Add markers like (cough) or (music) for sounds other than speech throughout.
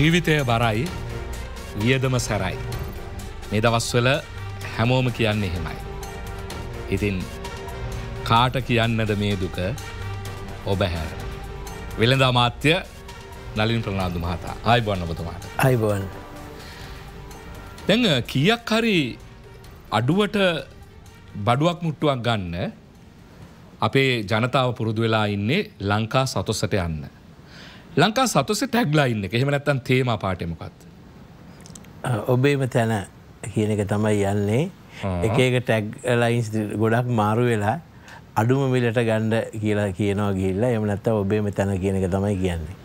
ජීවිතය බරයි වියදම සැරයි. මේ දවස්වල හැමෝම කියන්න එහෙමයි. ඉතින් කාට කියන්නද මේ දුක ඔබහැර. වෙළඳ අමාත්‍ය නලින් ප්‍රනාාදු මහතා අයිබොන්න බතුමාට අයිබන්. දැ කියක් හරි අඩුවට බඩුවක් මුට්ටුවක් ගන්න අපේ ජනතාව පුරුදු වෙලා ඉන්නේ ලංකා සතුස්සට යන්න. ලංකා සතුස ටැක්්ලයින් එක එහෙම නැත්තන් තේමා පාටමකත්. ඔබේම තැන කියන එක තමයි යන්නේ එකක ටැක් ලයින්ස් ගොඩක් මාරු වෙලා අඩුම මිලට ගණ්ඩ කියලා කියනවා ගිල්ලා එම නැත්ත ඔබේම තැන කියන එක තමයි කියන්නේ.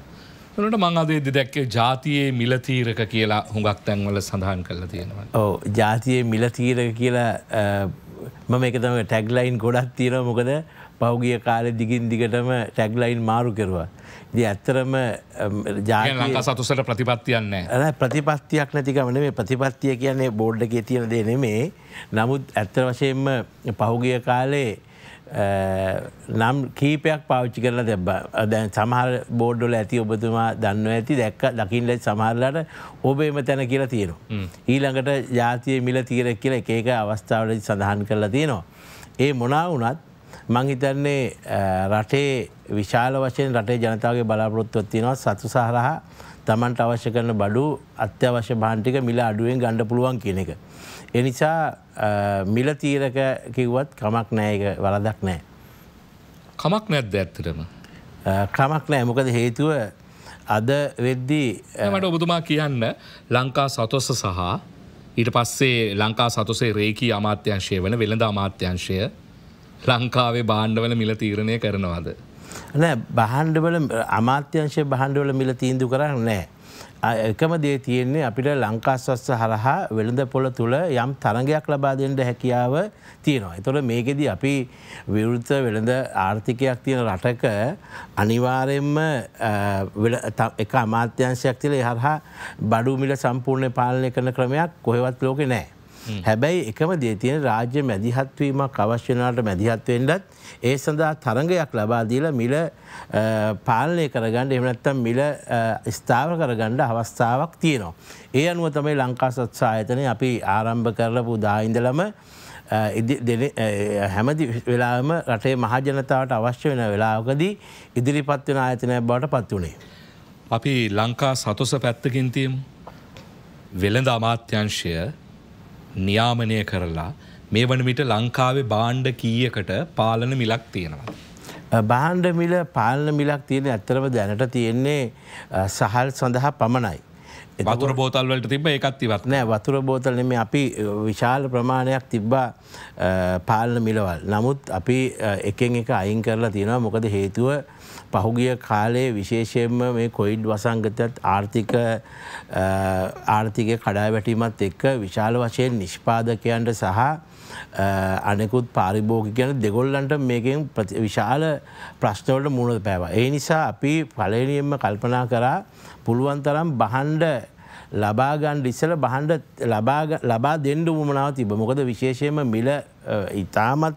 ට මංගදේද දැක්කේ ජාතියේ මිලතීරක කියලා හුඟක් තැන්වල සඳහන් කරලා තියෙනවා. ඕ ජාතියේ මිලතීරක කියලා මම එක තම ටැක්ලයින් ගොඩක් තියෙන මොකද පෞගිය කාලෙ දිගින් දිගටම ටැක්ලයින් මාරු කෙරවා. ඇත්තරම ජාලක සතුසට ප්‍රතිපත්තියන්න ප්‍රතිපත්තියක් නැතිකමන මේ ප්‍රතිපත්තිය කියන්නේ බෝඩ්ඩගේ තියෙන දේ නෙමේ නමුත් ඇත්තර වශයෙන්ම පහුගිය කාලේ නම් කීපයක් පාවිච්චි කරලා දැබ දැන් සමහර බෝඩ්ඩොල ඇති ඔබතුමා දන්න ඇති දැක්ක දකිින්ල සමහරලාට ඔබේම තැන කියලා තියෙනු. ඊළඟට ජාතිය මිල තීර කියල එක ඒක අවස්ථාවට සඳහන් කරලා තියෙනවා. ඒ මොනා වනත් මංහිතන්නේ රටේ විශාල වශයෙන් රටේ ජනතාවගේ බලාපොරොත්තුව තියෙනවා සතු සහරහ තමන්ට අවශ්‍ය කරන බඩු අත්‍යවශ්‍ය භාන්ටික මිල අඩුවෙන් ගණ්ඩ පුළුවන් කියන එක. එනිසා මිල තීරක කිව්වත් කමක් නෑක වලදක් නෑ. කමක් නැද්ද ඇත්තටම. ක්‍රමක් නෑ මොකද හේතුව අද වෙද්දී මට ඔබතුමා කියන්න ලංකා සතොස්ස සහ ඊට පස්සේ ලංකා සතුසේ රේකී අමාත්‍යංශය වන වෙළඳ අමාත්‍යංශය ලංකාවේ බාණ්ඩවල මිල තීරණය කරනවාද. නෑ බහන්්ඩවල අමාත්‍යංශය බහන්්ඩවල මිල තීන්දු කරන්න නෑ. එකම දේ තියෙන්නේ අපිට ලංකාස්වස්ස හරහා වෙළඳ පොළ තුළ යම් තරගයක් ලබාදෙන්ට හැකියාව තියෙනවා. එතොට මේකෙද අපි විවෘත වෙළඳ ආර්ථිකයක් තියෙන රටක අනිවාරයෙන්ම එක අමාත්‍යංශයක් තිල හරහා බඩුමිල සම්පූර්ණය පාලනය කරන ක්‍රමයක් කොහෙවත් ලෝකෙ නෑ. හැබැයි එකම දේ තියෙන රාජ්‍ය මැදිහත්වීමක් අවශ්‍යනාට මැදිහත්වෙන්ඩත් ඒ සඳහා තරඟයක් ලබාදීලා මිල පාලනය කරගන්න එමනත්තම් මිල ස්ථාව කරගණ්ඩ අවස්ථාවක් තියෙනවා. ඒ අනුව තමයි ලංකා සත්සායතනය අපි ආරම්භ කරලපු දායින්දලම හැමති වෙලාම රටේ මහජනතාවට අවශ්‍ය වෙන වෙලාවකදී ඉදිරිපත් වෙන ආයතනය බවට පත් වුණේ. අපි ලංකා සතුස පැත්තකින් තියම් වෙළඳ අමාත්‍යංශය නියාමනය කරලා මේ වන විට ලංකාවේ බාණ්ඩ කීයකට පාලන මිලක් තියෙනවා. බාණ්ඩ මිල පාලන මිලක් තියෙන ඇත්තරම දැනට තියෙන්නේ සහල් සඳහා පමණයි. වතුර බෝතල් වලට තිබ එකත් ඉවත් නෑ වතුර බෝතල් නෙමේ අපි විශාල ප්‍රමාණයක් තිබ්බා පාලන මිලවල්. නමුත් අපි එකෙන් එක අයින් කරලා තියෙනවා මොකද හේතුව පහුගිය කාලේ විශේෂයෙන්ම මේ කොයිඩ් වසංගතත් ආර්ථික ආර්ථික කඩාවැටීමත් එක්ක විශාල වශයෙන් නිෂ්පාදකයන්ට සහ අනෙකුත් පාරිභෝගිකයන දෙගොල්ලන්ට මේකෙන් විශාල ප්‍රශ්නවලට මුණද පෑවා. ඒ නිසා අපි පලනියෙන්ම කල්පනා කරා පුළුවන් තරම් බහන්ඩ ලබාගන්ඩ ඉස්සල බහන්ඩ ලබා දෙන්ඩ වුමනාව තිබ මොකද විශේෂයම මිල ඉතාමත්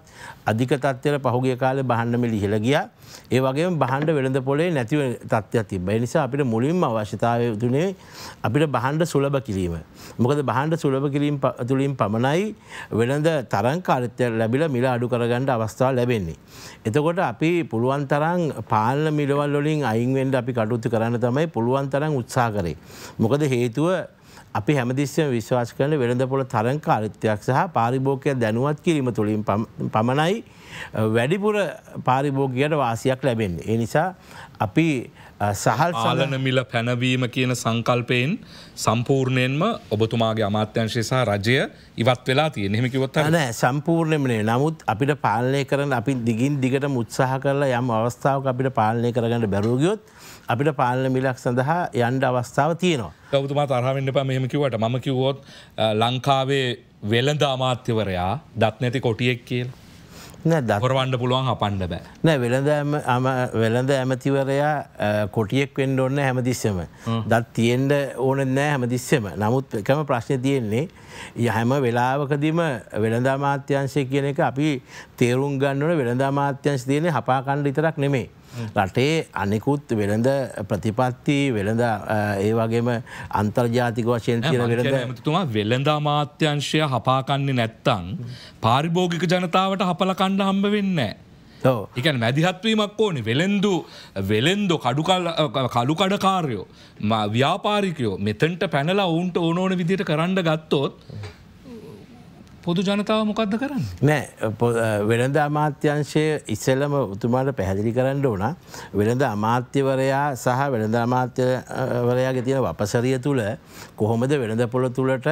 අධික තත්වල පහුගේ කාලේ බහන්ඩ මිලි හිලගිය ඒ වගේ බහන්ඩ වෙළඳ පොලේ නැතිව තත්වයක් තිබ නිසා අපිට මුලින්ම අවශ්‍යතාවය තුනේ අපිට බහන්ඩ සුලබ කිරීම. මොකද බහන්ඩ සුලභ කිරීම තුළින් පමණයි වෙළඳ තරං කාරිත්‍ය ලැබිල මිල අඩු කරගන්නඩ අවස්ථාව ලැබෙන්නේ. එතකොට අපි පුළුවන් තරං පාලන මිලවල් වලින් අයින්වෙන්ඩ අපි කටුත්තු කරන්න තමයි පුළුවන් තරං උත්සා කරේ. මොකද හේතුව අපි හැමදිස්සම විශ්වාස කරන වෙළඳ පොළ තරං කාරිත්‍යයක් සහ පාරිභෝකය දැනුවත් කිරීම තුළින් පමණයි වැඩිපුර පාරිභෝගයට වාසියක් ලැබෙන්. ඒ නිසා අපි සහල් ආලනමිල පැනවීම කියන සංකල්පයෙන් සම්පූර්ණයෙන්ම ඔබතුමාගේ අමාත්‍යංශය සහ රජය ඉවත් වෙලා තිය නෙමිකිවොත් නෑ සම්පූර්ණයමනේ නමුත් අපිට පාලනය කරන අපි දිගින් දිගට මුත්සාහ කරලා යම් අවස්ථාවක් අපිට පාලනය කරගන්න බැරෝගියොත් අපිට පාලන මිලක් සඳහා යන්ඩ අවස්ථාව තියෙනවා ඔබතුමා තරහවෙන්න ප මෙහමකිවට මකිවොත් ලංකාවේ වෙළඳ අමාත්‍යවරයා දත් නැති කොටියෙක් කියලා දොරවන්ඩ පුළුවන් අපන්න බෑ නෑ වෙළඳම වෙළඳ ඇමතිවරයා කොටියෙක් වෙන්ඩ ඔන්න හැමදිස්සම දත් තියෙන්ට ඕන නෑ හැමදිස්සම නමුත් එකම ප්‍රශ්න තියෙන්නේ යහැම වෙලාවකදිම වෙළඳා මාත්‍යංශය කියන එක අපි තේරුම් ගන්නවන වෙළඳා මාත්‍යංශ තියනෙ හපාකණ්ඩ ඉතරක් නෙමේ රටේ අනෙකුත් වෙළඳ ප්‍රතිපත්ති වෙළඳ ඒවගේම අන්තර්ජාතික වශයෙන් තියෙන වෙළඳ තුමා වෙළඳ අමාත්‍යංශය හපාකන්නේ නැත්තං පාරිභෝගික ජනතාවට හපල කණ්ඩ හම්බ වෙන්නේ. එකන මැදිහත්වීමක් ඕනේ වෙළෙන්දු වෙළෙන්දු කඩුකඩකාරයෝ ව්‍යාපාරිකයෝ මෙතන්ට පැනලා ඔවුන්ට ඕනෝන විදිට කරන්න ගත්තොත් පොදු ජනතාව මොකක්ද කරන්න. නෑ වෙනද අමාත්‍යංශය ඉස්සල්ලම උතුමාට පැහැදිලි කරන්න ඕන වෙනද අමාත්‍යවරයා සහ වෙනද අමාත්‍යවරයා ගෙතියෙන වපසරිය තුළ කොහොමද වෙනද පොළ තුළට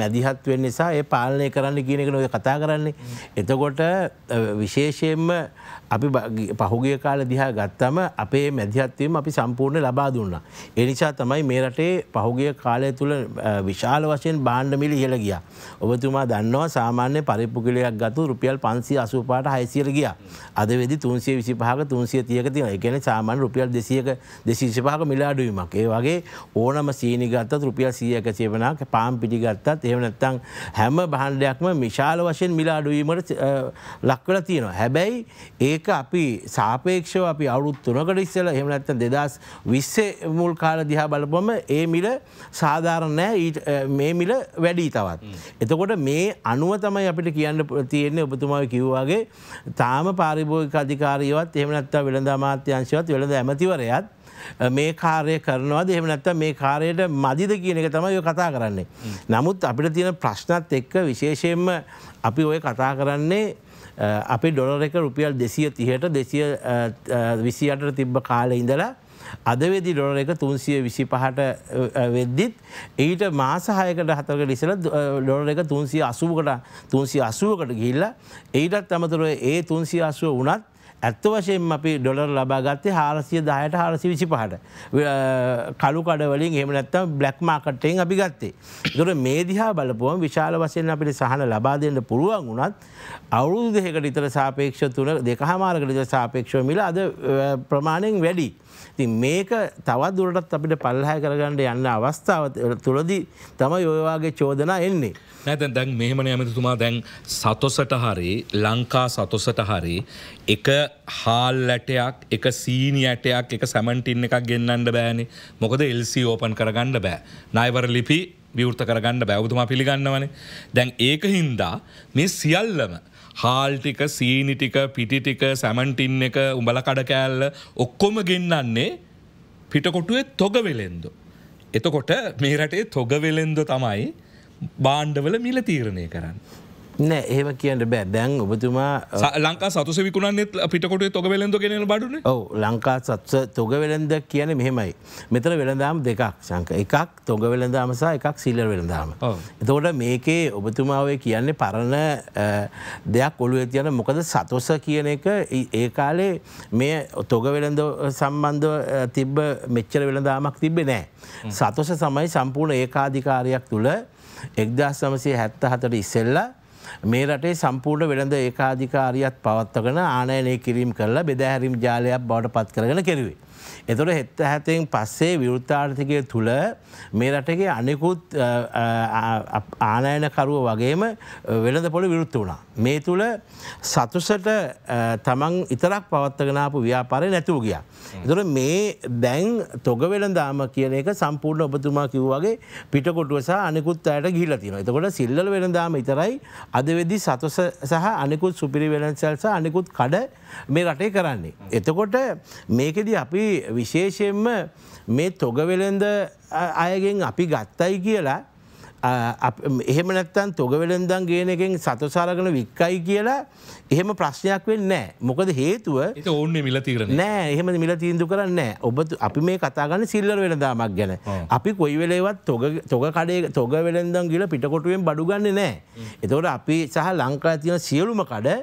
මැදිහත් වෙන් නිසා ඒ පාලනය කරන්න කියනක නොය කතා කරන්නේ. එතකොට විශේෂයෙන්ම අපි පහුගිය කාල දිහා ගත්තම අපේ මැදිහත්වීම අපි සම්පූර්ණ ලබා දුන්න. එනිසා තමයි මේ රටේ පහුගිය කාලය තුළ විශාල වශයෙන් බාණ්ඩමිලි ඉහළ ගිය. ඔබතුමා දන්නවා සාමාන්‍ය පරිප්පුකිලයක් ගතු රුපියල් පන්සි අසුපාට හයිසිර ගිය. අද වෙදි තුන්සිය විසි පහක තුන්සිය තියක තින එකන සාමාන් රුපියල් දෙසියක දෙශීෂපහක මිලාඩුවීමක්. ඒ වගේ ඕනම සීනි ගත්තත් රුපියල් සියක සේවනක් පාම් පිටිගත්තත් එහනත්තං හැම බහන්ඩයක්ම විශාල වශයෙන් මිලාඩුවීමට ලක්වල තියෙනවා. හැබැයි ඒ ඒක අපි සාපේක්ෂව අපි අවුත් තුනකට ඉස්සල හෙමනත්ත දෙදස් විස්සේ මුල් කාල දිහා බලපොම ඒ මිල සාධාරණෑ මේ මිල වැඩී තවත්. එතකොට මේ අනුව තමයි අපිට කියන්න තියෙන්නේ ඔබතුමාව කිව්වාගේ තාම පාරිභෝගික අධිකාරීවත් එහෙමනත්තා වෙළඳ අමාත්‍යංශවත් වෙළඳ ඇමතිවරයත් මේ කාරය කරනවාද එහෙම නැත්තම් මේ කාරයට මදිද කියන එක තමයි ඔය කතා කරන්නේ. නමුත් අපිට තියෙන ප්‍රශ්නත් එක්ක විශේෂයෙන්ම අපි ඔය කතා කරන්නේ අපි ඩොලර එක රුපියල් දෙසිය තිහට දෙසිය විසියට තිබ්බ කාල ඉඳලා අදවෙදි ඩොලර එක තුන්සිය විසි පහට වෙද්දිත් ඊට මාසහයකට හතක ලිසල ඩොලර එක තුන්සිය අසුවකට තුන්සිය අසුවකට ගිල්ල ඊටත් අමතුර ඒ තුන්සිය අසුව වනත් ඇත්ත වශයෙන් අපි ඩොලර් ලබාගත්තේ හාරසිය දායට හාරසි විසි පහට කළුකඩවලින් එම නැත්තම් බ්ලක් මාකට්ටයෙන් අපි ගත්තේ. දොර මේ දිහා බලපුුවම විශාල වශයෙන් අපිට සහන ලබාදෙන්ට පුළුවන් වුණත් අවුරුදු දෙකට ඉතර සාපේක්ෂ තුන දෙකහමාරකට ඉතර සාපේක්ෂව මිල අද ප්‍රමාණයෙන් වැඩි. ති මේක තවත් දුරටත් අපිට පල්හැ කරගන්නට යන්න අවස්ථාව තුළදි තම යෝවාගේ චෝදනා එන්නේ. නැත දැන් මෙහමන ඇමතිතුමා දැන් සතොසට හරි ලංකා සතොසට හරි එක හාල් ඇටයක් එක සීනි ඇටයක් එක සැමන්ටින් එකක් ගෙන්න්නට බෑනේ මොකද එල්සි ඕපන් කරගන්න බෑ. නයිවර ලිපි විවෘත කරගන්න බැවතුමා පිළිගන්නවන. දැන් ඒක හින්දා මේ සියල්ලම හාල්ටික සීනිටික පිටිටික සැමන්ටින් එක උඹල කඩ කෑල්ල ඔක්කොම ගෙන්න්නන්නේ පිටකොටුවේ තොගවෙලෙන්ද. එතකොට මේ රටේ තොගවෙලෙන්ද තමයි බාණ්ඩවල මිල තීරණය කරන්න. නෑ ඒම කියන්න බෑ දැන් ඔබතුමා ලංකා සතු විකුණන්නෙත් පිටකොට තොග වෙළඳ කියෙන බඩුන ඔව ලංකා සත්ස තොග වෙළඳ කියන මෙහෙමයි මෙතර වෙළඳාම් දෙකක් සංක එකක් තොග වෙළඳාම සහ එකක් සිල්ලර් වෙළඳාම එතකොට මේකේ ඔබතුමාවේ කියන්නේ පරණ දෙයක් ඔළුව තියන මොකද සතොස කියන එක ඒ කාලේ මේ තොග වෙළඳ සම්බන්ධ තිබ්බ මෙච්චර වෙළඳාමක් තිබෙ නෑ සතොස සමයි සම්පූර්ණ ඒකාධිකාරයක් තුළ එක්දා සමසේ හැත්ත හතට ඉස්සෙල්ලා මේ රටේ සම්පූර්ණ වෙළඳ ඒකාධිකාරියත් පවත්වගෙන ආනයනය කිරීම් කරලා බෙදහැරිම් ජාලයක් බවට පත් කරගෙන කෙරුවේ. එතොට හෙත්ත හැතෙන් පස්සේ විවෘත්තාර්ථකය තුළ මේ රටගේ අනෙකුත් ආනයනකරුව වගේම වෙළඳ පොළ විරුත්ත වුණා. මේ තුළ සතුසට තමන් ඉතරක් පවත්තගෙනපු ව්‍යාපාරය නැතුව ගිය. තුර මේ දැන් තොගවෙලදාම කියන එක සම්පූර්ණ ඔබතුමා කිව්වගේ පිටකොටුවස අනෙකුත් අයට ගිල තින එතකොට සිල්ල වෙනදාම ඉතරයි අදවෙදි සතුස සහ අනෙකුත් සුපිරි වෙනසල්ස අනෙකුත් කඩ මේ රටේ කරන්නේ. එතකොට මේකෙද අපි විශේෂයෙන්ම මේ තොගවෙලෙන්ද අයගෙන් අපි ගත්තයි කියලා එහෙම නැත්තන් තොගවෙලෙන්දන් ගේන එකෙන් සතුසාරගන වික්කයි කියලා එහෙම ප්‍රශ්නයක් වෙන් නෑ මොකද හේතුව ඔන්න මිලතිර නෑ එහෙම මිල තීන්දු කරන්න ඔබ අපි මේ කතාගන්න සිල්ලර වෙන දාමක් ගැන අපි කොයිවෙලේවත් තොග කඩේ තොග වෙලෙන්දන් ගිල පිටකොටුවෙන් බඩුගන්න නෑ එතවට අපි සහ ලංකා තියෙන සියලුම කඩ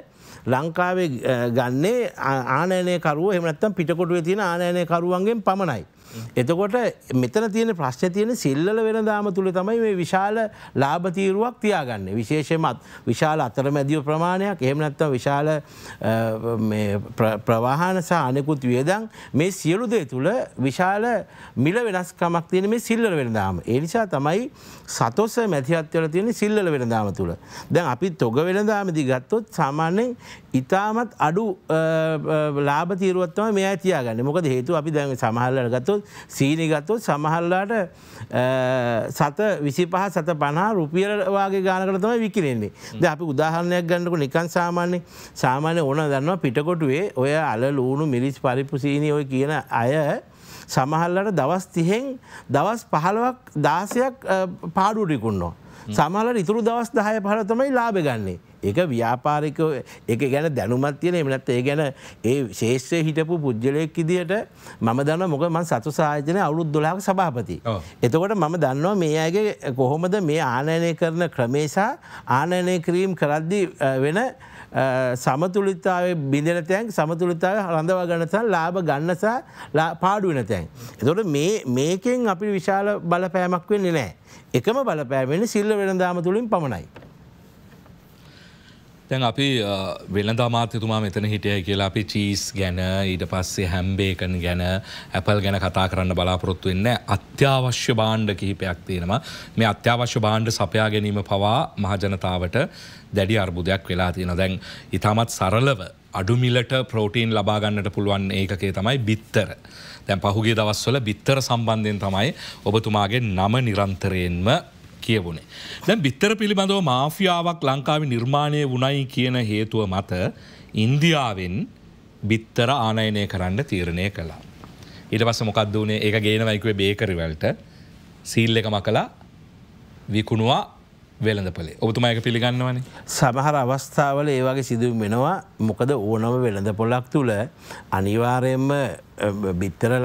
ලංකාවේ ගන්නේ ආනයනය කරුව එමනත්තම් පිටකොටුවේ තියෙන ආනයනය කරුවන්ගෙන් පමණයි. එතකොට මෙතන තියෙන ප්‍රශ්න තියෙන සිල්ලල වෙන දාම තුළ තමයි මේ විශාල ලාභතීරුවක් තියාගන්න විශේෂමත් විශාල අතර මැදිව ප්‍රමාණයක් එහමනත්ව විශාල ප්‍රවාහන සහ අනෙකුත් වියදන් මේ සියලු දේ තුළ විශාල මිල වෙනස්කමක් තියෙන මේ සිල්ලල වෙන දාම ඒ නිසා තමයි සතොස මැතිහත්වල තියෙන සිල්ලල වෙන දාම තුළ දැන් අපි තොග වෙන දාමදි ගත්තොත් සාමාන්‍යෙන් ඉතාමත් අඩු ලාබ තීරුවත්ම මේ ඇතියාගන්න මොකද හේතු අපි දැන් සමහල්ලට ගත්තොත් සීනි ගත්තොත් සමහල්ලාට සත විසි පහ සත පනා රුපියලවාගේ ගානකට තමයි විකිරෙන්නේ ද අපි උදාහරණයක් ගන්නකු නිකන් සාමාන්‍ය සාමාන්‍ය ඕන දන්නවා පිටකොටුවේ ඔය අල ලූුණු මිරිස් පරිපු සීනි ඔය කියන අය සමහල්ලට දවස් තිහෙන් දවස් පහලවක් දාසයක් පාඩුටිකුන්නවා. සමහලට ඉතුරු දවස් දහය පහල තමයි ලාබ ගන්නේ. ඒ ව්‍යාපාරික එක ගැන දැනුමත් තියෙන එමනත් ඒ ගැන ඒ ශේෂත්‍රය හිටපු පුද්ගලයෙක් ඉදිට මම දන්න මොක මන් සතු සායජන අවුත් දොලාක සභාපති. එතකොට මම දන්නවා මේ අයගේ කොහොමද මේ ආනයනය කරන ක්‍රමේසා ආනයනය කිරීම් කරද්දි වෙන සමතුලිතාවේ බිඳෙන තැන් සමතුලිතාව හරඳව ගන්නසන් ලාබ ගන්නසා පාඩුවෙන තැන්. එතොට මේකෙන් අපි විශාල බලපෑමක් වෙන්නේ නෑ. එකම බලපෑමෙන සිල්ල වෙනදාම තුළින් පමණයි. තැන් අපි වෙළදාමාත්‍යතුමා මෙතන හිටිය කියලා අපි චීස් ගැන ඊට පස්සේ හැම්බේකන් ගැන ඇපල් ගැන කතා කරන්න බලාපොරොත්තු වෙන්න අත්‍යවශ්‍ය බාණ්ඩ කිහිපයක් තියෙනවා මේ අත්‍යවශ්‍ය බාණ්ඩ සපයා ගැනීම පවා මහජනතාවට දැඩි අර්බුදයක් වෙලා තියෙන දැන් ඉතාමත් සරලව අඩුමිලට ප්‍රෝටීන් ලබාගන්නට පුළුවන් ඒකේ තමයි බිත්තර. දැන් පහුගේ දවස්වල බිත්තර සම්බන්ධයෙන් තමයි ඔබතුමාගේ නම නිරන්තරයෙන්ම කියවුණේ. දැන් බිත්තර පිළිබඳව මාෆියාවක් ලංකාව නිර්මාණය වුණයි කියන හේතුව මත ඉන්දියාවෙන් බිත්තර ආනයනය කරන්න තීරණය කලා. ඉට පස මොකක්ද වුණේ ඒ ගේනවයිකුවේ බේකරිවලට සීල් එක මකලා විකුණවා වෙළඳපලේ ඔබතුමයක පිළිගන්නවන සමහර අවස්ථාවල ඒවගේ සිදුව වෙනවා මොකද ඕනම වෙළඳ පොලක් තුළ අනිවාරයෙන්ම බිත්තරල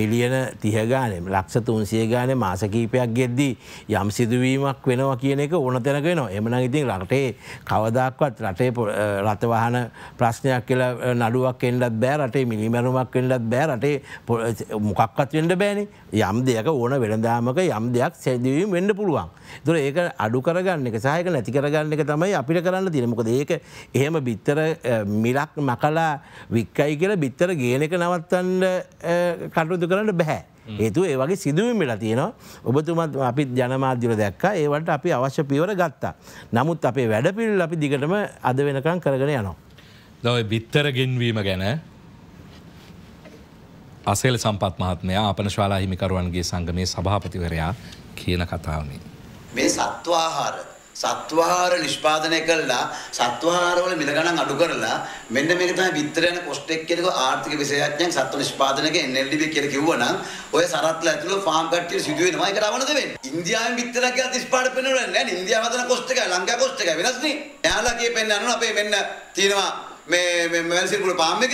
මිලියන තිහගාන ලක්ෂ තුන්සිය ගාන මාසකීපයක් ගෙද්දී යම් සිදුවීමක් වෙනවා කියන එක ඕන තැනක නවා එමන ඉතින් රටේ කවදක්වත් රටේ රතවහන ප්‍රශ්නයක් කියල නඩුවක් එන්නත් බෑ රටේ මිලිමැරුමක් වෙන්නත් බෑ රටේ මොකක්වත් වෙන්ඩ බෑනේ යම් දෙයක ඕන වෙළදාමක යම් දෙයක් සැදවීම වෙන්න පුළුවන් තුර ඒක අඩු කරගන්න එක සහයක නැති කරගන්න එක තමයි අපිට කරන්න තිනමකද ඒක එහෙම බිත්තර මිලක් මකලා වික්කයි කියලා බිත්තර ගේනක නවත්තන්න කරන්න කටයුතු කරන්න බැහැ. ඒතු ඒ වගේ සිදුවම් වෙලා තියෙනවා ඔබතුමත් අපි ජනමාධ්‍යර දැක්ක ඒවට අපි අවශ්‍ය පියවර ගත්තා. නමුත් අපේ වැඩපිල් අපි දිගටම අද වෙනකම් කරගෙන යනවා. දව බිත්තර ගෙන්වීම ගැන අසේල සම්පත් මහත්මයා අපන ශාලා හිමිකරුවන්ගේ සංගමේ සභාපතිවරයා කියන කතාවනේ. මේ සත්වාහාර සත්වහාර නිෂ්පාදනය කළා සත්වහාරවල මිල ගණන් අඩු කරලා මෙන්න මේක තමයි විතර යන කොස්ට් එක කියන ආර්ථික විශේෂඥයන් සත්ව නිෂ්පාදනයක NLDB කියලා කිව්වනම් ඔය සරත්ල ඇතුළේ ෆාම් කට්ටිය සිදු වෙනවා ඒකට අවනද වෙන්නේ ඉන්දියාවෙන් විතර කියලා 35ට පෙන්වන්නේ නැහැ ඉන්දියාව හදන කොස්ට් එකයි ලංකා කොස්ට් එකයි වෙනස් නේ එයාලා කියපෙන්න අරනවා අපේ මෙන්න තියෙනවා මේ මේ වැල්සිරුකුල පාම් එක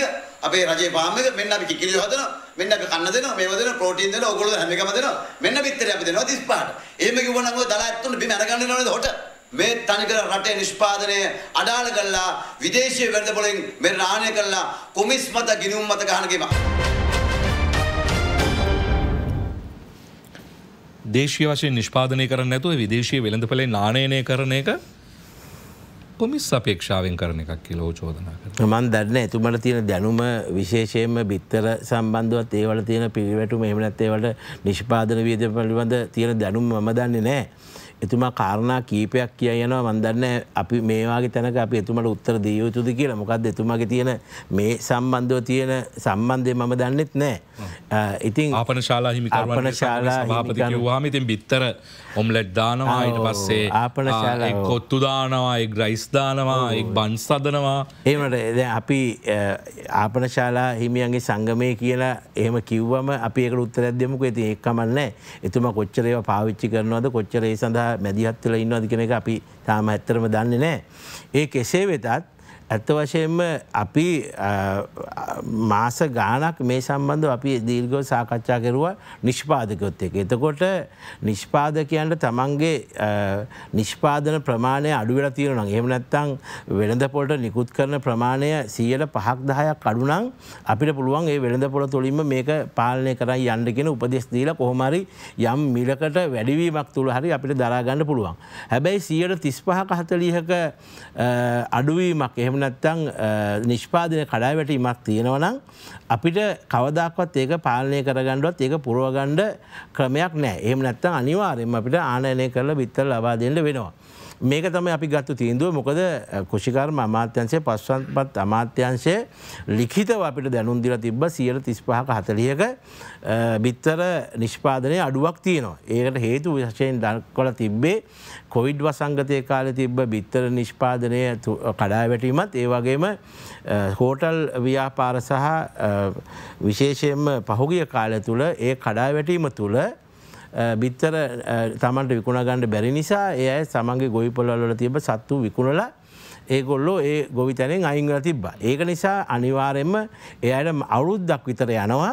අපේ රජේ පාම් එක මෙන්න අපි කිකිලි හදනවා මෙන්න අපි කන්න දෙනවා මේව දෙනවා ප්‍රෝටීන් දෙනවා ඕගොල්ලෝ හැම එකම දෙනවා මෙන්න පිටරේ අපි දෙනවා 35ට එහෙම කිව්වනම් ඔය දලා ඇත්තුන බිම අරගන්න නේද හොට මේ තනිකර රටේ නිෂ්පාදනය අඩාල කළා විදේශීය වෙළඳ පොළෙන් මේ රාණය කළා කොමිස් මත ගිනුම් මත ගහන ගේම දේශීය වශයෙන් නිෂ්පාදනය කරන්නේ නැතුව විදේශීය වෙළඳ පොළේ නාණයනය කරන එක කොමිස් අපේක්ෂාවෙන් කරන එකක් කියලෝ චෝදනා මන් දන්න ඇතුමට තියෙන දැනුම විශේෂයෙන්ම බිත්තර සම්බන්ධවත් ඒවල තියෙන පිරිවැටු මෙමනත් ඒවට නිෂ්පාදන වියද පිළිබඳ තියෙන දැනුම් මම දන්නේ නෑ. එතුමා කාරණා කීපයක් කිය යනවා මන්දන්න අපි මේවාගේ තැනක අප එතුමට උත්තර දිය යුතුද කියලා මොකක්ද එතුමගේ තියෙන මේ සම්බන්ධව තියෙන සම්බන්ධය මම දන්නෙත් නෑ ඉතින් අපන ශාලා හිමිකරවන ශාලා හාමිතින් බිත්තර ඔම්ලෙට් දානවා අයිට පස්සේ ආපන ශාලා කොත්තු දානවා එක් රයිස් දානවා එක් බන්ස් සදනවා ඒමට එද අපි ආපන ශාලා හිමියන්ගේ සංගමය කියලා එහෙම කිව්වම අපික උත්තරැදමුක ඇති එක්කමන්න එතුම කොච්චරේව පාවිච්චි කරනවද කොච්චරේ සඳහා මැදිහත්වල ඉන්නවද කෙන එක අපි තාම ඇත්තරම දන්න නෑ. ඒ කෙසේ වෙතත් ඇත්ත වශයෙන්ම අපි මාස ගානක් මේ සම්බන්ධ අපි දීර්ගෝ සාකච්ඡා කෙරුවා නිෂ්පාදකොත් එක. එතකොට නිෂ්පාදකයන්ට තමන්ගේ නිෂ්පාදන ප්‍රමාණය අඩුවෙලා තියෙනනම් එහෙම නැත්තං වෙළඳ පොලට නිකුත් කරන ප්‍රමාණය සියයට පහක් දහයක් අඩුනම් අපිට පුළුවන් ඒ වෙළඳ පොළ තුළින්ම මේක පාලනය කරයි යන්න කියෙන උපදෙස් දීලා කොහොමරි යම් මිලකට වැඩිවීමක් තුළ හරි අපිට දරාගන්න පුළුවන්. හැබැයි සියයට තිස් පහක හතලියක අඩුවීමක් එහෙම එමනත්තං නිෂ්පාදන කඩාවැටීමක් තියෙනවනම් අපිට කවදක්වත් ඒක පාලනය කරගණ්ඩුවත් ඒක පුරුවගණ්ඩ ක්‍රමයක් නෑ එහම නැත්තං අනිවාරෙන් අපිට ආනයනය කරල බිත්තල් ලබාදෙන්ට වෙනවා. මේක තම අපි ගත්තු තීන්දුව මොකද කෘෂිකර්ම අමාත්‍යංශය පස්වන්පත් අමාත්‍යංශය ලිඛිතව අපිට දැනුම් දිලා තිබ්බ සියයට තිස් පහක හතලියක බිත්තර නිෂ්පාදනය අඩුවක් තියෙනවා. ඒකට හේතු විශෂයෙන් දක්කොල තිබ්බේ කොවිඩ් වසංගතය කාල තිබ්බ බිත්තර නිෂ්පාදනය කඩා වැටීමත් ඒවගේම හෝටල් ව්‍යාපාර සහ විශේෂයෙන්ම පහුගිය කාලය තුළ ඒ කඩා වැටීම තුළ බිත්තර තමන්ට විකුණගණඩ බැරි නිසා ඒ අය සමන්ගේ ගොවිපොල්වල තිබ සත්තු විකුණලා ඒගොල්ලෝ ඒ ගොවිතැනෙන් අයිංගල තිබ්බා. ඒක නිසා අනිවාරෙන්ම එයට අවුරුද්දක් විතර යනවා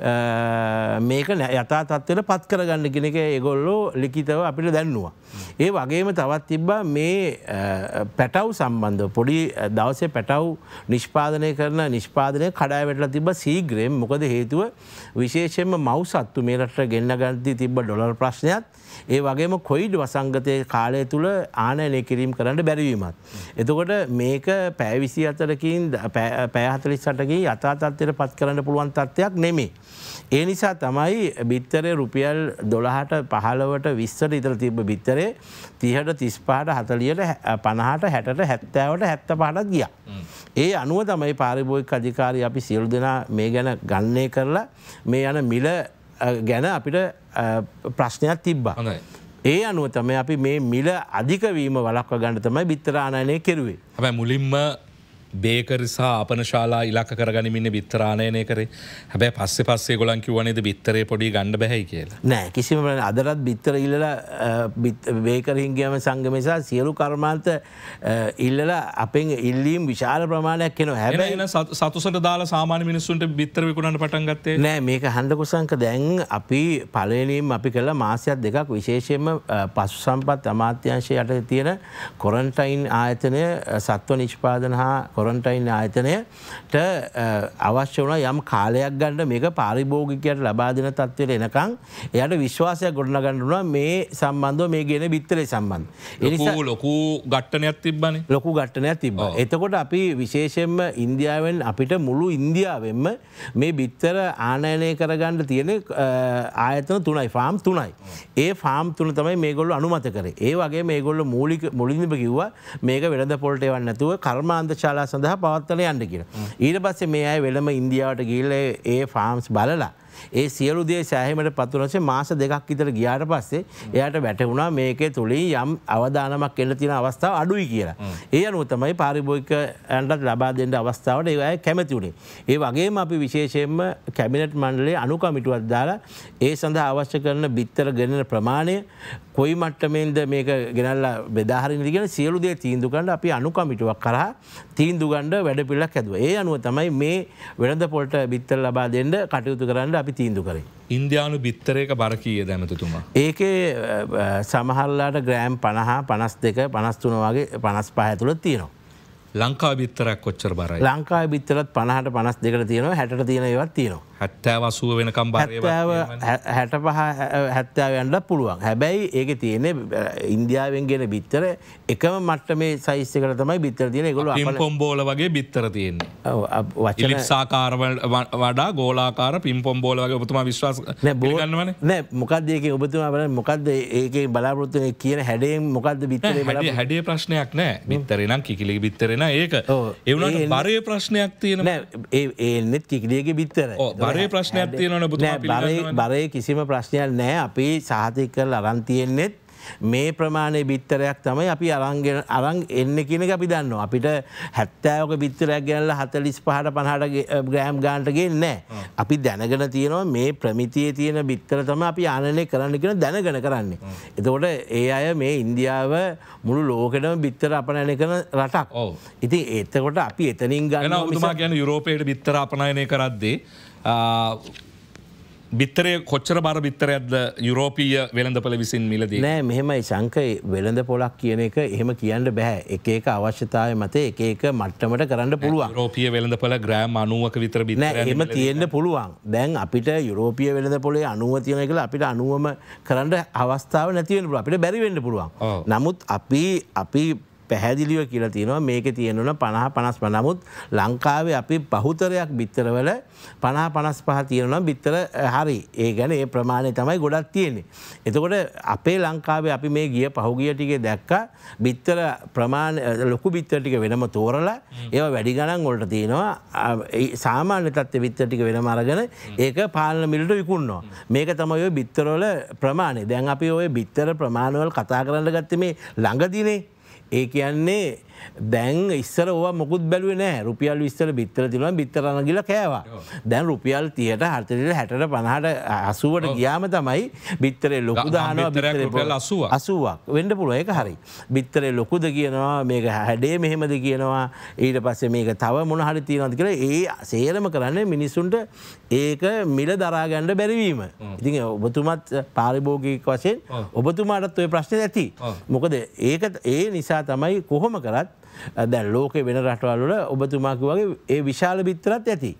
මේක යතා තත්වයට පත් කරගන්න කෙනෙක ඒගොල්ලෝ ලිකිතව අපිට දැන්නවා. ඒ වගේම තවත් තිබ්බා මේ පැටව් සම්බන්ධ පොඩි දවසේ පැටව් නිෂ්පාදනය කරන නිෂ්පාදනය කඩා වැටලා තිබ සීග්‍රයෙන් මොකද හේතුව විශේෂෙන්ම මව් සත්තු මේරට ගෙන්න්න ගන්දී තිබ ඩොලර් ප්‍රශ්නයක් ඒ වගේම කොයිඩ් වසංගතය කාලය තුළ ආනයනය කිරීම් කරන්න බැරිවීමත්. එතකොට මේක පැවිසි අතරකින් පෑහතලි සටකින් යථතත්වයට පත් කරන්න පුළුවන් තත්ත්වයක් නෙමේ. ඒ නිසා තමයි බිත්තරය රුපියල් දොළහට පහලවට විස්සට ඉතර තිබ බිත්තරේ තිහට තිස්පාට හතලියට පණහට හැට හැත්තෑවට හැත්ත පාටත් ගිය. ඒ අනුව තමයි පාරිබෝයික් අධිකාරි අපි සියල් දෙනා මේ ගැන ගන්නේ කරලා මේ යන මිල ගැන අපිට ප්‍රශ්නයක් තිබ්බා. ඒ අනුව තමයි අපි මේ මිල අධිකවීම වලක්ව ගන්න තමයි බිත්තරාණනය කෙරුවේ. හැබැයි මුලින්ම බේකරි සහ අපන ශාලා ඉලක්ක කරගනිමින්න බිත්තරාණයනය කරේ හැබැ පස්සේ පස්සේ ගොලන් කිවනද බිත්තරේ පොඩි ගණඩ බැහැයි කියලා නෑ කිසිම අදරත් බිත්තර ඉල්ල බේකරහින්ගේම සංගමසා සියලු කර්මාන්ත ඉල්ලල අපෙන් ඉල්ලීම් විශාල ප්‍රමාණයක් කෙන හැබැ සතුසට දාලා සාමාන මිනිස්සුන්ට බිත්තර විකුණට පටන්ගත්තේ නෑ මේක හඬකුසංක දැන් අපි පලනීම් අපි කළ මාසයක් දෙකක් විශේෂයෙන්ම පසු සම්පත් අමාත්‍යංශයට තියෙන කොරන්ටයින් ආයතනය සත්ව නිෂ්පාදන හා කොරන්ටයින් ආයතනයට අවශ්‍ය වන යම් කාලයක් ගණඩ මේක පාරිභෝගිකයට ලබාදන තත්වයට එනකං එයට විශ්වාසය ගොඩන ගණඩුන මේ සම්බන්ධ මේ ගෙන බිත්තරේ සම්බන්ධ. එනිසා ලොකු ගට්ටනයක් තිබන ලොකු ගට්ටනයක් තිබ. එතකොට අපි විශේෂෙන්ම ඉන්දියාවෙන් අපිට මුළු ඉන්දියාවෙන්ම මේ බිත්තර ආනයනය කරගන්න තියෙන ආයතන තුනයි ෆාම් තුනයි. ඒ ෆාම් තුන තමයි මේගොල්ල අනුමත කරේ ඒ වගේ මේගොල්ල මූලික මුලින්ම කිව්වා මේක වෙළඳ පොල්ට එවන්න නැතුව කර්මාන්ත ශාලා සඳහා පවත්වල යන්න කියලා. ඊට පස්සේ මේ අය වෙළම ඉන්දියාවට ගිල්ල ඒ ෆාම්ස් බලලා. ඒ සියලු දේ සෑහීමට පත්වනසේ මාස දෙකක් ඉතර ගියාට පස්සේ එයට වැටවුණා මේකේ තුළින් යම් අවධානමක් එල්ල තියෙන අවස්ථාව අඩුයි කියලා. ඒ අනුව තමයි පාරිභෝයික ඇන්ටත් ලබා දෙන්න අවස්ථාවට ඒය කැමති වුණේ. ඒ වගේම අපි විශේෂයෙන්ම කැමිනට් මණ්ඩලේ අනුකමිටුවත් දාලා ඒ සඳහා අවශ්‍ය කරන බිත්තර ගෙනෙන ප්‍රමාණය කොයි මට්ටමෙන්ද මේක ගෙනල්ලා බෙදාහරිනිගෙන සියලුදේ තීන්දු ගන්න අපි අනුකමිටුවක් කරා තීන්දු ගණ්ඩ වැඩ පිල්ලක් ඇදුව. ඒ අනුව තමයි මේ වෙළඳ පොල්ට බිත්තල් ලබා දෙන්න කටයුතු කරන්න අපි තීන්දු කරේ. ඉන්දයානු බිත්තරයක බර කියය දැනතුතුමා. ඒකේ සමහල්ලාට ග්‍රෑම් පණහා පනස් දෙක පනස්තුන වගේ පනස් පහඇතුළ තියෙනවා. ලංකා බිත්තරක් කොච්චර බරයි ලංකා බිත්තරත් පනහට පනස් දෙකට තියෙනවා හැට තියෙනවත් තියෙනවා. හැත්තෑව අසුව වෙනකම් බරව හැට පහ හැත්තාව ඇන්ඩ පුළුවන් හැබැයි ඒක තියනෙ ඉන්දියාවෙන් ගෙන බිත්තර එකම මට්ට මේ සයිස්්‍යකර තමයි බිත්තර තියෙන ගොල පොම්බෝල වගේ බිත්තර තියෙන්නේ වචන සාකාරවල වඩා ගෝලාකාර පින් පොම්බෝල වගේ ඔබතුමා විශ්වාස බෝගන්නවන නෑ මොකක්දයක ඔබතුමා වල මොකක්ද ඒක බලාපොරත්තු කියන හැඩේ මොකක්ද බිත්තර හැඩේ ප්‍රශ්නයක් නෑ බිත්තරෙනම් කිකිලි බිත්තරෙන ඒක එවන බරය ප්‍රශ්නයක් තියෙන ඒන්නෙත් කිකිලියගේ බිත්තර බරය ප්‍රශ්නයක් තියන බරය බරය කිසිම ප්‍රශ්නයක් නෑ අපි සාහතික කල් අරන්තියෙන්නෙත් මේ ප්‍රමාණය බිත්තරයක් තමයි අපි අරංගෙන අරං එන්න කියන අපි දන්න. අපිට හැත්තෑෝක බිත්තරයක් ගැනල හතලිස් පහට පහට ග්‍රෑම් ගාන්ටගේ නෑ. අපි දැනගෙන තියෙනවා මේ ප්‍රමිතිය තියෙන බිත්තර තම අපි ආනනය කරන්න කියෙන දැනගෙන කරන්නේ. එතකොට ඒ අය මේ ඉන්දියාව මුළු ලෝකටම බිත්තර අපනයන කරන රටක් ඕ. ඉති එතකොට අපි එතනින් ගන්න ගැන යුරෝපයට බිත්තර අපනයනය කරද්දේ. බිත්තරය කොච්චර බර බිත්තරයක්ද යුරෝපීය වෙළඳ පොල විසින් මිලද නෑ මෙහෙමයි සංකයි වෙළඳ පොලක් කියන එක එහෙම කියන්න බැහැ එක ඒක අවශ්‍යතාව මත එක එක මට්ටමට කරන්න පුළුවන් රෝපිය වෙළඳ පොල ග්‍රෑම් අනුවක විතර බින එම තියෙන්න්න පුළුවන් දැන් අපිට යුරෝපිය වෙළඳ පොලේ අනුව තියෙන එකල අපිට අනුවම කරන්න අවස්ථාව නැතිවෙන අපිට බැරිවෙන්න පුළුවන් නමුත් අපි අපි පැහැදිලිව කියලා තියෙනවා මේක තියෙනවන පණහ පනස් පනමුත් ලංකාවේ අපි පහුතරයක් බිත්තරවල පනා පනස් පහ තියෙනවා බිත්තර හරි ඒ ගැන ඒ ප්‍රමාණය තමයි ගොඩක් තියෙන්නේ. එතකොට අපේ ලංකාවේ අපි මේ ගිය පහුගිය ටිකේ දැක්ක බිත්තර ප්‍රමාණ ලොකු බිත්තර ටික වෙනම තෝරලා ඒව වැඩි ගණන් වලට තියෙනවා සාමාන්‍ය තත්ත්ව බිත්තර ටික වෙනම අරගෙන ඒක පාලන මිලට විකුණනවා. මේක තමයි ඔය බිත්තරවල ප්‍රමාණය. දැන් අපි ඔය බිත්තර ප්‍රමාණවල කතා කරන්න ගත්තේ මේ ළඟදිනේ ඒ කියන්නේ දැන් ඉස්සර ඕ මොකුත් බැලුව නෑ රුපියල් විස්සර බිත්තර තිබන බිත්තරන ගිල කෑවා දැන් රුපියල් තියට හටට හැට පණහට අසුවට ගියාම තමයි බිත්තරේ ලොකු දානවා බිතර අසුව අසුවක් වෙන්ඩ පුළුව එක හරි බිත්තරේ ලොකුද කියනවා මේක හැඩේ මෙහෙමද කියනවා ඊට පස්සේ මේක තව මොන හරි තියෙනද කියලා ඒ සේරම කරන්නේ මිනිස්සුන්ට ඒක මිල දරාගණ්ඩ බැරිවීම ඉතින් ඔබතුමත් පාරිභෝගික වශයෙන් ඔබතුමාටත් ඔය ප්‍රශ්න ඇති මොකද ඒක ඒ නිසා තමයි කොහොම කරත් දැල් ලෝක වෙන රටවල්ල ඔබතුමාක වගේ ඒ විශාල බිත්තරත් ඇති.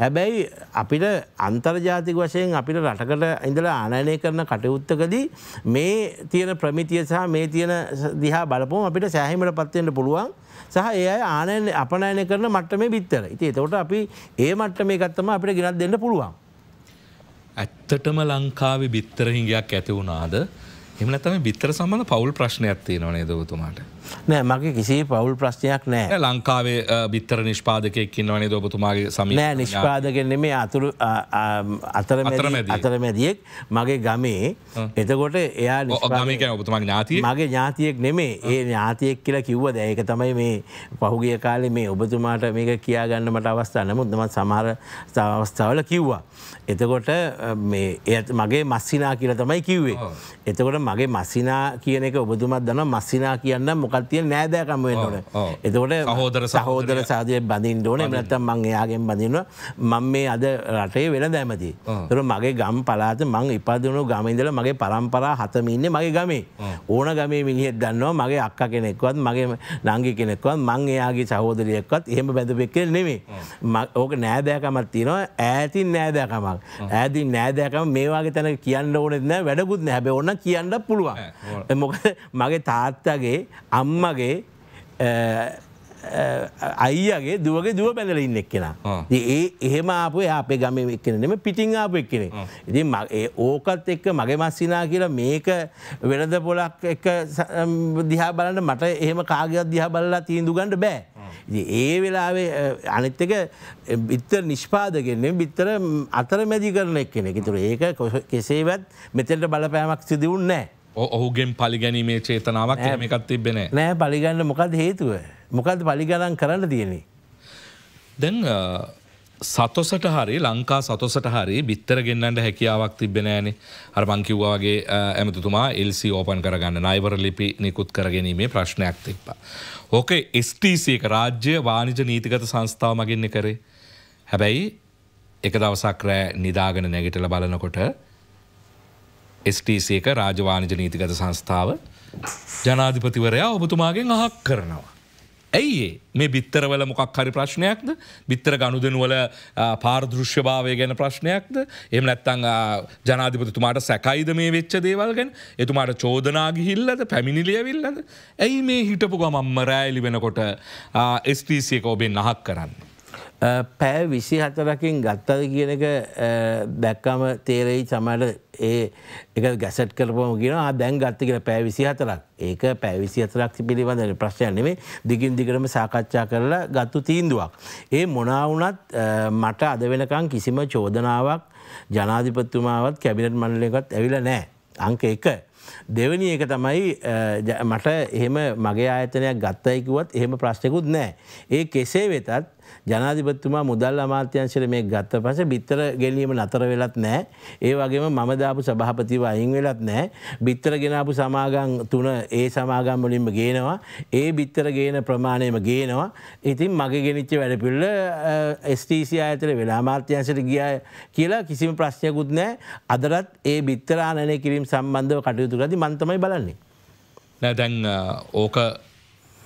හැබැයි අපිට අන්තර්ජාතික වශයෙන් අපිට රටකට ඉඳලා ආනයනය කරන කටයුත්තකදී මේ තියෙන ප්‍රමිතිය සහ මේ තියෙන දිහා බලපොම අපිට සෑහිමට පත්වෙන්ට පුළුවන් සහ ඒ අය ආනයන අපනයන කරන මට්ට මේ බිත්තර ඉති එතවට අපි ඒ මට්ට මේ ගත්තම අපිට ගෙනත් දෙන්න පුළුවන්. ඇත්තටම ලංකාවේ බිත්තර හිඟයක් ඇති වුණාද එම තම බිත්තර සම්බඳ පවුල් ප්‍රශ්නයක් තියෙනවා නේද ඔබතුමාට නෑ මගේ කිසි පවුල් ප්‍රශ්නයක් නෑ ලංකාවේ බිත්තර නිෂ්පාදකයක් ඉන්නවනේ ඔබතුමාගේ සම නෑ නිෂ්පාදකෙන්නෙ මේ අතුරු අතර අතර මැදියෙක් මගේ ගමේ එතකොට එයා නිෂ්පාමික ඔබතුමා ඥාතිය මගේ ඥාතියෙක් නෙමේ ඒ ඥාතියෙක් කියලා කිව්ව දැයක තමයි මේ පහුගිය කාලේ මේ ඔබතුමාට මේක කියාගන්න මට අවස්ථාන මුදම සමහර අවස්ථාවල කිව්වා එතකොට මගේ මස්සිනා කියලා තමයි කිව්වේ එතකොට මගේ මසිනා කියන එක ඔබතුමත් දන මස්සිනා කියන්න මොකක්තිය නෑදෑකම්ුවෙන් ඕන එතකොට හෝදර සහෝදර සාධය බඳින් ඕන එමනත්තම් මං එයාගෙන් බඳින්න මං මේ අද රටේ වෙන දැමති. තුර මගේ ගම් පලාත මං ඉපදනු ගමඉදල මගේ පරම්පරා හතමින්න මගේ ගමේ ඕන ගමේ මිනිහෙත් දන්නවා මගේ අක්ක කෙනෙක්වත් මගේ නංගි කෙනෙක්වත් මං එයාගේ සහෝදරියෙක්වත් එහෙම බැඳපෙක්ක නෙමේ ඕක නෑදෑකමත් තියෙනවා ඇතින් නෑදෑකමක් ඇතින් නෑදෑකම මේවාගේ තැන කියන්න ඕනෙත්න වැඩකුත් නැබ ඕන්න කියන්න පුළුවන් මොක මගේ තාත්තගේ අම්මගේ අයිගේ දුවගේ දුව පැදල ඉන්න එක් කෙනා ඒ එහෙම අපේ අපේ ගම එක්කනෙම පිටිං ආපු එක් කෙනෙ ඉති ඕකත් එක්ක මගේ මස්සිනා කියලා මේක වෙනද පොලක් එක දිහා බලන්න මට එහෙම කාගයක් දිහා බලලා තීන්දු ගන්නඩ බෑ ඒ වෙලාවේ අනිත්තක බිත්තර නිෂ්පාදගෙන්නේ බිත්තර අතර මැදි කරන එක් කෙනෙ තුර ඒක කෙසේවත් මෙතෙන්ට බලපෑමක් සිදිවුන්නෑ ඔහුගෙන් පලිගැනීමේ චේතනාවක් මේකත් තිබෙන නෑ පලිගන්න මොකක් හේතුව මොකද පලිගණන් කරන්න තියෙනෙ. දැන් සතොසට හරි ලංකා සතොසට හරි බිත්තර ගෙන්න්නට හැකියාවක් තිබෙනෑනේ අර මංකිව්වාගේ ඇමතුතුමා එල්සි ඕපන් කරගන්න නයිවර ලිපි නිකුත් කරගැනීමේ ප්‍රශ්නයක් තික්පා. ඕක ස්ටC එක රාජ්‍ය වානිජ නීතිගත සංස්ථාව මගින්න කරේ. හැබැයි එක දවසක් රෑ නිදාගෙන නැගිටල බලනකොට ස්ටC එක රාජවානිජ නීතිගත සංස්ථාව ජනාධිපතිවරයා ඔබතුමාගෙන් අහක් කරනවා. ඇයිඒ මේ බිත්තරවල මොකක් හරි ප්‍රශ්නයක්ද බිත්තර ගණුදනුවල පාර්දෘශ්‍යභාවය ගැන ප්‍රශ්නයක්ද එම නැත්තං ජනාධිපතුමාට සැකයිද මේ වෙච්ච දේවල්ගෙන් එතුමාට චෝදනාගිහිල්ලද පැමිණිලියවිල්ලද ඇයි මේ හිටපු ගමම්ම රෑලි වෙනකොට ස්ටීසියක ඔබෙන් නහක් කරන්න. පැෑ විසි හතරකින් ගත්තද කියන එක දැක්කම තේරෙයි සමට ඒ එක ගැසට් කරපම කියෙන දැන් ගත්ත කියෙන පැෑ විසි හතරක් ඒක පැවිසි අතරක් පිළිබඳ ප්‍රශ්යන්නෙමේ දිගින් දිගටම සාකච්ඡා කරලා ගත්තු තීන්දුවක්. ඒ මොනාවුනත් මට අද වෙනකං කිසිම චෝදනාවක් ජනාධිපත්තුමාවත් කැබිනට මණලයකත් ඇවිල නෑ. අංක එක. දෙවනි එක තමයි මට එහෙම මගේ ආයතනයක් ගත්තයිකුවත් එහෙම ප්‍රශ්නකුත් නෑ. ඒ කෙසේ වෙතත් ජනාධිපත්තුමා මුදල් අමාත්‍යංශයට මේ ගත්ත පස බිත්තර ගැලීම නතර වෙලත් නෑ ඒ වගේම මම දාපු සභහපතිව අයින් වෙලත් නෑ බිත්තර ගෙනාපු සමාගම් තුන ඒ සමාගම් වලින්ම ගේනවා ඒ බිත්තර ගේන ප්‍රමාණයම ගේනවා ඉතින් මගේ ගෙනනිච්ච වැඩපිල්ල ස්ටීසි අතර වෙලා අමාත්‍යංශයට ගිය කියලා කිසිම ප්‍රශ්නයකුත් නෑ අදරත් ඒ බිත්තරානය කිරීම සම්බන්ධව කටයුතු ගති මන්තමයි බලන්නේ. නැදැන් ඕක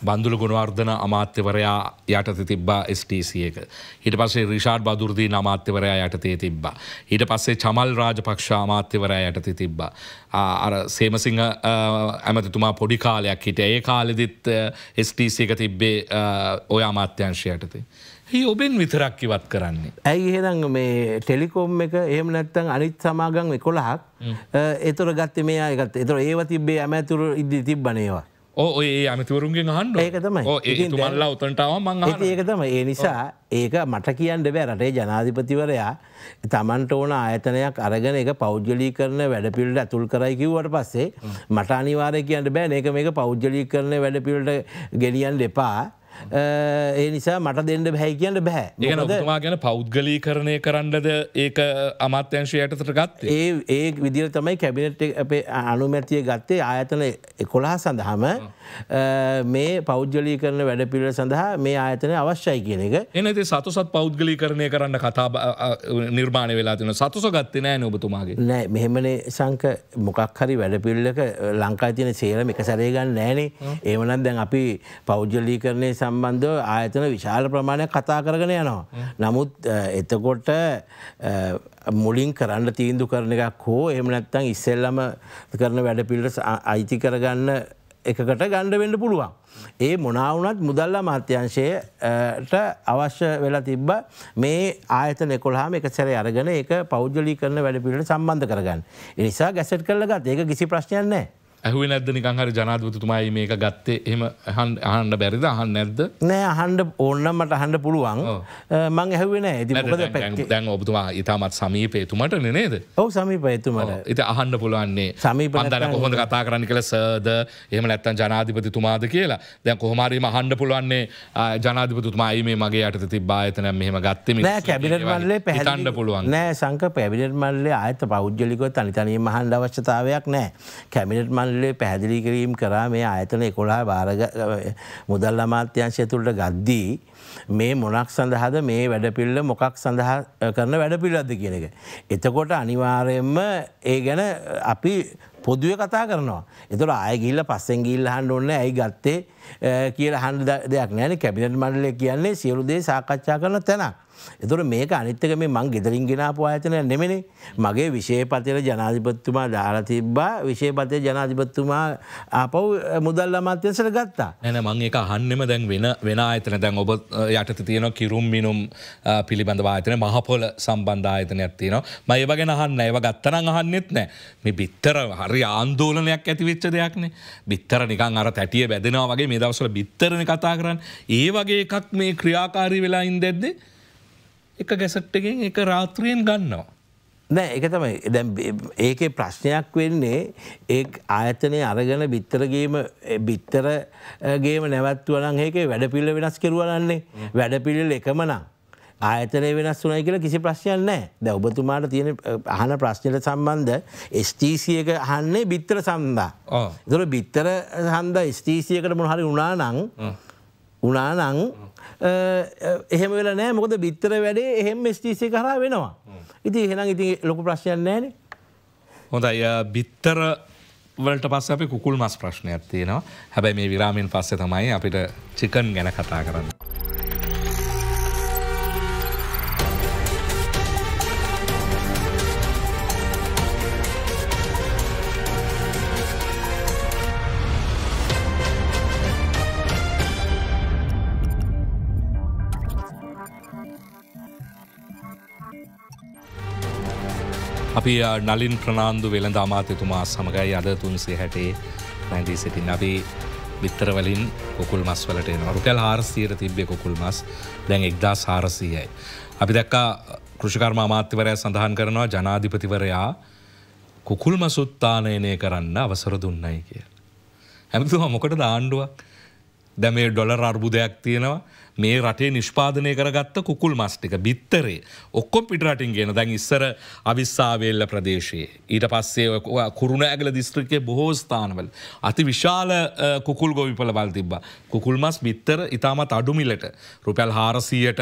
බන්දුල ගුණවර්ධන අමාත්‍යවරයා යටත තිබ්බා ස්ටC එක. හිට පස්සේ රිෂාඩ් බදුෘදී අමාත්‍යවරයා යටතේ තිබ්බා. හිට පස්සේ චමල් රාජපක්ෂ අමාත්‍යවරයා යටති තිබ්බා. අර සේමසිංහ ඇමතිතුමා පොඩි කාලයක් හිට ඒ කාලෙදිත් ස්ටC එක තිබ්බේ ඔය අමාත්‍යංශය යටතේ. ඔබෙන් විතරක් ඉවත් කරන්නේ. ඇයි හෙදන් මේ ටෙලිකෝම් එක එහම නැත්තන් අනිත් සමාගන් එකොළහක් එතුර ගත්ත මේ අයගත් එතුර ඒව තිබේ ඇමැතුරු ඉදදි තිබ්බනේවා. ඒ අමතුවරුන්ගේ හන්න ඒකතම ඒතුමල්ලා උතන්ටාව මං ඒකතම ඒ නිසා ඒක මට කියන්න බෑ රටේ ජනාධිපතිවරයා තමන්ට ඕන ආයතනයක් අරගෙන එක පෞද්ජලී කරන වැඩපිල්ට ඇතුල් කරයි කිව්වට පස්සේ මට අනිවාරය කියන්න බෑ ඒක මේක පෞද්ජලී කරන වැඩපිල්ට ගෙනියන් දෙපා ඒ නිසා මට දෙන්න බැහැ කියන්න බැහැ ඒතුමා ගැන පෞද්ගලී කරණය කරන්නද ඒක අමාත්‍යංශය යටතට ගත් ඒ ඒ විදිර තමයි කැබිනට් අපේ අනුමැතිය ගත්තේ ආයතන එකොලා සඳහම මේ පෞද්ගලී කරන වැඩපිළ සඳහා මේ ආයතනය අවශ්‍යයි කියන එක එනති සතුසත් පෞද්ගලි කරණය කරන්න කතා නිර්මාණය වෙලා තින සතුස ගත්ත නෑ නොබතුමාගේ නෑ මෙහෙමනේ සංක මොකක් හරි වැඩපිල්ලක ලංකා තියන සේලම එක සරේගන්න නෑනේ ඒමනත් දැන් අපි පෞද්ගලී කරණය සම්බන්ධ ආයතන විශාල ප්‍රමාණයක් කතා කරගෙන යනවා. නමුත් එතකොට මුලින් කරන්න තීන්දු කරන එකක් හෝ එහම නැත්තං ඉස්සෙල්ලම කරන වැඩපිල්ට අයිති කරගන්න එකකට ගණ්ඩ වෙන්න පුළුවන්. ඒ මොනාවනත් මුදල්ල මාත්‍යංශයට අවශ්‍ය වෙලා තිබ්බ මේ ආයත නෙකොල්හාම එක සැර අරගෙන ඒ පෞද්ජලි කරන වැඩපිට සම්බන්ධ කරගන්න. එනිසා ගැසට් කරලගත් ඒක කිසි ප්‍රශ්නයන්නේ. ඇහුව නැද නිකංහර ජනාධපතුතුමයි මේක ගත්තේ එම අහන්ඩ බැරිද අහන් නැද්ද නෑ අහන්ඩ ඕන්නමට අහන්ඩ පුළුවන් මං ඇහුවෙන ඇති දැන් ඔබතුමා ඉතාමත් සමීපේතුමට නනේද ඔව සමීපයතුමට ඉති අහන්ඩ පුළුවන්න්නේ සමීපන්දර කොහොඳ කතා කරන්න කළ සද එම නැත්තන් ජනාධිපතිතුමාද කියලා දැන් කොහමරීම අහන්ඩ පුළුවන්න්නේ ජනාධිපතුතුමායි මේ මගේ අයට තිබා එතන මෙහම ගත්තම කැබිට මල්ලේ පැහටන්ඩ පුළුවන් නෑ සංක පැබිට මල්ලේ අත පෞද්ගලිකොත් අනිතනීම හන්ඩ අවශ්‍යතාවයක් නෑ කැමිට මල්ල මණ්ඩලේ පැහැදිලි කිරීම් කරා මේ ආයතන එකොලා භාරග මුදල් අමාත්‍යංශය තුළට ගද්දී මේ මොනක් සඳහාද මේ වැඩපිල්ල මොකක් සඳහා කරන වැඩපිල්ලද කියන එක. එතකොට අනිවාරයෙන්ම ඒ ගැන අපි පොදුව කතා කරනවා. එතුට අයගිල්ල පස්සෙන් ගිල්ල හන්ඩ ඔන්න ඇයි ගත්තේ කියල හන්ඩ දෙයක් නෑන කැබිනට මණඩලය කියන්නේ සියලුදේ සාකච්ඡා කරන තැනක්. එතුොට මේක අනිත්තක මේ මං ගෙදරින් ගෙනාපු ආයතනය නෙමෙනේ මගේ විශේපතියට ජනාධිපත්තුමා දාලා තිබ්බා විශේපතය ජනාධිපත්තුමා අපව් මුදල්ල මත්‍යසට ගත්තා නැන මං එක හන්නෙම දැන් වෙන වෙන අතන දැන් ඔබ යට තියෙන කිරුම් මිනුම් පිළිබඳවා අතන මහපොල සම්බන්ධායතනයක් තියෙන මයි වගෙන හන්න ඇව ගත්තන අහන්නෙත් නෑ මේ බිත්තර හරි ආන්දෝලනයක් ඇතිවෙච්ච දෙයක්නේ බිත්තර නිකන් අර තැටිය බැදෙනවා වගේ මේ දවසල බිත්තරණ කතා කරන්න ඒ වගේ එකක් මේ ක්‍රියාකාරී වෙලා ඉන්දෙද්දේ එක ගැසට්ටගෙන් එක රාත්‍රියෙන් ගන්නවා. නෑ එක තමයි දැන් ඒකේ ප්‍රශ්නයක් වෙන්නේ ඒ ආයතනය අරගෙන බිත්තරගේම බිත්තරගේම නැවත්වලන් ඒකේ වැඩපිල්ල වෙනස් කරුවලන්නේ වැඩපිල්ල එකම නම්. ආයතනය වෙනස් වනයි කියලා කිසි ප්‍රශ්යන් නෑ දැ ඔබතුමාට තියෙන අහන ප්‍රශ්නයට සම්බන්ධ ස්ටීසිය එක හන්නේ බිත්තර සම්දා. දොර බිත්තර සන්ද ස්ටීසියකට මොහරි උනානං උනානං එහෙම වෙලා නෑ මොකද බිත්තර වැඩේ එහෙම ස්ටිසේ කරා වෙනවා. ඉති එහෙනම් ඉති ලොකු ප්‍රශ්යන් නෑන. හොඳයි බිත්තර වලට පස්ස අපි කුකුල් මස් ප්‍රශ්නයක් තියෙනවා හැබැයි මේ විරාමෙන් පස්සේ තමයි අපිට චිකන් ගැන කතා කරන්න. අපි නලින් ප්‍රනාාන්දු වෙළඳ අමාත්‍යතුමා සමඟයි අද තුන්සේ හැටේ නැදී සිටින් අපි බිත්තරවලින් කොකුල් මස් වලට රුකැල් ආරසීයට තිබ්බය කොකුල් මස් දැන් එක්දා සාරසීයයි. අපි දැක්කා කෘෂිකර්ම අමාත්‍යවරය සඳහන් කරනවා ජනාධිපතිවරයා කුකුල් මසුත්තානයනය කරන්න අවසර දුන්නයි කිය. ඇමතුම මොකට දාණ්ඩුවක් දැමේ ඩොලර් අර්බුදයක් තියෙනවා මේ රටේ නිෂ්පාදනය කරගත්ත කුකුල් මස්ටික බිත්තරේ ඔක්කොම් පිටරටින් ගෙන දැන් ඉස්සර අවිස්සාාවේල්ල ප්‍රදේශයේ. ඊට පස්සේ කුරුණ ඇගල දිස්ත්‍රිකේ බොහෝස්ථානවල. අති විශාල කුකුල් ගොවිපල බල් තිබ්බ. කුකුල් මස් බිත්තර ඉතාමත් අඩුමිලට රුපැල් හාරසීයට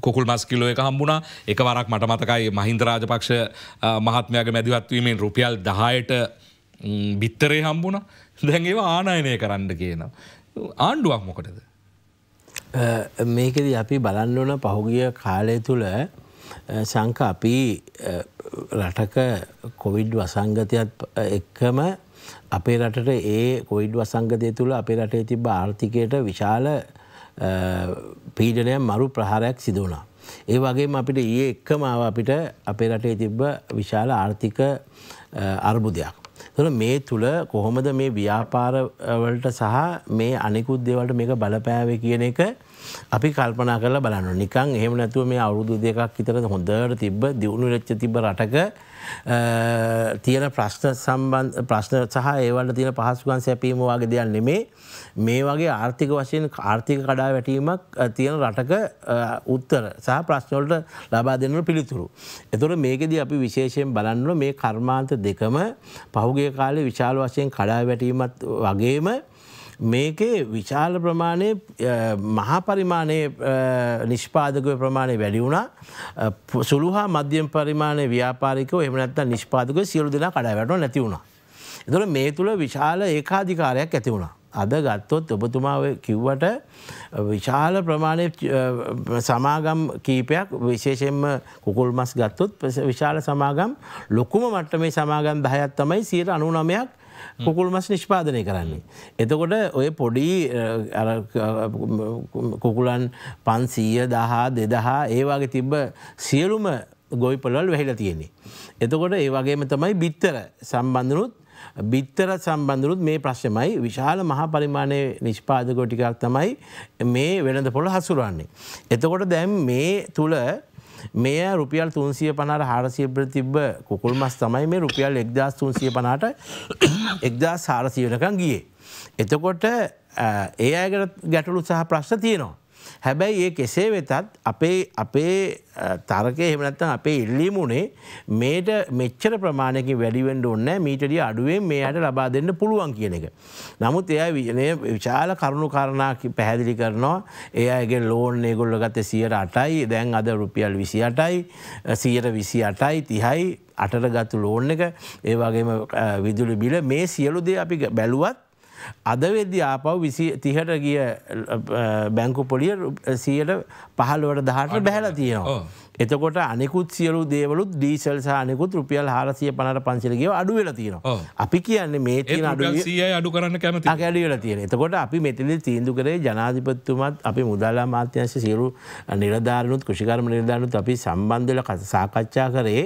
කුකුල් මස් කිලෝ එක හම්බුණා එක වරක් මටමතකයි මහින්දරාජපක්ෂ මහත්මයගේ මැදිවත්වීමෙන් රුපියල් දහයට බිත්තරේ හම්බුණ දැන්ඒවා ආනයනය කරන්න කියනවා. ආණ්ඩුවක් මොකටද. මේකද අපි බලන්න ඕන පහුගිය කාලය තුළ සංක අපි රටක කොවිඩ් වසංගතයත් එක්කම අපේ රටට ඒ කොයිඩ් වසංගතය තුළ අපේ රටේ තිබ ආර්ථිකයට විශාල පීඩනය මරු ප්‍රහාරයක් සිදුවනා. ඒ වගේම අපිට ඒ එක්කමාව අපිට අපේ රටේ තිබ්බ විශාල ආර්ථික අර්බුදයක්. තුළ මේ තුළ කොහොමද මේ ව්‍යාපාරවලට සහ මේ අනිකුද්දේවලට මේක බලපෑව කියන එක අපි කල්පනා කරල බලන්න නිකං එහෙම නැතුව මේ අවුරුදු දෙකක් විතරද හොඳට තිබ දියුණු රච්ච තිබ රටක තියෙන ප්‍රශ්න සම්බන්ධ ප්‍රශ්න සහ ඒවලට තියෙන පහසුකන් සැපීම වගේ දෙයක් නෙමේ මේ වගේ ආර්ථික වශයෙන් ආර්ථික කඩා වැටීමක් තියෙන රටක උත්තර සහ ප්‍රශ්නවලට ලබා දෙන්නට පිළිතුරු. එතුොට මේකෙද අපි විශේෂයෙන් බලන්න මේ කර්මාන්ත දෙකම පහුගේ කාලේ විශාල වශයෙන් කඩා වැටීමත් වගේම මේකේ විශාල ප්‍රමාණය මහා පරිමාණය නිෂ්පාදකය ප්‍රමාණය වැඩි වුණා සුළුහා මධ්‍යම පරිමාණය ව්‍යාපාරිකව එමනත්ත නිෂ්පාදක සියලු දෙනා කඩා වැටන නැති වුණා. එතුළ මේ තුළ විශාල ඒකාධිකාරයක් ඇති වුණා. අද ගත්තොත් ඔබතුමාව කිව්වට විශාල ප්‍රමාණය සමාගම් කීපයක් විශේෂෙන්ම කුකුල් මස් ගත්තොත් විශාල සමාගම් ලොකුම මට්ට මේ සමාගම් දහයත් තමයි සීර අනුනමයක් කුකුල් මස් නිෂ්පාදනය කරන්නේ. එතකොට ඔය පොඩි කුකුලන් පන්සීය දහා දෙදහා ඒවාගේ තිබ්බ සියලුම ගොයිපොළල් වැහිලා තියෙන්නේ. එතකොට ඒ වගේම තමයි බිත්තර සම්බන්ධනුත් බිත්තර සම්බන්ධනුත් මේ ප්‍රශ්නමයි විශාල මහා පරිමාණය නිෂ්පාදකෝ ටිකක් තමයි මේ වෙළඳ පොළ හසුරන්නේ. එතකොට දැන් මේ තුළ මේ රුපියල් තුන්සිය පනාට හාරසිය ප්‍ර තිබ්බ කුකුල් මස් තමයි මේ රුපියල් එක්දස් තුන්සිය පනාට (coughs) එක්දා සාරසියනකන් ගියේ. එතකොට ඒ අයකට ගැටලු සහ ප්‍රශ්න තියෙනවා. හැබැයි ඒ කෙසේ වෙතත් අපේ අපේ තර්කය හෙමනත්තන් අපේ ඉල්ලිමුණේ මේට මෙච්චර ප්‍රමාණයක වැඩිවෙන්ඩ ඔන්න මීටඩිය අඩුවෙන් මේ අයට ලබා දෙන්න පුළුවන් කියන එක. නමුත් එය විජනය විශාල කරුණු කරණා පැහැදිලි කරනවා ඒ අගේ ලෝන් ඒගොල්ල ගත සියට අටයි දැන් අද රුපියල් විසි අටයි සියට විසි අටයි තිහයි අටට ගත්තු ලෝන් එක ඒවාගේම විදුලි බිල මේ සියලු දේ අපි බැලුවත් අද වෙද්දි ආපව් විසි තිහට ගිය බැංකු පොලිය සියයට පහළුවට දහට බැහලා තියෙනවා. එතකොට අනෙකුත් සියලු දේවලුත් ඩීසල් සානෙකුත් රුපියල් හාරසිය පනට පන්සිලගේ අඩු වෙල තියෙනවා අපි කියන්නේ මේ තියෙන අඩුිය අඩු කරන්න කැමති අකැඩියල තියෙන එතකොට අපි මෙතිනි තීන්දු කරේ ජනාධිපත්තුමත් අපි මුදල්ලා මාත්‍යංශ සියලු නිරධාරනුත් කෘෂිකර්ම නිර්ධාරනුත් අපි සම්බන්ධල සාකච්ඡා කරේ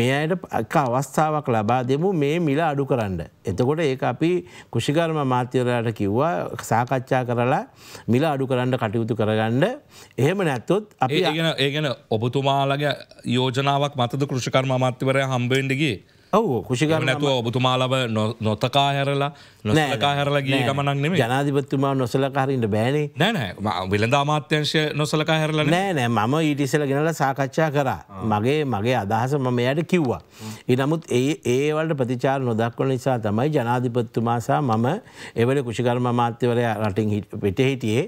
මේ අයට එක අවස්ථාවක් ලබා දෙමු මේ මිල අඩු කරන්න. එතකොට ඒ අපි කෘෂිකර්ම මාත්‍යරයට කිව්වා සාකච්ඡා කරලා මිල අඩු කරන්න කටයුතු කරගන්න එහෙම නැත්තොත් අපි ඒගෙන ඔබ ඔබතුමාලගේ යෝජනාවක් මතද කෘෂිකර්ම අමාත්‍යවරය හම්බෙන්ඩිගේ ඔවු කුෂිකරන නැතුව ඔබතුමාලව නොතකා හැරලා නොසලකා හැරලගේ ගමනක් නෙම ජනාධිපත්තුමා නොසලකාරට බෑනේ නෑනෑ විලඳ අමාත්‍යංශය නොසලකා හැරල නෑ නෑ මම ඊටිසල ගෙනල සාකච්ඡා කරා මගේ මගේ අදහස මම එයට කිව්වා. ඉනමුත් ඒ ඒවලට ප්‍රතිචාර නොදක්වන නිසා තමයි ජනාධිපත්තුමාසා මම එවල කුෂිකර්ම මාත්‍යවරය රටින් පෙට හිටියේ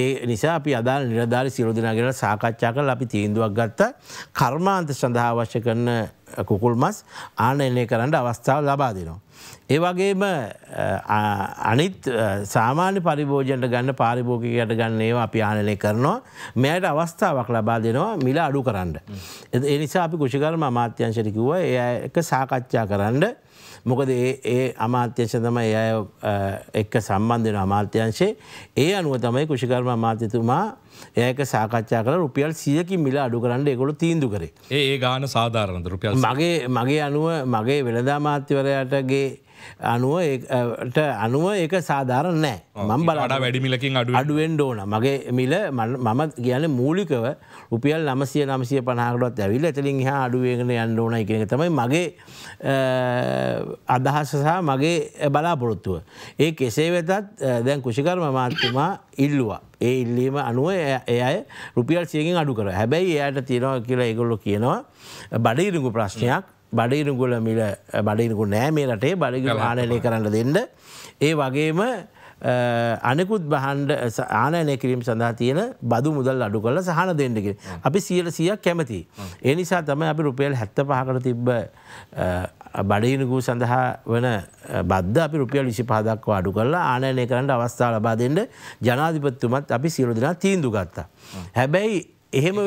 ඒ නිසා අපි අදාල් නිරධාරි සිරෝධනාගෙන සාකච්ඡා කල අපි තීන්දුවක් ගත්ත කර්මාන්ත සඳහා අවශ්‍ය කරන කුකුල් මස් ආනයනය කරන්න අවස්ථාව ලබා දෙනවා. ඒවගේම අනිත් සාමාන්‍ය පරිභෝජනට ගන්න පාරිභෝගිකයට ගන්න ඒවා අපි ආනනය කරනවා මෙයට අවස්ථාවක් ලබා දෙනවා මිල අඩු කරන්න. එනිසා අපි කෘෂිකර්ම අමාත්‍යංශරිකිව ඒ එක සාකච්ඡා කරන්න මොකද ඒ අමාත්‍යංශ තම එය එක්ක සම්බන්ධන අමාත්‍යංශේ ඒ අනුව තමයි කෘෂිකර්ම අමාත්‍යතුමා ඒක සාකච්ඡා කර රුපියල් සියකින් මිල අඩු කරන්න එකොළු තීන්දු කරේ ඒ ගාන සාධාරණද රුපියල් මගේ මගේ අනුව මගේ වෙළදා මාත්‍යවරයටගේ අනුව අනුව ඒක සාධාරණ නෑ මම බලට වැඩිමිලකින් අඩු අඩුවෙන් ඕන මගේ මිල මම කියන මූලිකව රුපියල් නමසිය නමසය පනාකරත් ඇවිල් ඇතලින් හා අඩුවේගෙන යන්න ඕන එක තමයි මගේ අදහස සහ මගේ බලාපොරොත්තුව. ඒ කෙසේ වෙතත් දැන් කෘෂිකර්ම මාත්තුමා ඉල්ලවා. ඒ ඉල්ලීම අනුව එය රුපියල් සියකින් අඩු කර හැබැයි එයට තියෙනවා කියලා ඒගොල්ලො කියනවා බඩ ඉරිඟු ප්‍රශ්නයක් බඩිරුගුල මිල බඩිරුකු නෑ මේ රටේ බඩිග ආනනය කරන්න දෙන්න. ඒ වගේම අනෙකුත් බහන්ඩ ආනය කිරීම සඳහා තියෙන බදු මුදල් අඩු කල සහන දෙන්නගෙන. අපි සියල සියක් කැමති. ඒ නිසා තමයි අපි රුපියල් හැත්ත පහකට තිබ්බ බඩහිනකූ සඳහා වන බද්ධ අපි රුපියල් විසි පහදක්ව අඩු කරලා ආනයනය කරන්න අවස්ථා ලබා දෙන්න ජනාධිපත්තුමත් අපි සියලු දෙනා තීන්දු ගත්තා. හැබැයි එහෙම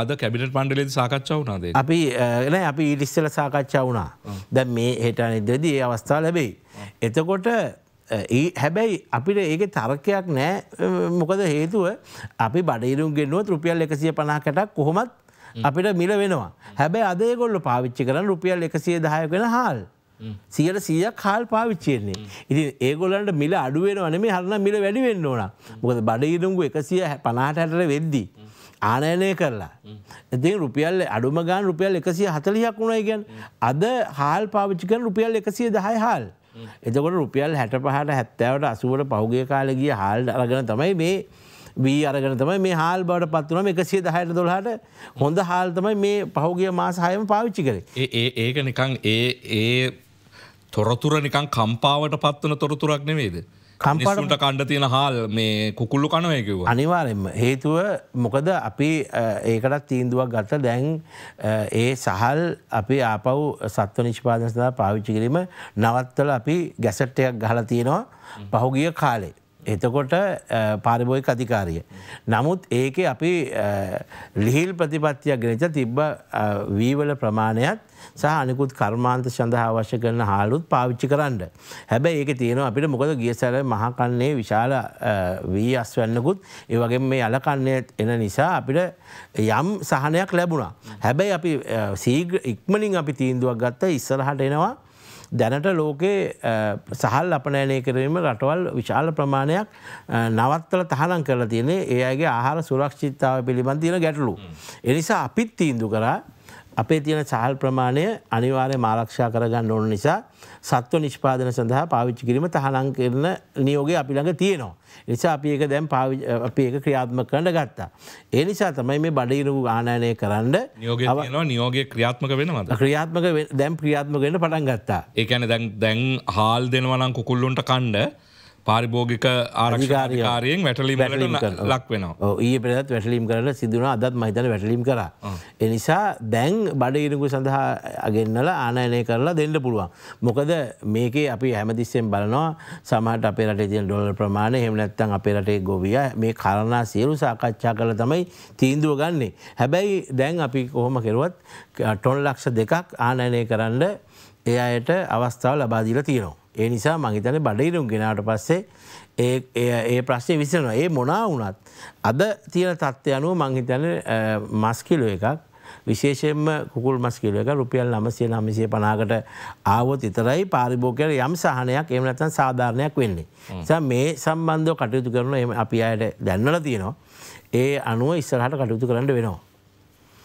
අද කැබිට පන්ඩලෙ සාකච්ඡා වුණාද අපි එන අපි ඉටිස්සල සාකච්ඡා වුණා දැන් මේ හෙට නිදදී ඒ අවස්ථා ලැබෙයි. එතකොට හැබැයි අපිට ඒක තර්කයක් නෑ මොකද හේතුව අපි බඩේරුම් ගෙන්නුව රුපියල් එකසිය පනාකටක් කොහොමත් අපිට මිල වෙනවා. හැබැයි අදයගොල්ල පාවිච්චි කරන රුපියල් එකසිය දායකෙන හාල්. සියට සීයක් කාල් පාවිච්චයෙන්නේ ඉති ඒගොලන්ට මිල අඩුවෙන වනේ හරන්න මිල වැඩි වෙන්න ඕන මොකද බඩ ඉරුංගු එකසිය පනාට හැටර වෙද්දී. ආනයනය කරලා. ඉතින් රුපියල් අඩුම ගාන් රුපියල් එකසිය හතලියක් වුණයි ගැන් අද හාල් පාවිච්චිකන රුපියල් එකසිය දහයි හාල්. එතකොට රුපියල් හැට පහට හැත්තෑවට අසුවට පහුගේ කාලගිය හාල් අරගෙන තමයි මේ වී අරගෙන තමයි මේ හාල් බවට පත්වනම එකසිේ දහයට දොළහට හොඳ හාල් තමයි මේ පහුගිය මාස හයම පාවිච්චි කරේ. ඒ ඒක නිකං ඒ ඒ තොරතුර නිකං කම්පාවට පත්වන තොරතුරක් නෙවේද. කම්පට කණ්ඩ තියෙන හාල් මේ කුකුල්ලු කනවයකිව. අනිවාරෙන්ම හේතුව මොකද අපි ඒකටත් තීන්දුවක් ගත්ත දැන් ඒ සහල් අපි ආපව් සත්ව නිෂ්පාදන සඳහා පාවිච්චි කිරීම නවත්තල අපි ගැසට්ටයක් ගහල තියෙනවා පහුගිය කාලේ. එතකොට පාරිබෝයි අධිකාරිය. නමුත් ඒක අපි ලිහිල් ප්‍රතිපත්තියක් ගෙනච තිබ්බ වීවල ප්‍රමාණයත් සහ අනිකුත් කර්මාන්ත සඳහා අවශ්‍ය කරන හාලුත් පාවිච්චි කරන්න. හැබැ ඒක තියෙනවා අපිට මොකද ගිය සැර මහකන්නේ විශාල වී අස්වැන්නකුත් ඒවගේ මේ අලකන්නේ එන නිසා අපිට යම් සහනයක් ලැබුණා. හැබැයි අපි සීග ඉක්මනින් අපි තීන්දුවක් ගත්ත ඉස්සරහට එනවා දැනට ලෝකයේ සහල් අපනෑනය කිරීම රටවල් විශාල ප්‍රමාණයක් නවත්තල තහනම් කරලා තියෙන ඒ අගේ ආහාර සුරක්ෂිතාව පිළිබඳ තියෙන ගැටලු. එනිසා අපිත් තීන්දු කරා අපේ තියෙන සහල් ප්‍රමාණය අනිවාරය මාරක්ෂා කරගන්න ඕන නිසා සත්ව නිෂ්පාදන සඳහා පාවිච්චි කිරීම තහනම් කරන නියෝග අපිළඟ තියෙනවා. නිසා අපි ඒක දැම් අපි ඒක ක්‍රියාත්ම කරන්න ගත්තා. ඒ නිසා තමයි මේ බඩීරු ආනයනය කරන්න නියෝග නියෝගේ ක්‍රියාත්මක වෙනවද ක්‍රියාත්මක දැම් ක්‍රියාත්මක වෙන පටන් ගත්තා. ඒකැන දැන් දැන් හාල් දෙනවනම් කුකුල්ලුන්ට කණ්ඩ පාරිභෝගික ආරක්ෂාකාරයෙන් වැටලීම ලක් වෙනවා ඒ පෙත් වැටලීම් කරන සිදුවන අදත් මහිතන වැටලීම් කර. එනිසා දැන් බඩඉරකු සඳහා අගෙන්න්නල ආනයනය කරලා දෙන්න පුළුවන්. මොකද මේකේ අපි හැමතිස්සෙන් බලනවා සමට අපේ රට තියන් ඩොල ප්‍රමාණ හෙමනැත්තන් අපේ රටේ ගොවිය මේ කරණා සියලු සාකච්ඡා කළ තමයි තීන්දුව ගන්නේ. හැබැයි දැන් අපි කොහොම කෙරුවත් ටොන් ලක්ෂ දෙකක් ආනයනය කරන්න ඒ අයට අවස්ථාව ලබාදීල තියෙනවා. ඒ නිසා මහිතන බඩීරුම් ගෙනාට පස්සේ ඒ ප්‍රශ්නය විසනවා ඒ මොනා වුනත් අද තියෙන තත්ත්ය අනුව මංහිතන මස්කිලෝ එකක් විශේෂයෙන්ම කුකුල් මස් කිලෝ එක රුපියල් 900 900 50කට ආවොත් විතරයි පාරිභෝගිකයට යම් සහනයක් එහෙම නැත්නම් සාධාරණයක් වෙන්නේ. නිසා මේ සම්බන්ධව කටයුතු කරන අපි අයට දැන්වලා තියෙනවා. ඒ අනුව ඉස්සරහට කටයුතු කරන්න වෙනවා.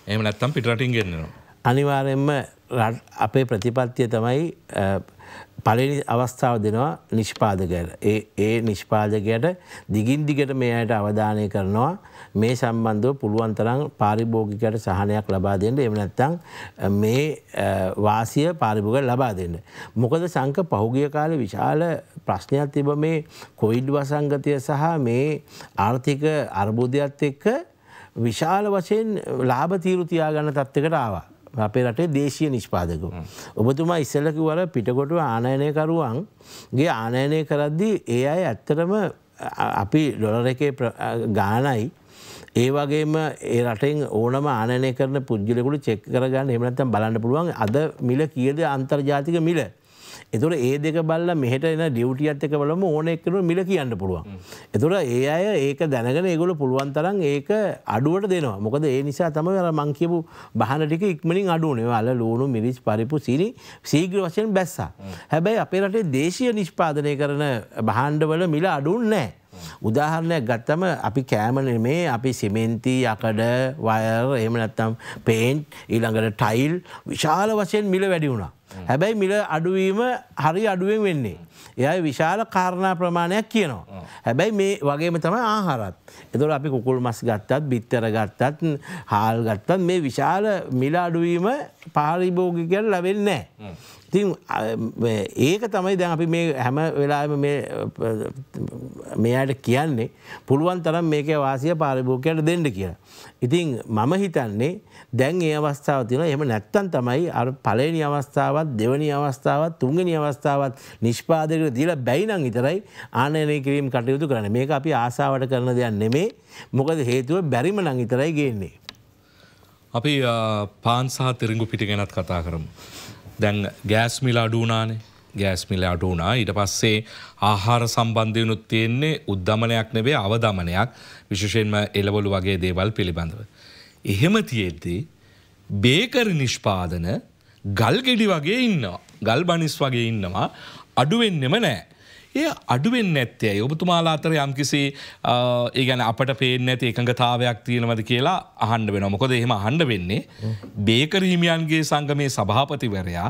එහෙම නැත්නම් පිටරටින් ගෙන්නනවා. අනිවාර්යෙන්ම අපේ ප්‍රතිපත්තිය තමයි පලනි අවස්ථාව දෙනවා නිෂ්පාදකයට ඒ නිෂ්පාදකයට දිගින් දිගට මේ අයට අවධානය කරනවා මේ සම්බන්ධව පුළුවන් තරම් පාරිභෝගිකයට සහනයක් ලබා දෙන්න එහෙම නැත්නම් මේ වාසිය පාරිභෝගිකයට ලබා දෙන්න. මොකද සංක පහුගිය කාලේ විශාල ප්‍රශ්නයක් තිබ මේ කොවිඩ් වසංගතය සහ මේ ආර්ථික අර්බුදයත් එක්ක විශාල වශයෙන් ලාභ තීරු තියාගන්න තත්ත්වයකට ආවා. අපේ රටේ දේශය නිෂ්පාදකු. ඔබතුමා ඉස්සල්ලකි වර පිටකොටුව ආනයනයකරුවන්ගේ ආනයනය කරද්දී ඒ අයි ඇත්තටම අපි ඩොලර එකේ ගානයි ඒ වගේම ඒ රටෙන් ඕනම ආනය කරන පුද්ගලකුට චෙක් කරගන්න එමනත්තම් බලන්න පුළුවන් අද මිල කියද අන්තර්ජාතික මිල. එතුොට ඒ දෙක බල්ල මෙහට එන ඩියවටියත් එක බලම ඕන එකනු මිල කියන්න පුළුවන්. එතුොට ඒ අය ඒක දැනගෙන ඒගොල පුළුවන් තරන් ඒක අඩුවට දෙනවා මොකද ඒ නිසා තම ර මංකිපු බහනටික ඉක්මනින් අඩුවනවාල ලූුණු මිරිස් පරිපු සිරි සීග්‍ර වශයෙන් බැස්සා. හැබැයි අපේ රටේ දේශය නිෂ්පාදනය කරන බහන්්ඩවල මිල අඩුන් නෑ. උදාහරණයක් ගත්තම අපි කෑමන මේ අපි සිමෙන්තිී යකඩ වයර් එහම නැත්තම් පේන්් ඊළඟට ටයිල් විශාල වශයෙන් මිල වැඩි වුණා. හැබැයි මිල අඩුවීම හරි අඩුවෙන් වෙන්නේ. එයයි විශාල කාරණා ප්‍රමාණයක් කියනවා. හැබැයි මේ වගේම තම ආහාරත්. එතුොට අපි කුකුල් මස් ගත්තත් බිත්තර ගත්තත් හාල් ගත්තත් මේ විශාල මිල අඩුවීම පාරිභෝගිකර ලැබෙන්නේ. තින් ඒක තමයි දැන් අපි මේ හැම වෙලා මෙයාට කියන්නේ පුළුවන් තරම් මේක වාසිය පාරිභෝකයට දෙන්න කියලා. ඉතින් මම හිතන්නේ දැන් ඒ අවස්ථාව තියෙන එම නැත්තන් තමයි අ පලනි අවස්ථාවත් දෙවනි අවස්ථාවත් තුන්ගනි අවස්ථාවත් නිෂ්පාදකට දීලා බැයිනං ඉතරයි ආනයනය කිරීම කටයුතු කරන මේක අපි ආසාාවට කරන දෙයක් නෙමේ මොකද හේතුව බැරිම නං ඉතරයි ගන්නේ. අපි පාන් සහ තිරිඟු පිටි ගැනත් කතා කරමු. දැන් ගෑස්මිල අඩුනානේ ගෑස්මිල අඩුනා ඊට පස්සේ ආහාර සම්බන්ධයනුත් තියෙන්නේ උද්ධමනයක් නෙවේ අවදමනයක් විශෂයෙන්ම එලවලු වගේ දේවල් පිළිබඳව. එහෙම තියෙද්දී බේකර නිෂ්පාදන ගල්ගෙඩි වගේ ඉන්නවා. ගල් බනිස් වගේ ඉන්නවා අඩුවෙන්නෙම නෑ. ඒ අඩුවෙන් නැත්තේ ඔබතුමාලා අතර යම්කිසි ඒගැන අපට පේෙන් නැති එකඟතාවයක් තියෙනවද කියලා අහන්ඩ වෙන මොකොද එහෙම හන්ඩ වෙන්නේ බේකරහිමියන්ගේ සංගමේ සභාපතිවරයා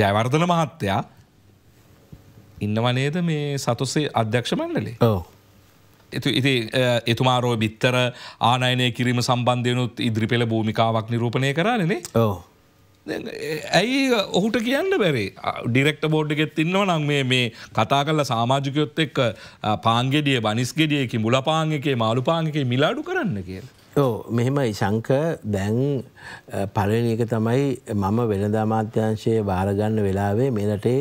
ජයවර්ධන මහත්තයා ඉන්නවනේද මේ සතුසේ අධ්‍යක්ෂ මණ්ඩලේ ඕ ඉති එතුමාරෝ බිත්තර ආනයනය කිරීම සම්බන්ධයනුත් ඉදිරි පෙළ භූමිකාවක් නිරූපණය කරන්නේ ඕ ඇයි ඔහුට කියන්න බැරි ඩිරෙක්ට බෝඩ් එකෙත් ඉන්නවා නම් මේ මේ කතා කරලා සාමාජිකයොත් එක්ක පාන්ගෙඩිය බනිස්ගෙඩියකි මුලපාන් එකේ මාළු පාන්ගේ මිලාඩු කරන්න කියලා. ඕ මෙහෙමයි ශංක දැන් පලනක තමයි මම වෙනදාමාත්‍යංශයේ භාරගන්න වෙලාවේ මෙරටේ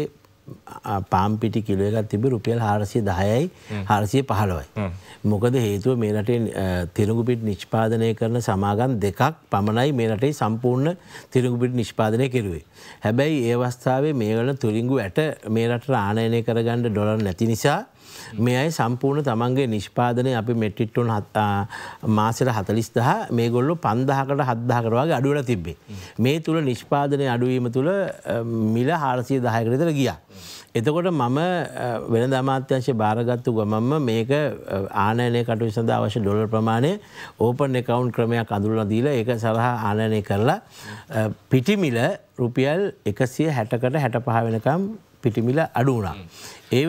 පාම්පිටි කිලුව එකක් තිබ රුපියල් හාරසිය දහයයි හාරසිය පහළොයි. මොකද හේතුව මේ රටේ තිරගුපිට නිෂ්පාදනය කරන සමාගම් දෙකක් පමණයි මේ රටේ සම්පූර්ණ තිරගුපිට නිෂ්පාදනය කෙරුවේ. හැබැයි ඒ අවස්ථාවේ මේවල තුරිංගු ඇට මේ රට ආනයනය කරගන්න ඩොලර් නැති නිසා මේ අයි සම්පූර්ණ තමන්ගේ නිෂ්පාදනය අපි මෙට්ටිට්ටුන් මාසට හතලිස් දහ මේ ගොල්ලු පන්දහකට හද්දාකරවාගේ අඩුවල තිබ්බේ. මේ තුළ නිෂ්පාදනය අඩුවීම තුළ මිල හාරසිය දහයකරතර ගියා. එතකොට මම වෙන දමාත්‍යංශය භාරගත්තු ගමම මේක ආනයනය කටු සඳ අවශ්‍ය ඩොල ප්‍රමාණය ඕපන් එකවුන්් ක්‍රමයක් අඳුරල දීල ඒක සඳහා ආනයනය කරලා පිටිමිල රුපියල් එකසිය හැටකට හැට පහ වෙනකම් පිටිමිල අඩුවනා. ඒ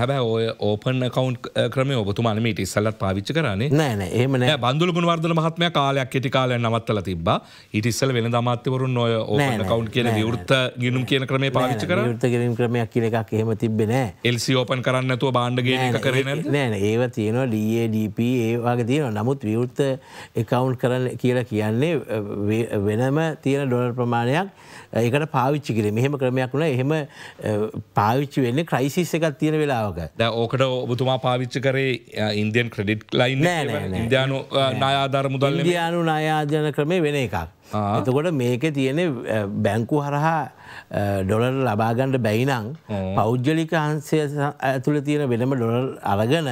හැබැ ඔය ඕපන් කවන්් ක්‍රම ඔබතුමාන මට ඉස්සල්ලත් පාවිච්ච කරන නෑන ඒම බඳුල ගුණවර්ධන මහත්ම කාලයක් කෙටි කාලය නවත්තල තිබ ඉටිස්සල් වෙන දමාත්‍යවරුන් ඔය ඕන කවන්් කියන විවෘත්ත ගිනුම් කියන ක්‍රමේ පාවිච්ච කර ෘත ගරම් ක්‍රමයක් කියන එකක් එහෙම තිබෙන එල්සි ඕපන් කරන්නතුව බාණ්ඩග කරන නෑන ඒව තියෙනවා ඩඩP ඒවාගේ තියෙන නමුත් විවෘත්ත එකවුන්් කරන්න කියලා කියන්නේ වෙනම තියෙන ඩොලර් ප්‍රමාණයක් ඒකට පාවිච්චි කිර මෙහෙම ක්‍රමයක් වුණ එහෙම පාවිච්චි වෙන්න ක්‍රයිසිස් එකක් තියෙන වෙලාවක ද ඕකට ඔබතුමා පාවිච්චි කරේ ඉන්දියන් ක්‍රඩිට් ලයින් ඉන්දයානු නයාධර මුදල් ඉදයානු නයාධන ක්‍රමය වෙන එකක් එතකොට මේක තියෙන බැංකු හරහා ඩොලර් ලබාගණ්ඩ බැයිනං පෞද්ගලික හන්සේ ඇතුළ තියෙන වෙනම ඩොලර් අරගන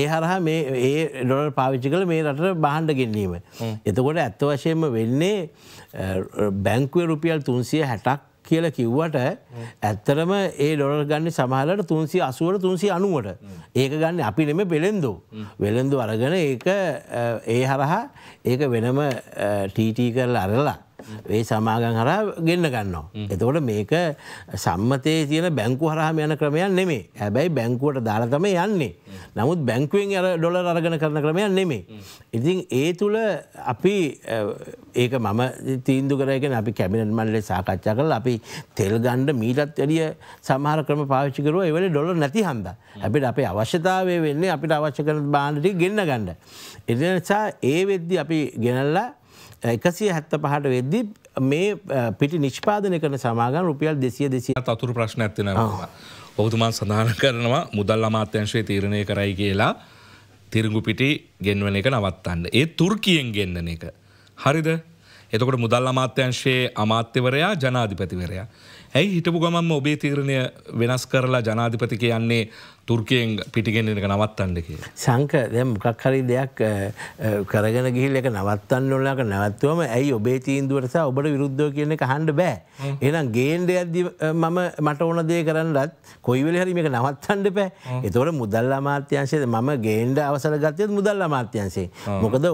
ඒ හරහා මේ ඒ ඩොලර් පාවිච්චි කළ මේ රට බහන්ඩ ගෙන්නීම. එතකොට ඇත්ත වශයෙන්ම වෙන්නේ බැංකුව රුපියල් තුන්සිය හැටක් කියල කිව්වට ඇත්තරම ඒ ඩොලර් ගන්න සමහලට තුන්සි අසුවට තුන්සි අනුවට ඒක ගන්න අපි නෙම පෙළෙන්දෝ වෙළඳු අරගෙන ඒ ඒ හරහා ඒක වෙනම ටීටී කරලා අරලා වේ සමාගන් හර ගෙන්න්න ගන්නවා. එතකොට මේක සම්මතය තියෙන බැංකු හරහම යන ක්‍රමයන් නෙමේ හැබැයි බැංකුවට දාලතම යන්නේ. නමුත් බැංකුවෙන් අර ඩොල අරගෙන කරන ක්‍රමයන් නෙමේ. ඉතින් ඒ තුළ අපි ඒක මම තීන්දු කරයගෙන අපි කැමිණට මල්ලේ සාකච්ඡා කල අපි තෙල් ගණ්ඩ මීටත් වැඩිය සමහර ක්‍රම පාවිච්චිකරුව එවැනි ඩොල නැති හන්ද. අපිට අපේ අවශ්‍යතාවය වෙන්නේ අපිට අවශ්‍ය කරන බාණ්ඩටි ගෙන්න්න ගණ්ඩ. එනිසා ඒ වෙද්දි අපි ගෙනල්ලා එකසිය හැත්ත පහට වෙද්දි මේ පිටි නිෂ්පාදනය කරන සමාගන් රුපියල් දෙසිය දෙසිය අතුරු ප්‍රශ්න ඇතින ඔබතුමන් සඳහන කරනවා මුදල් අමාත්‍යංශය තීරණය කරයි කියලා තිරගු පිටි ගෙන්වන එක නවත්තන්න. ඒ තුර්කියෙන් ගෙන්න්නන එක. හරිද එතකොට මුදල් අමාත්‍යංශයේ අමාත්‍යවරයා ජනාධිපතිවරයා. ඇයි හිටපු ගමන්ම ඔබේ තීරණය වෙනස් කරලා ජනාධිපති කියන්නේ තුර්කයෙන් පිටිගෙන් එක නවත්තන්න කිය. සංක දැ මොකක් හරි දෙයක් කරගෙන ගිහිල් එක නවත්තන්න ඔල්ලාක නවත්වම ඇයි ඔබේ චීන්දුවටස ඔබට විරුද්ධ කියන එක හන්ඩ බෑ එනම් ගේන්ඩ ඇද මම මට ඕන දේ කරන්නත් කොයිවල හරි මේක නවත්තන්ඩ පෑ එතවට මුදල් අමාත්‍යංශයද මම ගේන්ඩ අවසර ගතයත් මුදල් අමාත්‍යන්සේ මොකද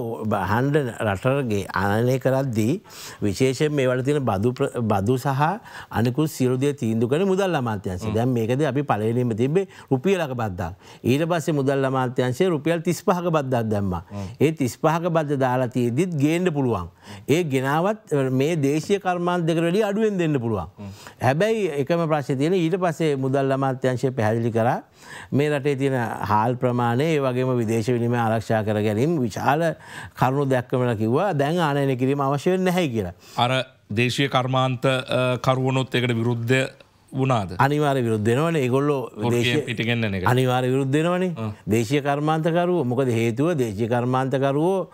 හන්ඩ රටරගේ අනනය කරද්දී විශේෂ මේ වට තියෙන බදු සහ අනෙකු සිරුදය තීන්දු කර මුදල් අමාත්‍යන්සේ දැම් මේකද අපි පලනීම තිබේ රුපියල තිස්දාක බද්දා. ඊට පස්සේ මුදල් අමාත්‍යංශයේ රුපියල් 35ක බද්දක් දැම්මා. ඒ 35ක බද්ද දාලා තියෙද්දිත් ගේන්න පුළුවන්. ඒ ගෙනාවත් මේ දේශීය කර්මාන්ත දෙකට වැඩිය අඩුවෙන් දෙන්න පුළුවන්. හැබැයි එකම ප්‍රශ්නේ තියෙන ඊට පස්සේ මුදල් අමාත්‍යංශය පැහැදිලි කරා මේ රටේ තියෙන හාල් ප්‍රමාණය ඒ වගේම විදේශ විනිමය ආරක්ෂා කර ගැනීම විශාල කරුණු දැක්වමලා කිව්වා දැන් ආනයනය කිරීම අවශ්‍ය වෙන්නේ නැහැ කියලා. අර දේශීය කර්මාන්ත කරුවනොත් ඒකට විරුද්ධ වනාද අනිවාර විරුද්ධෙනවන ඒගොල්ල පිටිගන්න අනිවාර විරුද්ධෙනවනේ දේශය කර්මාන්තකරුව මොකද හේතුව දේශය කර්මාන්තකරුවෝ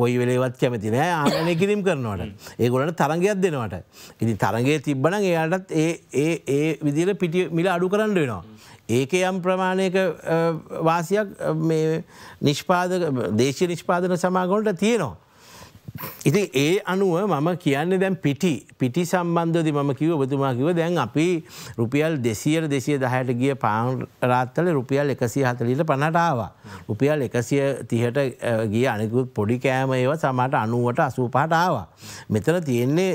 කොයි වෙලේවත් කැමති නෑ ආනය කිරීම් කරනවට ඒගොලට තරගයක් දෙනවට ඉති තරගේ තිබ්බන එයාටත් ඒ ඒ විදිල පිටි මිල අඩු කරන්න වෙනවා. ඒක යම් ප්‍රමාණයක වාසියක් නිෂ්පාද දේශ නිෂ්පාදන සමාගොන්ට තියෙනවා. ඉති ඒ අනුව මම කියන්නේ දැන් පිටි පිටි සම්බන්ධදි මම කිව ඔබතුමා කිව දැන් අපි රුපියල් දෙසියට දෙසිය දහයට ගිය පාරාත්තල රුපියල් එකසිය හතලීට පණටාවා. රුපියල් එකසිය තිහට ගිය අනිකුත් පොඩි කෑම ඒව සමට අනුවට අසූ පහටාවා. මෙතන තියෙන්නේ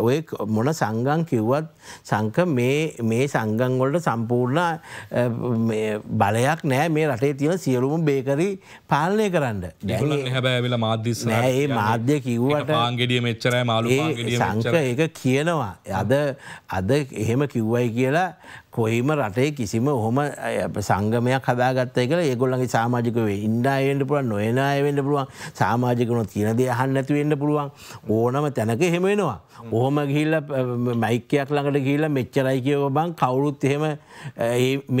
ඔය මොන සංගන් කිව්වත් සංක මේ සංගන්වලට සම්පූර්ණ බලයක් නෑ මේ රටේ තියෙන සියලුම බේකරි පාලනය කරන්න. හැබැ වෙලා මාධ්‍ය ඒ මාධ්‍ය කිව්වට පාන්ගෙඩිය මෙච්චරයි මාලු සංක ඒක කියනවා. අද අද එහෙම කිව්වයි කියලා කොහෙම රටේ කිසිම හොම සංගමයක් හදාගත්තය කළ ඒගොල්ලගේ සාමාජිකව ඉන්ඩායෙන්ට පුළුවන් නොයනායවෙන්න පුළුවන් සාමාජිකනො තියනද අහන්න ඇතිවෙන්න පුළුවන් ඕනම තැනක හෙමෙනවා. ඔහොම ගිල්ල මයිකයක් ළඟට ගිල්ල මෙච්චරයි කියව බං කවුරුත් එහෙම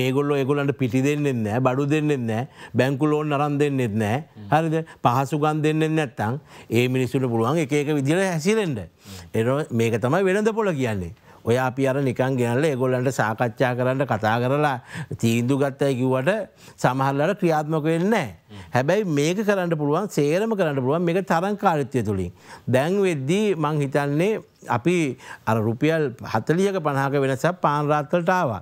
මේගොල්ලො එගොලන්ට පිටි දෙන්නෙන්න බඩු දෙන්නෙන්න බැංකුලෝන් නරන් දෙන්නෙත් නෑ හරිද පහසුගන් දෙන්නෙන් නැත්තං ඒ මිනිස්සුට පුළුවන් එක එක විදිර හැසිරෙන්ට එ මේක තමයි වෙනද පොල කියන්නේ. ඔය අපි අර නිකන් ගැනල ඒගොල්ලන්ට සාකච්ඡා කරන්න කතා කරලා තීන්දු ගත්තයි කිව්වට සමහල්ලට ක්‍රියාත්මක වෙන්නේ. හැබැයි මේක කරන්න පුළුවන් සේරම කරන්න පුළුවන් මේක තරංකාරිත්‍ය තුළින්. දැන් වෙද්දී මං හිතන්නේ අපි අර රුපියල් හතලියක පණහක වෙනසක් පාන්රාත්තලටාව.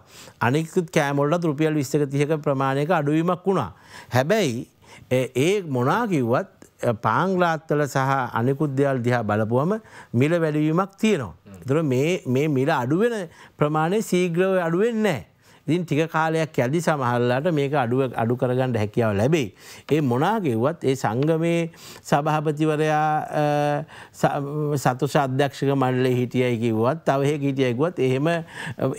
අනිකුත් කෑමොල්ලත් රුපියල් විස්සක තියක ප්‍රමාණයක අඩුවීමක් වුණා. හැබැයි ඒ මොනා කිව්වත් පාංගලාත්තල සහ අනෙකුද්‍යල් දිහා බලපුවම මිල වැඩවීමක් තියෙනවා. තුර මේ මිල අඩුවෙන ප්‍රමාණය සීග්‍රව අඩුවෙන් නෑ. ඉතින් ටික කාලයක් ඇදි සමහරලාට මේක අඩුව අඩු කරගන්න හැකියාව ලැබෙයි. ඒ මොනාගෙව්වත් ඒ සංගමයේ සභහපතිවරයා සතුෂ අධ්‍යක්ෂක මණ්ඩලේ හිටියයි කිව්වත් තවහෙ හිටියයකුවත් එහෙම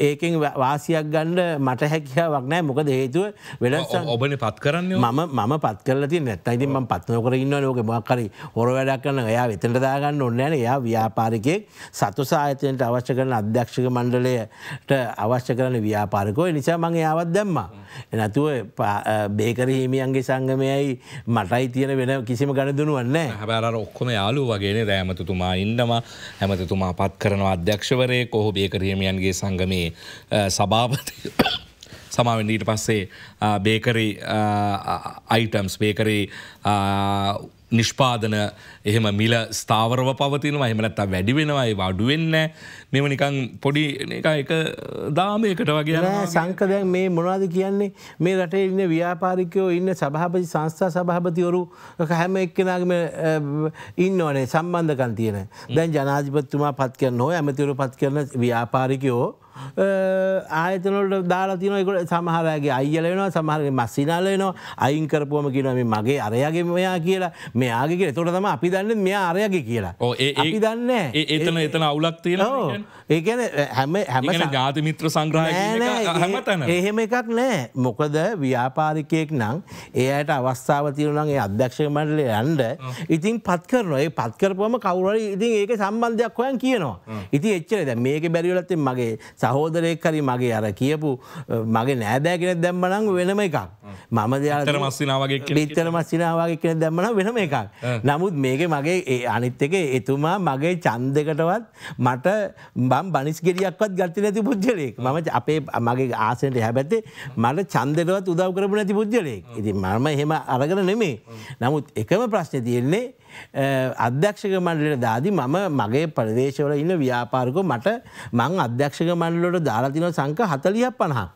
ඒකෙන් වාසියක් ගන්න මට හැකියාවක් නෑ මොකද හේතුව වෙනස් ඔබන පත් කරන්න මම මම පත් කරලති නැත්තයිති ම පත්නකර ඉන්න ලෝක මක්කරරි හොර වැඩක් කන්න එයා වෙතට දාගන්න ඔන්නෑන එයා ව්‍යාපාරිකයෙක් සතුසා අයතනයට අවශ්‍ය කරන අධ්‍යක්ෂක මණ්ඩලයට අවශ්‍ය කරන ව්‍යාපාරිකෝ එනි නිසා මං යාවත් දැම්මා. නැතුව බේකර හිමියන්ගේ සංගමයයි මටයි තියෙන වෙන කිසිම ගණදනුවන්නේ හැබැර ඔක්කොම යාලු වගේ රෑමතුතුමා ඉන්නම හැමතතුමා පත් කරන අධ්‍යක්ෂවරය කොහො බේකර හිමියන්ගේ සංගමයේ සභාපති. (coughs) සමාවෙන් ඊට පස්සේ බේකරි අයිටම්ස් බේකරි නිෂ්පාදන එහෙම මිල ස්ථාවරව පවතිනවා හෙමනත්තා වැඩි වෙනවයි වඩුවෙන්න මෙම නිකං පොඩි එක එක දාමයකට වගේ සංකදයක් මේ මොනාද කියන්නේ මේ රටේ ඉන්න ව්‍යාපාරිකයෝ ඉන්න සභාපති සංස්ථා සභාපතිවරු හැම එක්කෙනගම ඉන්න ඕනේ සම්බන්ධකන් තියෙන දැන් ජනාධිපත්තුමා පත් කරන්න හෝ ඇමතිවරු පත් කරන ව්‍යාපාරිකයෝ ආයතනොට දාලා තින එකට සමහරගේ අයියලනවා සමහරගේ මස්සිනාලයනවා අයින් කරපුුවම කියනම මගේ අරයගේ මෙයා කියලා මෙයාගේ එතොට තම අපි දන්න මෙයා අරයගේ කියලා ඒ දන්න එතන එතන අවුලක් තියෙන ඒගැන හැම හැම ජාතිමිත්‍ර සංග්‍රහ එහෙම එකක් නෑ මොකද ව්‍යාපාරිකයෙක් නම් ඒ අයට අවස්ථාව තියරුණන් ඒ අධ්‍යක්ෂකමටලේ යන්ඩ ඉතින් පත් කරන ඒ පත්කරපුම කවුරල ඉතින් ඒක සම්බන්ධයක් හොයන් කියනවා ඉති එච්චර ද මේක බැරිවලත්තේ මගේ සහෝදරයෙක් කරි මගේ අර කියපු මගේ නෑදෑ කෙන දැම්බනං වෙනම එකක් මම දයාතර මස්සිනාවගේ ලිත්තර මස්සිනාවගේ කෙන දැම්මන වෙනම එකක් නමුත් මේක මගේ අනිත් එක එතුමා මගේ චන්දකටවත් මට මම් බනිස්ගෙරියක්වත් ගත්ත නැති පුද්ජලෙක් ම අපේ මගේ ආසනට හැබැත්තේ මට චන්දරවත් උදව් කරපු නැති පුද්ජලෙක් ඉති මම එහෙම අරගෙන නෙමේ නමුත් එකම ප්‍රශ්න තියෙන්නේ අධ්‍යක්ෂක මණ්ඩලට දාදි මම මගේ ප්‍රදේශවල ඉන්න ව්‍යාපාරකෝ මට මං අධ්‍යක්ෂක මණ්ඩලට දාලාතින සංක හතලියක් පණහා.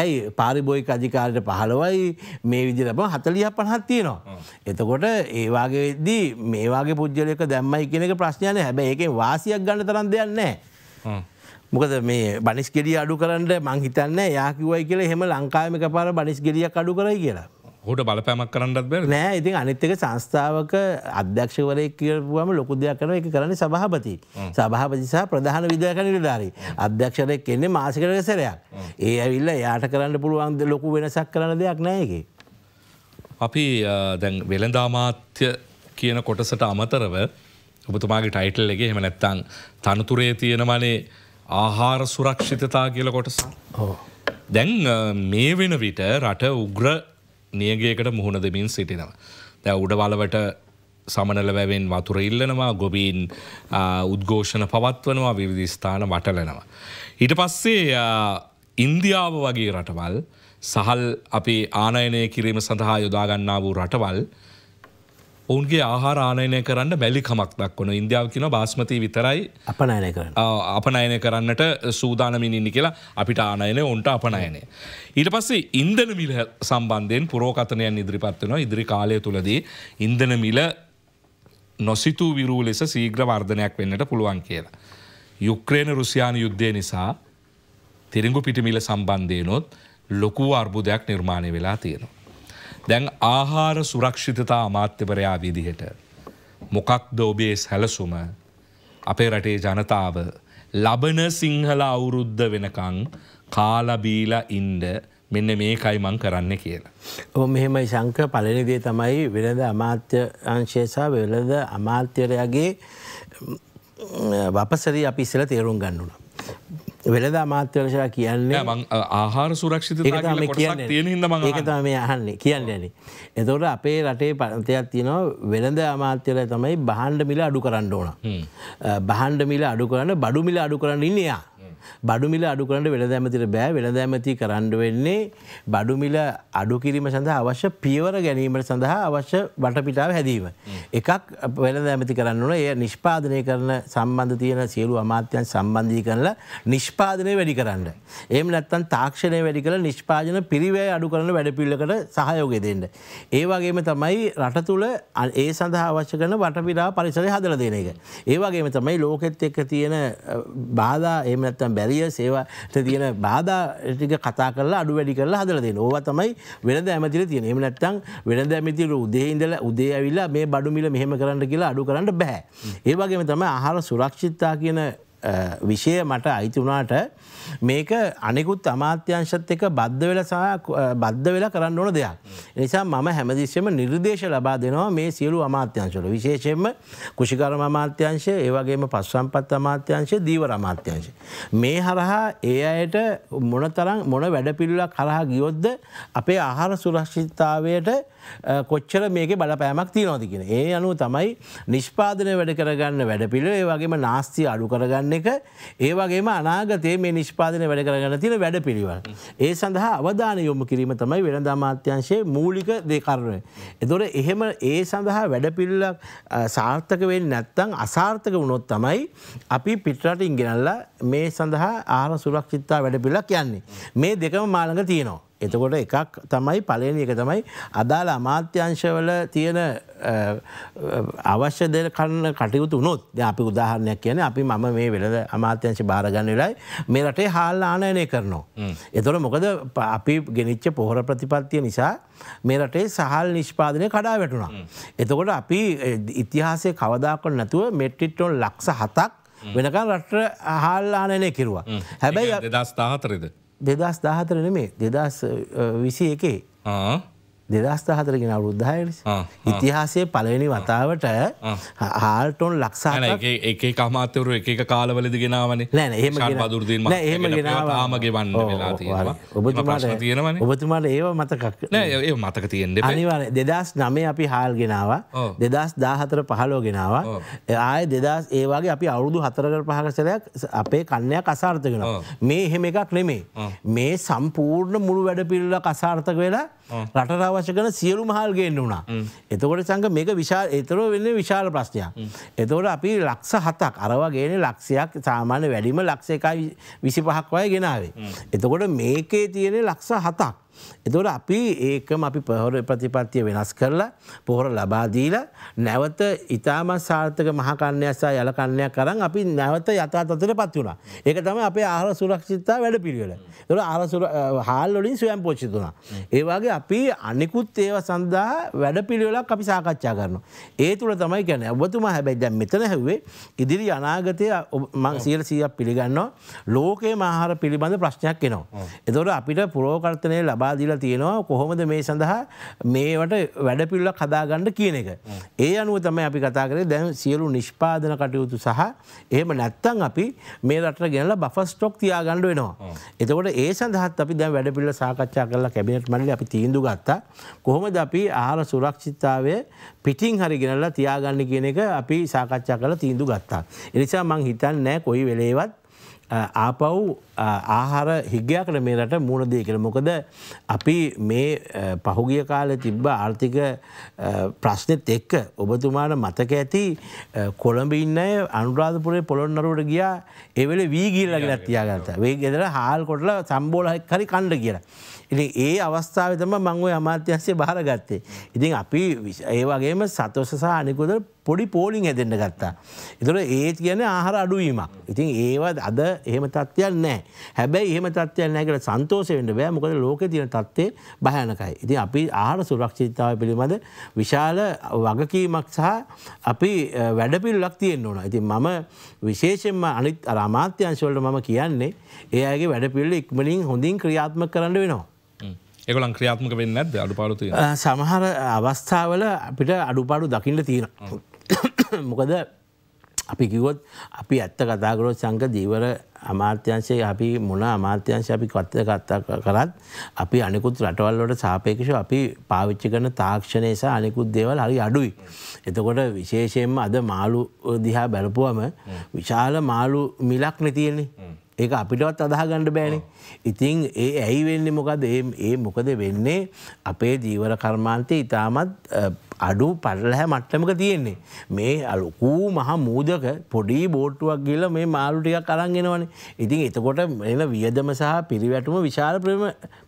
ඇයි පාරිබෝයික අධිකාරයට පහළවයි මේ විදිරම හතලිය පහත් තියෙනවා. එතකොට ඒවාගේදී මේවාගේ පුද්ජලක දැම්මයි කෙනෙක ප්‍රශ්නයන හැබැ ඒකෙන් වාසියක් ගන්න තරන් දෙයන්නේ. මොකද මේ බනිස් ගෙඩිය අඩු කරන්නට මං හිතන්න යාකිවයි කියල හෙම ලංකාම එක පාර බනිස් ගෙඩිය අඩු කරයි කියලා හොට බලපෑමක් කරන්නත් බ නෑ ඉතින් අනිත්තක සංස්ථාවක අධ්‍යක්ෂවරය කියපුුවම ලොකු දෙයක් කරන එක කරන සභහපති සභහපති සහ ප්‍රධාන විදයක නිලධාරී අධ්‍යක්ෂරය කෙන්නේ මාසිකරක සැරයක් ඒ ඇවිල්ල යාට කරන්න පුළුවන්ද ලොකු වෙනසක් කරන දෙයක් නෑක අපි දැන් වෙළඳාමාත්‍ය කියන කොටසට අමතරව ඔබතුමාගේ ටයිටල් එක එහෙම නැත්තං තනතුරේ තියෙනමනේ ආහාර සුරක්ෂිතතා කියල කොටස දැන් මේ වෙන විට රට උග්‍ර නියගේකට මුහුණ දෙමින් සිටිනවා. දැ උඩ වලවට සමනල වැැවෙන් වතුර ඉල්ලනවා ගොබීන් උද්ඝෝෂණ පවත්වනවා විවිධස්ථාන වටලනවා. ඊට පස්සේ ඉන්දියාව වගේ රටවල් සහල් අපේ ආනයනය කිරීම සඳහා යොදාගන්නා වූ රටවල් ඔවුන්ගේ ආහාර ආනයනය කරන්න බැලිකමක් දක්වන ඉන්දියාව කියන බාස්මති විතරයි අපනයනය කරන්න අපනයනය කරන්නට සූදානමිනින්නි කියලා අපිට ආනයනය ඔන්ට අපනයනය. ඊට පස්සේ ඉන්දන මිල සම්බන්ධයෙන් පුරෝකතනයන් ඉදිරිපත්වන ඉදිරි කාලය තුළදී ඉන්දන මිල නොසිතූ විරූ ලෙස සීග්‍ර වර්ධනයක් වෙන්නට පුළුවන් කියලා. යුක්්‍රේණ රුසියාන යුද්ධය නිසා තිරිංගු පිටිමිල සම්බන්ධයනොත් ලොකු අර්බුදයක් නිර්මාණය වෙලා තියෙනවා. දැන් ආහාර සුරක්ෂිතතා අමාත්‍යවරයා විදිහට. මොකක්ද ඔබේ සැලසුම අපේ රටේ ජනතාව ලබන සිංහල අවුරුද්ධ වෙනකං කාලබීලා ඉන්ඩ මෙන්න මේකයි මං කරන්න කියලා. ඕ මෙහෙමයි සංක පලනිදේ තමයි වෙළද අමාත්‍ය අංශේසා වෙළද අමාත්‍යරයගේ වපසරි අපි ඉස්සල තේරුම් ගන්නුන. වෙලදා මාත්‍යවශයා කියන්නේ ම ආහාර සුරක්ෂිත තියෙන හිද ඒකතම මේ අහන්නේ කියන්නේන. එතොට අපේ රටේ පනතයක් තියෙනවා වෙළඳ අමාත්‍යලය තමයි බහන්ඩ මිල අඩු කරන්න ඕන. බහන්ඩ මිල අඩු කරන්න බඩු මිල අඩු කරන්න ඉන්නයා. බඩුමිල අඩු කරන්න වෙළදෑමතිට බෑ වෙළදෑමති කරන්න වෙන්නේ බඩුමිල අඩු කිරීම සඳහා අවශ්‍ය පියවර ගැනීමට සඳහා අවශ්‍ය වටපිටාව හැදීම. එකක් වෙළදෑමති කරන්න වන එය නිෂ්පාදනය කරන සම්බන්ධ තියෙන සියලු අමාත්‍යයන් සම්බන්ධී කරලා නිෂ්පාදනය වැඩි කරන්න. එම නැත්තන් තාක්ෂණය වැඩි කළ නිෂ්පාජන පිරිවය අඩු කරන වැඩපිල්ලකට සහයෝගෙ දෙන්න. ඒවාගේම තමයි රට තුළ ඒ සඳහා අවශ්‍ය කරන වටපිටා පරිසරය හදල දෙන එක. ඒවාගේම තමයි ලෝකෙත් එක්ක තියෙන බාධා එම නැත්තම් බැරිය සේවට තියෙන බාධටික කතා කරලා අඩු වැඩි කරලා හදලද ඕව තමයි වෙනද ඇමතිල තියෙන එම නැත්තං වෙනද ඇමතිර උදේඉදල උදේ ඇවිල්ලා මේ බඩුමිල මෙහෙම කරන්න කියලා අඩු කරන්න බැහැ. ඒවගේම තම ආහාර සුරක්ෂිත්තා කියන විෂය මට අයිතිවනාට මේක අනෙකුත් අමාත්‍යංශත් එක බද්ධ වෙල සහ බද්ධ වෙලා කරන්න ඕන දෙයක්. නිසා මම හැමදිස්සම නිර්දේශ ලබා දෙනවා මේ සියලු අමාත්‍යංශවල විශේෂයෙන්ම කෘෂිකර්ම අමාත්‍යංශය ඒවගේම පස්සම්පත් අමාත්‍යංශය දීවර අමාත්‍යංශය. මේ හරහා ඒ අයට මොන තරම් මොන වැඩපිළිලක් හරහා ගියොද්ද අපේ ආහාර සුරක්ෂිතාවයට කොච්චර මේක බලපෑමක් තියනොතිකෙන. ඒ අනුව තමයි නිෂ්පාදනය වැඩ කරගන්න වැඩපිළ ඒ වගේම නාස්ති අඩු කරගන්න කරන එක ඒවගේම අනාගතයේ මේ නිෂ්පාදන වැඩ කරගන්න තියෙන වැඩ පිළිවල්. ඒ සඳහා අවධාන යොමු කිරීම තමයි වෙළඳා මාත්‍යංශයේ මූලික දෙකරණය. එතොට එහෙම ඒ සඳහා වැඩපිල්ලක් සාර්ථක වෙන් නැත්තං අසාර්ථක වුණොත් තමයි අපි පිටරටින් ගෙනල්ලා මේ සඳහා ආර සුරක්ෂිත්තා වැඩපිල්ලක් යන්නේ. මේ දෙකම මාළඟ තියෙනවා. එතකොට එකක් තමයි පලන එක තමයි අදාළ අමාත්‍යංශවල තියෙන අවශ්‍ය දෙ කරන්න කටයුතු නොත් අපි උදාහරණයක් කියන අපි මම මේ වෙලද අමාත්‍යංශ භාරගන්න වෙලයි මේ රටේ හාල් ආනයනය කරනවා. එතොට මොකද අපි ගෙනනිච්ච පොහොර ප්‍රතිපත්තිය නිසා මේ රටේ සහල් නිෂ්පාදනය කඩා වැටුණා. එතකොට අපි ඉතිහාසය කවදාකට නැතුව මෙට්ටිට්ටොන් ලක්ෂ හතක් වෙනකල් රට හාල් ආනයනය කිරවා. හැබැයි දස් තාහතරද. දෙදස් දාහතර නෙමේ දෙදස් විසි එකේ දෙදස්ථහතරගෙන අවුද්ධායට ඉතිහාසයේ පලවෙනි වතාවට හාල්ටොන් ලක්සා එක කමාතවරු එක කාලවලද ගෙනාවන නෑ ඒම පදුර ඒම ගෙනාමගේ වන්න ඔබතුමාට තියෙනවන ඔබතුමාට ඒ මතකක් ඒ මතක තියෙන්ට අනිවර දෙදස් නමේ අපි හාල් ගෙනාව දෙදස් දාහතර පහලෝ ගෙනාව ආය දෙදස් ඒවාගේ අපි අවුරුදු හතරකට පහකසරයක් අපේ කන්නයක් අසාර්ථකෙනවා මේ එහෙම එකක් නෙමේ මේ සම්පූර්ණ මුළු වැඩ පිල්ල කසාර්ථක වෙලා රට අවශ්‍ය කන සියලු මහල් ගෙන්න්න වුණා. එතකොට සංක මේක විශාල එතර වෙන්න විශාල ප්‍රශ්නයක්. එතකොට අපි ලක්ෂ හතක් අරවාගේන ලක්ෂයක් සාමාන්‍ය වැඩිම ලක්ෂ එකයි විසි පහක් වය ගෙනාවේ. එතකොට මේකේ තියෙන ලක්ෂ හතක්. එතවට අපි ඒකම අපි පොහොර ප්‍රතිපත්තිය වෙනස් කරලා පොහොර ලබාදීල නැවත ඉතාමත් සාර්ථක මහකන්නයසා යලකන්නයක් කරන්න අපි නැවත යතාතතට පත් වුණා ඒක තම අපේ ආහර සුරක්ෂිතා වැඩ පිළිවෙල තුොට ආරසුර හාල්ලොලින් සොයම් පෝච්චිත වුණා ඒවාගේ අපි අනිකුත් ඒව සඳහා වැඩ පිළිවෙලක් අපි සාකච්ඡා කරනවා ඒ තුළ තමයි ගැන ඔබතුමා හැබැයි දැන් මෙතන හැවේ ඉදිරි අනාගතය මං සියල සීයක් පිළිගන්නවා ලෝකයේ මහාර පිළිබඳ ප්‍රශ්නයක් එනවා එතොට අපිට පුරෝකර්තනය ලබා සලාදිලා තියෙනවා කොහොමද මේ සඳහා මේවට වැඩපිල්ලක් හදාගන්න කියන එක. ඒ අනුව තමයි අපි කතා කරේ දැන් සියලු නිෂ්පාදන කටයුතු සහ එහෙම නැත්තම් අපි මේ රටට ගෙනලා බෆර් ස්ටොක් තියාගන්න වෙනවා. එතකොට ඒ සඳහාත් අපි දැන් වැඩපිල්ල සාකච්ඡා කරලා කැබිනට් මණ්ඩලේ අපි තීන්දුව ගත්තා. කොහොමද අපි ආහාර සුරක්ෂිතතාවය පිටින් හරි ගෙනල්ලා තියාගන්න කියන එක අපි සාකච්ඡා කරලා තීන්දුව ගත්තා. ඒ නිසා මං හිතන්නේ කොයි වෙලේවත් ආපව් ආහාර හිග්‍යයක්ට මේ රට මුණදය කළ මොකද අපි මේ පහුගිය කාල තිබ්බ ආර්ථික ප්‍රශ්නෙත් එක්ක ඔබතුමාට මතක ඇති කොළඹ ඉන්නය අනුරාධපුරේ පොළොන්නරුවට ගියා එවල වීගීල්ල ගෙනත් තියාගත වේ ගෙදර හාල් කොටල සම්බෝලයක් හරි කණ්ඩ කියලා. ඉති ඒ අවස්ථාව තම මංගුව අමාත්‍යන්සේ භාරගත්තේ. ඉතින් අපි ඒවගේම සතොස සහ අනිකුදර පොඩි පෝලිින් ඇදෙන්ට ගත්තා. එතුර ඒත් කියන ආහර අඩුවීමක්. ඉතින් ඒවත් අද එහෙම තත්වයක් නෑ හැබැයි එහම තත්වයක් නෑකට සන්තෝසයෙන්ට බෑ මොකද ලෝක තියන තත්වේ භයනකයි. ඉතින් අපි ආහර සුරක්ෂිතාව පිළිබඳ විශාල වගකීමක් සහ අපි වැඩපිල් ලක්තියෙන් ඕන. ඉතින් මම විශේෂෙන්ම අනිත් අරමාත්‍යංශවලට මම කියන්නේ ඒ අගේ වැඩපිල්ල ඉක්මලින් හොඳින් ක්‍රියාත්ම කරන්න වෙනවා. එකලන් ක්‍රියාත්මක වෙන්න ඇද අඩු පාලුතුය සමහර අවස්ථාවල අපිට අඩුපාඩු දකිට තියෙනවා. (coughs) මොකද අපි කිවොත් අපි ඇත්ත කතාකරොත් සංක දීවර අමාත්‍යංශය අපි මොන අමාත්‍යංශ අපි කත්ත කත්තා කරත් අපි අනිකුත් රටවල්ලට සාපේක්ෂ අපි පාවිච්චි කරන තාක්ෂණය සහ අනිකුත් දේවල් හරි අඩුයි. එතකොට විශේෂයෙන්ම අද මාළු දිහා බැලපුවම විශාල මාළු මිලක් නැතියෙන්නේ. ඒක අපිටවත් අදහගණ්ඩ බෑනේ. ඉතිං ඒ ඇයි වෙන්නේ මොකද ඒ මොකද වෙන්නේ අපේ ජීවර කර්මාන්තය ඉතාමත් අඩු පටලහැ මට්ටමක තියෙන්නේ. මේ අලොකූ මහා මූදක පොඩි බෝට්ටුවක් ගිල්ල මේ මාලුටික කරන්ගෙනවනේ. ඉතින් එතකොට එන වියදම සහ පිරිවැටුම විශාල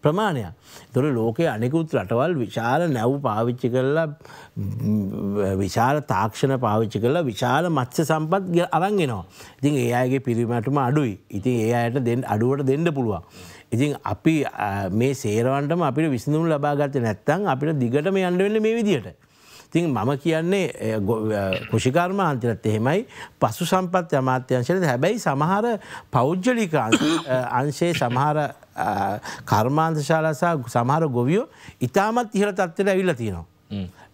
ප්‍රමාණයක්. තොර ලෝකයේ අනෙකුත් රටවල් විශාල නැව් පාවිච්චි කරලා විශාල තාක්ෂණ පාවිච්චි කරලා විශාල මත්්‍ය සම්පත් අරන්ගෙනවා. ඉතින් ඒ අයගේ පිරිමැටුම අඩුයි. ඉතින් ඒ අයට දෙන්න අඩුවට දෙන්න පුළුවන්. ඉතින් අපි මේ සේරවන්ටම අපිට විසඳුම් ලබාගත නැත්තං අපිට දිගටම යන්න වෙන්න මේ විදියට. ඉතින් මම කියන්නේ කෘෂිකර්ම අන්තිනත් එහෙමයි පසු සම්පත් අමාත්‍යංශයට හැබැයි සමහර පෞද්ජලික අංශයේ සමහර කර්මාන්ත ශාලාසා සමහර ගොවියෝ ඉතාමත් ඉහළ තත්වයට ඇවිල්ල තියෙනවා.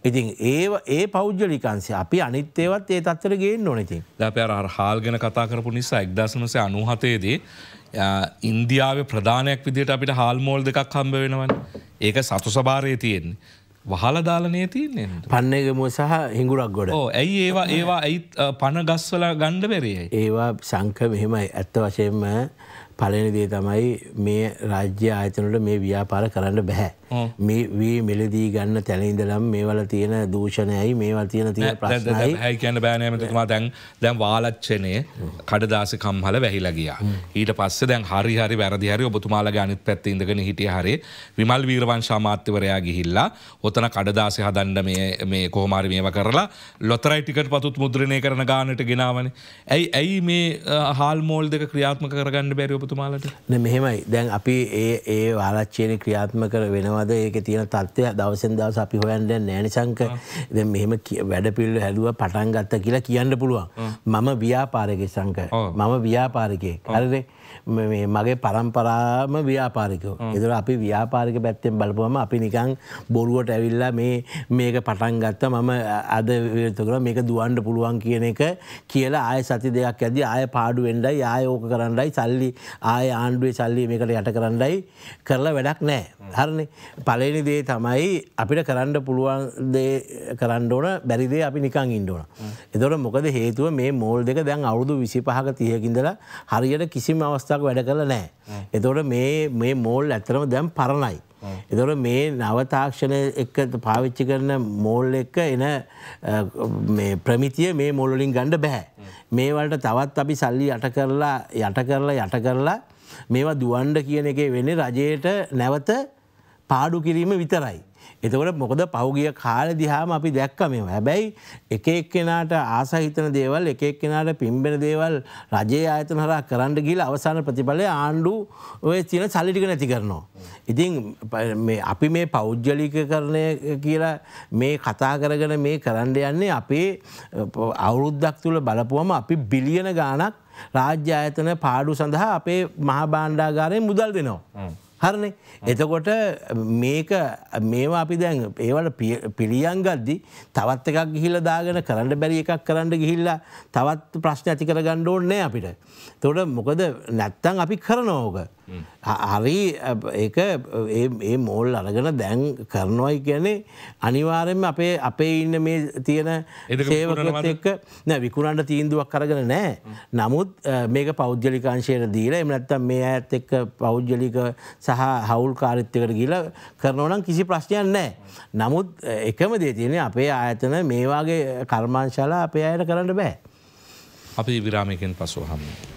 ඉතින් ඒ ඒ පෞද්ජලිකන්සේ අපි අනිත්‍යවත් ඒ තත්තර ගේන්න නොනති දැප අර හාල්ගෙන කතා කරපු නිසා එක්දසනසය අනුහතයේදී ඉන්දියාව ප්‍රධානයක් විදිට අපිට හාල්මෝල් දෙකක් හම්බ වෙනවන් ඒක සතු සභාරය තියෙන්නේ වහල දාලනය තියන්නේ පන්නගම සහ හිඟුරක් ගොඩ ඇයි ඒවා ඒවා ඇයි පණ ගස්වල ගණ්ඩ බැරියයි. ඒවා සංක මෙහෙමයි ඇත්ත වශයෙන්ම පලනදේ තමයි මේ රාජ්‍ය ආයතනට මේ ව්‍යාපාර කරන්න බැහැ. මේ වී මෙලදී ගන්න තැනඉදලම් මේවල තියෙන දූෂණයයි මේවල් තියෙන තිය ප්‍රශ්නයි හැයි කියන්න බෑනෑමතුමා දැන් දැන් වාලච්චනය කඩදාසකම් හල වැහිලගිය. ඊට පස්ස දැන් හරි හරි වැරදිහරි ඔබතුමාල ගනිත් පැත්ත ඉඳගෙන හිටිය හරි විමල් වීරවන් ශාමාත්‍යවරයා ගිහිල්ලා ඔතන කඩදාසය හදන්ඩ මේ කෝමාරි මේම කරලා ලොතරයිටිකට පතුත් මුද්‍රණය කරන ගානට ගෙනාවන. ඇයි ඇයි මේ හාල් මෝල් දෙක ක්‍රියාත්ම කරගන්න බැරි ඔබතුමාලට මෙහෙමයි දැන් අපි ඒ ඒ වාලච්චයන ක්‍රියාත්ම කර වෙනවා තියෙනවද ඒක තියෙන තත්ත්වය දවසෙන් දවස අපි හොයන්ට නෑනිසංක මෙහෙම වැඩපිල්ල හැලුව පටන් ගත්ත කියලා කියන්න පුළුවන්. මම ව්‍යාපාරක සංක මම ව්‍යාපාරකය කරරේ. මගේ පරම්පරාම ව්‍යාපාරිකව. එදර අපි ව්‍යාපාරික පැත්තෙන් බලපුවම අපි නිකං බොරුවට ඇවිල්ලා මේ මේක පටන් ගත්ත මම අද විර්තකර මේක දුවන්ඩ පුළුවන් කියන එක කියලා ආය සති දෙයක් ඇද ආය පාඩු වෙන්ඩයි ආය ඕක කරන්නයි සල්ලි ආය ආණ්ඩුවේ සල්ලි මේකට යට කරන්නයි කරලා වැඩක් නෑ. හරණ පලනි දේ තමයි අපිට කරන්න පුළුවන් දේ කරන්න ඕන බැරිදේ අපි නිකං ඉන්ඩෝන. එදොට මොකද හේතුව මේ මෝල් දෙක දැන් අවුදු විසි පහක තියකින්දලා හරියට කිසිම අවස්ථ අවස්ථාවක් වැඩ කළ නෑ. එතවට මේ මෝල් ඇතරම දැම් පරණයි. එතොට මේ නවතාක්ෂණ එක පාවිච්චි කරන මෝල් එක එන ප්‍රමිතිය මේ මොල්ලින් ගණ්ඩ බැහැ. මේවලට තවත් අපි සල්ලි යට කරලා යට කරලා යට කරලා මේවා දුවන්ඩ කියන එක වෙන රජයට නැවත පාඩු කිරීම විතරයි. එතකොට මොකද පහුගිය කාල දිහාම අපි දැක්ක මෙම හැබැයි එක එක්කෙනාට ආසහිතන දේවල් එක එක්කෙනාට පිම්බෙන දේවල් රජයේ ආයතන හරා කරන්න ගිල අවසාන ප්‍රතිඵලය ආණ්ඩු ඔය තියෙන සල්ලිටික නැති කරනවා. ඉතින් අපි මේ පෞද්ගලික කරණය කියලා මේ කතා කරගෙන මේ කරන්න යන්නේ අපේ අවුරුද්දක් තුළ බලපුවම අපි බිලියන ගානක් රාජ්‍ය ආයතන පාඩු සඳහා අපේ මහා බාණ්ඩාගාරය මුදල් දෙනවා. හරනේ එතකොට මේක මේවා අපි දැන් ඒවට පිළියන්ගද්දි තවත් එකක් ගිහිල්ලා දාගෙන කරන්න බැරි එකක් කරන්න ගිහිල්ලා තවත් ප්‍රශ්න ඇති කරගන්න ඕනේ නැහැ අපිට. තොට මොකද නැත්තන් අපි කරනෝක. හරි ඒ මෝල් අරගෙන දැන් කරනවයි කියන්නේ අනිවාරෙන් අපේ අපේ ඉන්න මේ තියෙන සේවකත් එක්ක නෑ විකුණන්ට තීන්දුවක් කරගෙන නෑ. නමුත් මේක පෞද්ගලිකාංශයට දීල එම නැත්තම් මේ ඇත් එක්ක පෞද්ගලික සහ හවුල් කාරිත්්‍යකට ගිල කරනවනම් කිසි ප්‍රශ්නයන් නෑ. නමුත් එකම දේ තියෙන අපේ ආයතන මේවාගේ කර්මාංශලා අපේ අයට කරන්න බෑ. අපි විරාමයකෙන් පසුව හමු.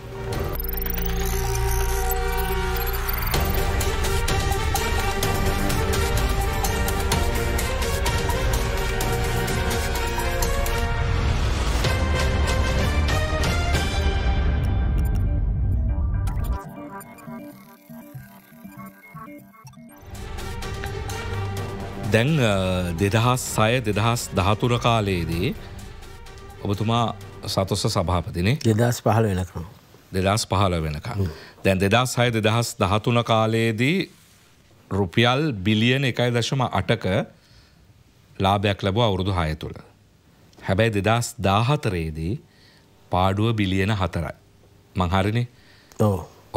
දැන් දෙදහස් සය දෙදහස් දහතුර කාලයේදී ඔබතුමා සතුස්ස සභාපතිනේ දෙදස් පහල වෙනකම්. දෙදස් පහල වෙනකම්. දැන් දෙදස් සය දෙදහස් දහතුන කාලයේදී රුපියල් බිලියන එකයි දශම අටක ලාභයක් ලැබ අවුරුදු හය තුළ. හැබැයි දෙදස් දාහතරයේදී පාඩුව බිලියන හතරයි. මංහරිනි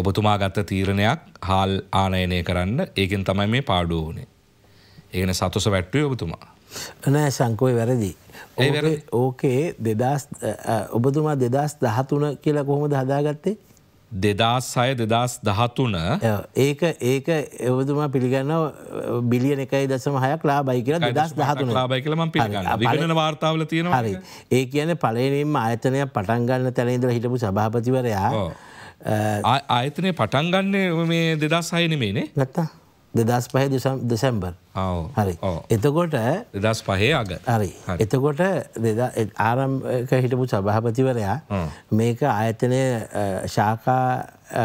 ඔබතුමා ගත්ත තීරණයක් හාල් ආනයනය කරන්න ඒකෙන් තමයි මේ පාඩුව වනේ. ඒන සතුස වැට්ටුව ඔබතුමා. නෑ සංකෝය වැරදි. ඕකේ ඔබතුමා දෙදස් දහතුන කියලා කොහොම දහදාගත්තේ. දෙදස් සය දෙදස් දහතුන ඒක ඒක එවතුමා පිළිගන්න බිලියන එකයි දසම හයක් ලාබයි කියලා දෙදස් දහතුන ලාබයි කියලම පිගන්න වාර්තාවල තියෙන හරි ඒ කියන පලනෙම ආයතනය පටන්ගන්න තැනඉදර හිටපු සභාපතිවරයා ආයතනය පටන්ගන්න මේ දෙදස් සයනමේනේ ගත්තා දෙදස් පහ දෙසැම්බර් හරි එතකොට දස් පහේ අග හරි එතකොට ආරම්ක හිටපු සභහපතිවරයා මේක ආයතනය ශාකා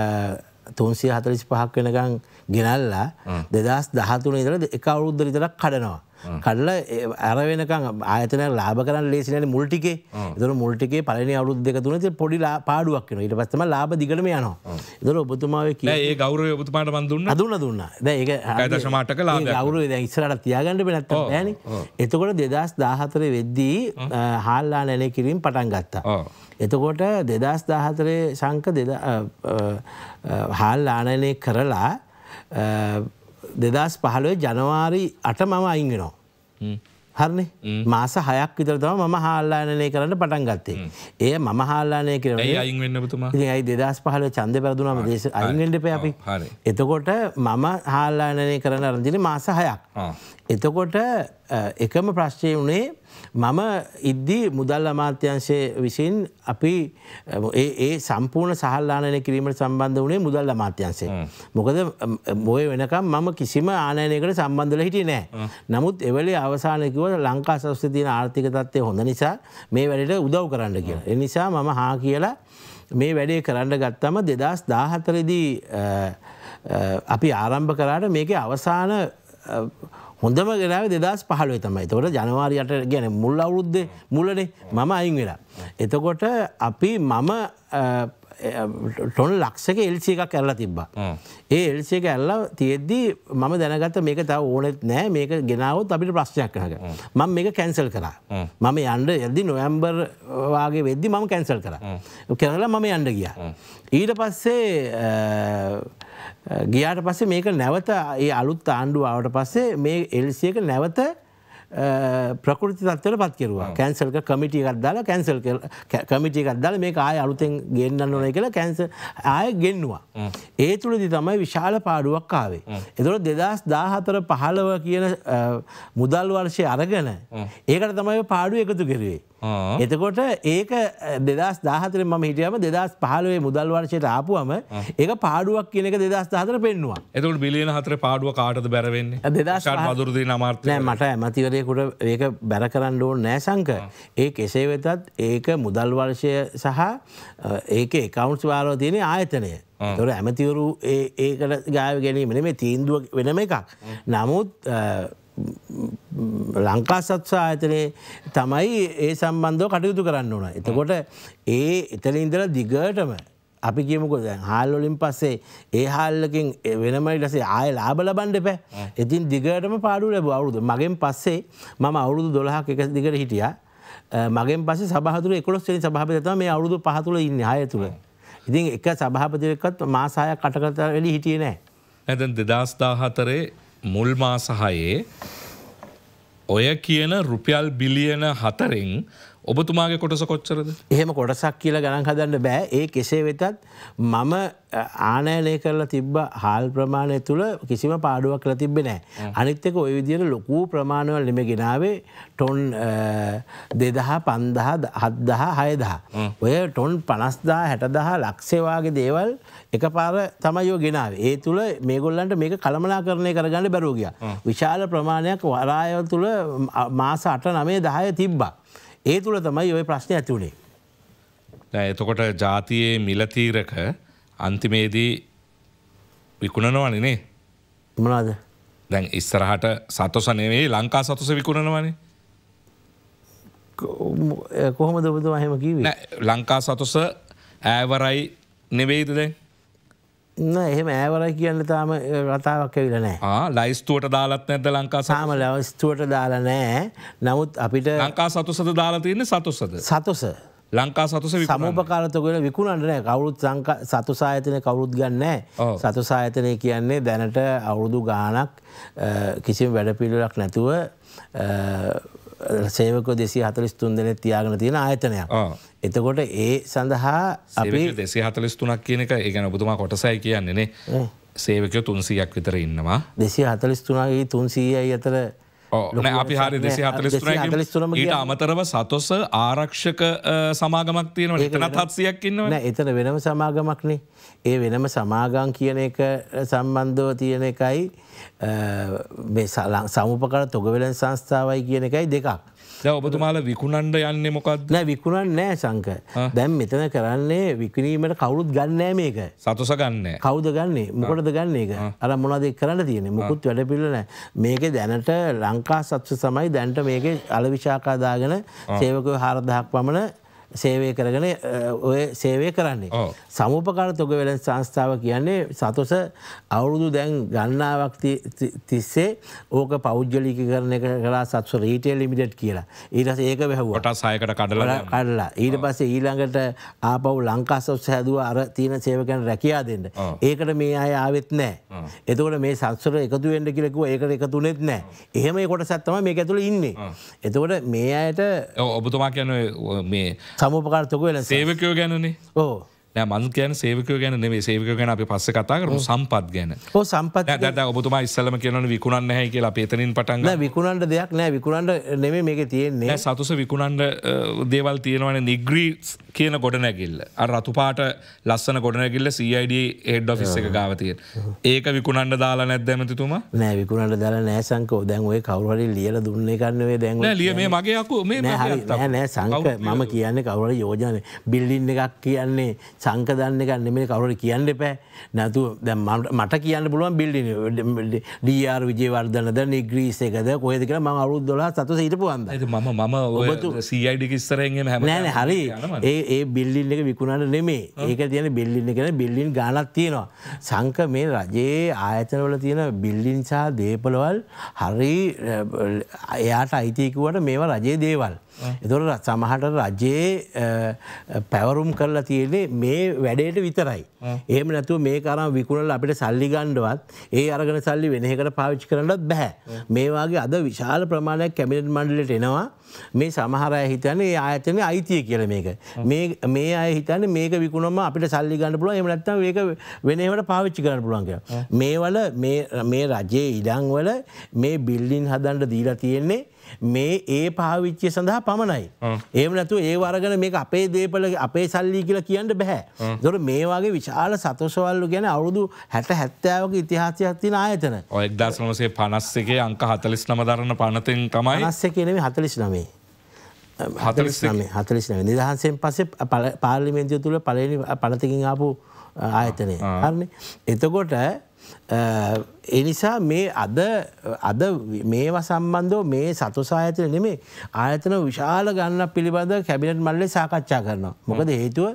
තුන්සිය හතලිස් පහක් වෙනකං ගෙනල්ලා දෙදස් දහතුන ඉදර එක අවුද්ධ විතරක් කඩනවා කල්ල ඇර වෙනකම් ආයතන ලාබ කරන්න ලේසිනට මුල්ටිකේ දර මුල්ටිකේ පලන අවුත් දෙක තුනති පොඩි පාඩුවක් වෙන ඉට පස්සම ලාබ දිගටම යනවා දර ඔබතුමාව ඒ ගෞර ඔබතුමාට බඳන්න දුන්න දුන්න ඒ දශමටක ගෞර ඉස්සරට තියාගන්නට පෙනත් ෑන එතකොට දෙදස් දාහතරය වෙද්දී හාල්ලා නැනය කිරීම පටන් ගත්තා. එතකොට දෙදස් දාහතරේ සංක හාල් ආනයනය කරලා දෙදස් පහළොේ ජනවාරි අට මම අයිගෙනවා. හරණ මාස හයක් විතර තම මම හාල්ලානය කරන්න පටන් ගත්තේ. ඒ මම හාල්ලානය කර යි දෙදස් පහල චන්ද පැරදුනම දේශ අයිගෙන්ට පැපි එතකොට මම හාල්ලානය කරන රදින මාස හයක්. එතකොට එකම ප්‍රශ්චය වනේ මම ඉද්දී මුදල් අමාත්‍යංශය විසින් අපි ඒ සම්පූර්ණ සහල්ලානය කිරීමට සම්බන්ධ වනේ මුදල් අමාත්‍යන්සේ. මොකද මොය වෙනකම් මම කිසිම ආනයනයකට සම්බන්ධල හිටිය නෑ. නමුත් එවලේ අවසානකිවට ලංකා සස්්‍ය තියන ආර්ථික තත්වය හොඳ නිසා මේ වැඩට උදව් කරන්න කිය. එනිසා මම හා කියලා මේ වැඩේ කරන්න ගත්තම දෙදස් දාහතරදී අපි ආරම්භ කරාට මේක අවසාන හොඳම ගෙනාව දෙදස් පහලුව තමයි තකොට ජනවාරියට ගැන මුල් අවුරුද්ද මුලනේ මම අයින් වෙලා. එතකොට අපි මම ටොන් ලක්ෂක එල්සිය එකක් ඇල්ලා තිබ්බා. ඒ එල්සිය එක ඇල්ලා තියෙද්දී මම දැනගත මේක තව ඕනෙත් නෑ මේක ගෙනාවොත් අපිට ප්‍රශ්නයක් නක. මම මේක කැන්සල් කරා. මම යන්න ඇදදි නොයම්බර් වගේ වෙද්දි මම කැන්සල් කරා. කරලා මම යන්න ගියා. ඊට පස්සේ ගියාට පස්සේ මේක නැවත ඒ අලුත් ආණ්ඩුව ආවට පස්සේ මේ එල්සියක නැවත ප්‍රකෘති තත්වල පත් කෙරවා කැන්සල්ක කමිටිකත් දාල කැන්සල් කමිටිකත් දල මේ ආය අලුතෙන් ගෙන්න්න ඕන කියලා කැන්ස ආය ගෙන්නවා. ඒ තුළදි තමයි විශාල පාඩුවක් ආවේ. එතුොට දෙදස් දාහතර පහළව කියන මුදල් වර්ෂය අරගෙන ඒකට තමයි පාඩු එකතු කෙරුවේ. එතකොට ඒක දෙදස් දාහතර ම හිටියම දෙදස් පහලුවේ මුදල් වර්ෂයට ආපුුවම ඒක පාඩුවක් කියන එක දෙදස් දාහතර පෙන්වා එතුට බිලියන හතර පාඩුව කාටද බැරවෙන්නේ දෙදස් පදුරදී නමාර්තය මට ඇමතිවරේ පුද්ගලයකුට ඒක බැර කරන්න ඕන නෑසංක ඒ කෙසේ වෙතත් ඒක මුදල් වර්ෂය සහ ඒක එකවුන්ස් වාලෝ තියෙන ආයතනය තොර ඇමතිවරු ඒකට ගාය ගැනීම මේ තීන්දුව වෙනම එකක් නමුත් ලංකා සත්සා ආයතනයේ තමයි ඒ සම්බන්ධව කටයුතු කරන්න ඕන එතකොට ඒ එතන ඉඳලා දිගටම අපි කියමුකො දැන් හාල්ලොලින් පස්සේ ඒ හාල්ලකින් වෙනමයි ලසේ ආය ලාබ ලබන්ඩ පැ ඉතින් දිගටම පාඩු ලැබ අවුරුදු මගෙන් පස්සේ මම අවුරුදු දොළහක් එක දිගට හිටිය මගෙන් පස සබහතුර එකොස්සේ සභාපතම මේ අවුරුදු පහතුල ඉන්න හය තුළ ඉතින් එක සභාපතිරකත් මාසාය කටකත වැඩි හිටිය නෑ ඇතැන් දෙදස්දා හතරේ මුල් මාසහයේ ඔය කියන රුපියල් බිලියන හතරෙන් ඔබතුමාගේ කොටස කොච්චරද. එහෙම කොටසක් කියල ගණන් හදන්න බෑ ඒ කෙසේ වෙතත් මම ආනෑනය කරලා තිබ්බ හාල් ප්‍රමාණය තුළ කිසිම පාඩුවක් කළ තිබෙ නෑ. අනිත්තක ඔය විදියට ලොකූ ප්‍රමාණවල් නෙම ගෙනාවේ ටොන් දෙදහා පන්දහ හත්දහා හයදා. ඔය ටොන් පනස්දා හැටදහා ලක්සේවාගේ දේවල් එක පාර තමයෝ ගෙනාව. ඒ තුළ මේගොල්ලන්ට මේක කළමනා කරණය කරගන්න බැරෝගිය. විශාල ප්‍රමාණයක් වරායව තුළ මාස අට නමේ දහය තිබ්බා. ඒ තුළ තමයි ඔය ප්‍රශ්නය ඇතිවුණේ. එතකොට ජාතියේ මිලතීරක අන්තිමේදී විකුණනවනනේ මනාද දැන් ඉස්සරහට සතුස නෙවෙයි ලංකා සතුස විකුණනවනේ කොහොම දබතු අහෙම කිවේ ලංකා සතුස ඇවරයි නෙවෙයිද දැන් එහෙම ඇවරයි කියන්න තාම කතාවක් ඇවිල නෑ ලයිස්තුවට දාලත් නැද ලංකා සාම ලවස්තුවට දාල නෑ නමුත් අපිට ලංකා සතුසද දාලාතියන්න සතුසද සතුස ලංකා සතුස සමූපකාරතකට විකුණන්නනෑ කවුරුත් සංක සතුසායතන කවුරුත් ගන්න සතුසායතනය කියන්නේ දැනට අවුරුදු ගානක් කිසිම වැඩපිළිලක් නැතුව සේවක දෙසි හතලිස්තුන් දෙනෙ තියාගෙන තියෙන ආයතනයක් එතකොට ඒ සඳහා අපි දෙසේ හතලස් තුනක් කියන එක ගැන ඔබතුමා කොටසයි කියන්නේනේ සේවකය තුන්සීයක් විතර ඉන්නවා දෙසේ හතලස් තුනාගේ තුන්සීයයි අතර අපි හරි දෙසේ හතලස්තුන ඊට අමතරව සතොස ආරක්ෂක සමාගමක් තියෙන එතනත් හත්සියක් ඉන්න එතන වෙනම සමාගමක්නේ ඒ වෙනම සමාගම් කියන එක සම්බන්ධව තියෙන එකයි මේ සලං සමුපකර තොගවෙලන් සංස්ථාවයි කියන එකයි දෙකක්. ඔබතුමාල විකුණන්ඩ යන්න මොකක්ද විකුණන් නෑ සංක දැම් මෙතන කරන්නේ විකිරීමට කවුරුත් ගන්නෑ මේක සතුස ගන්න කවුද ගන්නේ මොකටද ගන්න එක අර මොනදේ කරන්න තියෙන මුකුත් වැඩ පිල්ලන මේක දැනට ලංකා සත්ව සමයි දැන්ට මේක අලවිශාකාදාගෙන සේවක හාරදහක් පමණ සේවය කරගෙන ඔය සේවය කරන්නේ. සමූපකාර තොග වෙලෙන් සංස්ථාව කියන්නේ සතුස අවුරුදු දැන් ගන්නාවක් තිස්සේ ඕක පෞද්ගලික කරන එක කරා සත්ව රීටේ ලිමිටඩ් කියලා ඊටස ඒක වැැහුවට සයකට කඩල කඩලා ඊට පස්සේ ඊළඟට ආපව් ලංකාසස් හැදුව අර තියෙන සේවකැන රැකයා දෙන්න. ඒකට මේ අය ආවෙත් නෑ. එතකට මේ සංස්වර එකතු වෙන්ඩ කිලෙකු ඒකට එකතුනෙත් නෑ එහෙම කොට සත්තම මේ ඇතුළ ඉන්නේ. එතකොට මේ අයට ඔබතුමා කියන මේ සමපකාර තොක වෙල සේවකයෝ ගැනනේ ඕ නෑ මන් ගැන සේවක ගැන නෙේ සේවක ගැන අපි පස්ස කතා කරම සම්පත් ගැන සම්පත් ද ඔබතුම ඉස්සලම කියනන විකුණන්න හැ කියලා පේතනින් පටන් විකුණන්ට දෙයක් නෑ විකුණන්ට නෙම මේක තියෙන්නේ සතුස විකුණන්ට දේවල් තියෙනවන නිග්‍රී කියන ගොඩනැකිල්ල රතු පාට ලස්සන ගොඩනැකිල්ල සයිඩ හෙඩ් ෆිස් එක ගාවතිය ඒක විකුණන්ට දාලා නැද්දැමතිතුම නෑ විකුණට දාලා නෑසංකෝ දැන් ඔය කවරට ලියල දුන්න කරන්නවේ දැන් ලිය මේ මගේකු මේ නෑ සංක මම කියන්නේ කවර යෝජනය බිල්ලින්න එකක් කියන්නේ සංකදන්න එක නෙමේ කවුරට කියන්න එපෑ නැතු මට කියන්න පුළුවන් බිල්ඩි ඩර් විජයවර්ධනද නිග්‍රීස එකද කොහෙද කියලා ම අවුත් දොලා සතු සිට පුවන්ද ම ම සයිඩි කිස්සරෙන්ගේ හැමනෑන හරි ඒ ඒ බිල්ලිල් එක විකුණට නෙමේ ඒක තියෙන බිල්ලින්න කෙන බිල්ලින් ගානක් තියෙනවා සංක මේ රජයේ ආයතනවල තියෙන බිල්ලිංසා දේපලවල් හරි එයාට අයිතියකුවට මේවා රජයේ දේවල් එදොට සමහට රජයේ පැවරුම් කරලා තියෙන්නේ මේ වැඩේට විතරයි. ඒම නැතුව මේ කරම් විකුණල අපිට සල්ලි ගණ්ඩුවත් ඒ අරගෙන සල්ලි වෙනහකට පාවිච්චි කරන්නත් බැහැ. මේවාගේ අද විශාල ප්‍රමාණයක් කැමිට මණ්ඩලට එනවා මේ සමහරය හිතන ඒ ආයතන අයිතිය කියල මේක මේ අය හිතන මේක විකුණම අපිට සල්ලි ගන්න පුළුව එමනත්ත ඒක වෙනවට පාවිච්චි කරන්න පුළුවන්ක මේවල මේ රජයේ ඉඩංවල මේ බිල්ලින් හදන්ට දීලා තියෙන්නේ මේ ඒ පාවිච්චය සඳහා පමණයි. ඒම නැතු ඒ වරගන මේ අපේ දේපල අපේ සල්ලි කියලා කියන්න බැහැ. දොර මේ වගේ විශාල සතසවල්ලු ගැන අවුදු හැට හැත්තාවක ඉතිහාසයක් තින ආයතන. ඔයක්දස්නසේ පනස්සකේ අංක හතලිස් නමදරන්න පනතෙන් තමයි අස්ස කියනෙ හතලිස් නමේ. හතලිස්නම නිදහන්සෙන් පසේ පාලිමේන්තිය තුළ පලනි පලතිකින් ආපු ආයතනය හරන්නේ එතකොට එනිසා මේ අද අද මේවා සම්බන්ධව මේ සතු සායතන නෙමේ ආයතන විශාල ගන්න පිළිබඳ කැබිනට් මල්ලේ සාකච්ඡා කරනවා. මොකද හේතුව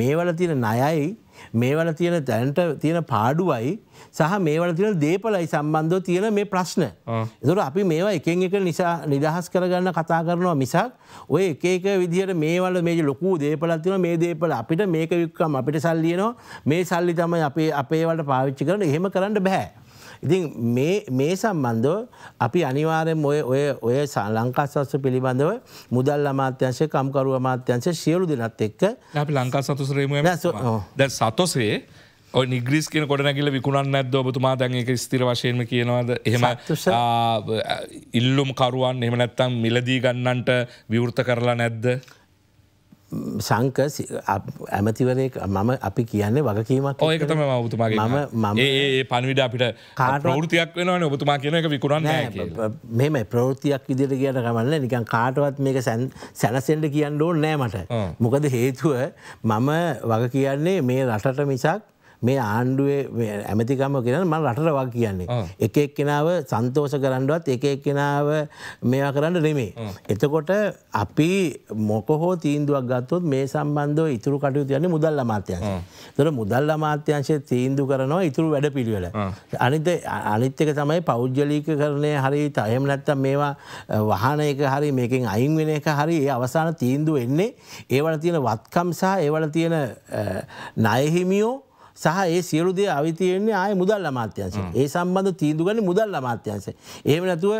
මේවල තියෙන නයයි මේවල තියෙන තැන්ට තියෙන පාඩුවයි සහ මේවල තියෙන දේපලයි සම්බන්ධව තියෙන මේ ප්‍රශ්න. එතකොට අපි මේවා එකෙන් එක නිසා නිදහස් කරගන්න කතා කරනවා මිසක් ඔය එක එක විදිහට මේවල මේ ලොකු දේපලක් තියෙනවා මේ දේපල අපිට මේක වික්කම් අපිට සල්ලි එනවා මේ සල්ලි තමයි අපේ අපේ වලට පාවිච්චි කරන්න එහෙම කරන්න බෑ. ඉතින් මේ සම්බන්ධව අපි අනිවාරෙන් ඔය ඔය ඔය ලංකාසස්ස පිළිබඳව මුදල් අමාත්‍යංශය කම්කරුව අමාත්‍යංශය සියලු දෙනත් එක්ක ලංකා සතුසරේම දැ සතොසේ නිග්‍රිස් කියන කොටනැකිල විකුණන් නැද්ද ඔබතුමා දැන්ක ස්තිර වශයෙන්ම කියනවාද එහෙම ඉල්ලුම් කරුවන් එහම නැත්තම් මිලදී ගන්නන්ට විවෘත කරලා නැද්ද ශංක ඇමතිවරයෙක් මම අපි කියන්නේ වගකීමක් ඒක තම ඔබතුමාගේ මම මම ඒ පණවිඩ අපිට ප්‍රෘතියක් වෙනවන ඔබතුමා කියන එක විකුණන්න මෙම ප්‍රෘතියක් විදිට කියට ගමන්න නිකන් කාටවත් මේක සැන් සැලසෙන්ට කියන්න ඕ නෑ මට මොකද හේතුව මම වග කියන්නේ මේ රටට මිසක් මේ ආණ්ඩුවේ ඇමතිකම කියෙන ම රටරවා කියන්නේ. එක එක්කෙනාව සන්තෝෂ කරන්නවත් එක එක්කෙනාව මේවා කරන්න නෙමේ. එතකොට අපි මොකහෝ තීන්දුවක් ගත්තොත් මේ සම්බන්ධව ඉතුරු කටයුතු යන්නේ මුදල් අමාත්‍යංශය. තොර මුදල් අමාත්‍යංශය තීන්දු කරනවා ඉතුරු වැඩ පිළිවෙල. අනිත අනිත් එක තමයි පෞද්ගලික කරණය හරි තයම නැත්තම් මේවා වහන එක හරි මේකින් අයින් වෙන එක හරි ඒ අවසාන තීන්දුව එන්නේ ඒවල තියෙන වත්කම් සහ ඒවල තියෙන ණයහිමියෝ සහ ඒ සියලුදේ අවිතියෙන්නේ ආය මුදල් අමාත්‍යංශ. ඒ සම්බන්ධ තීන්දු ගන්න මුදල් අමාත්‍යංශ. එහෙම නැතුව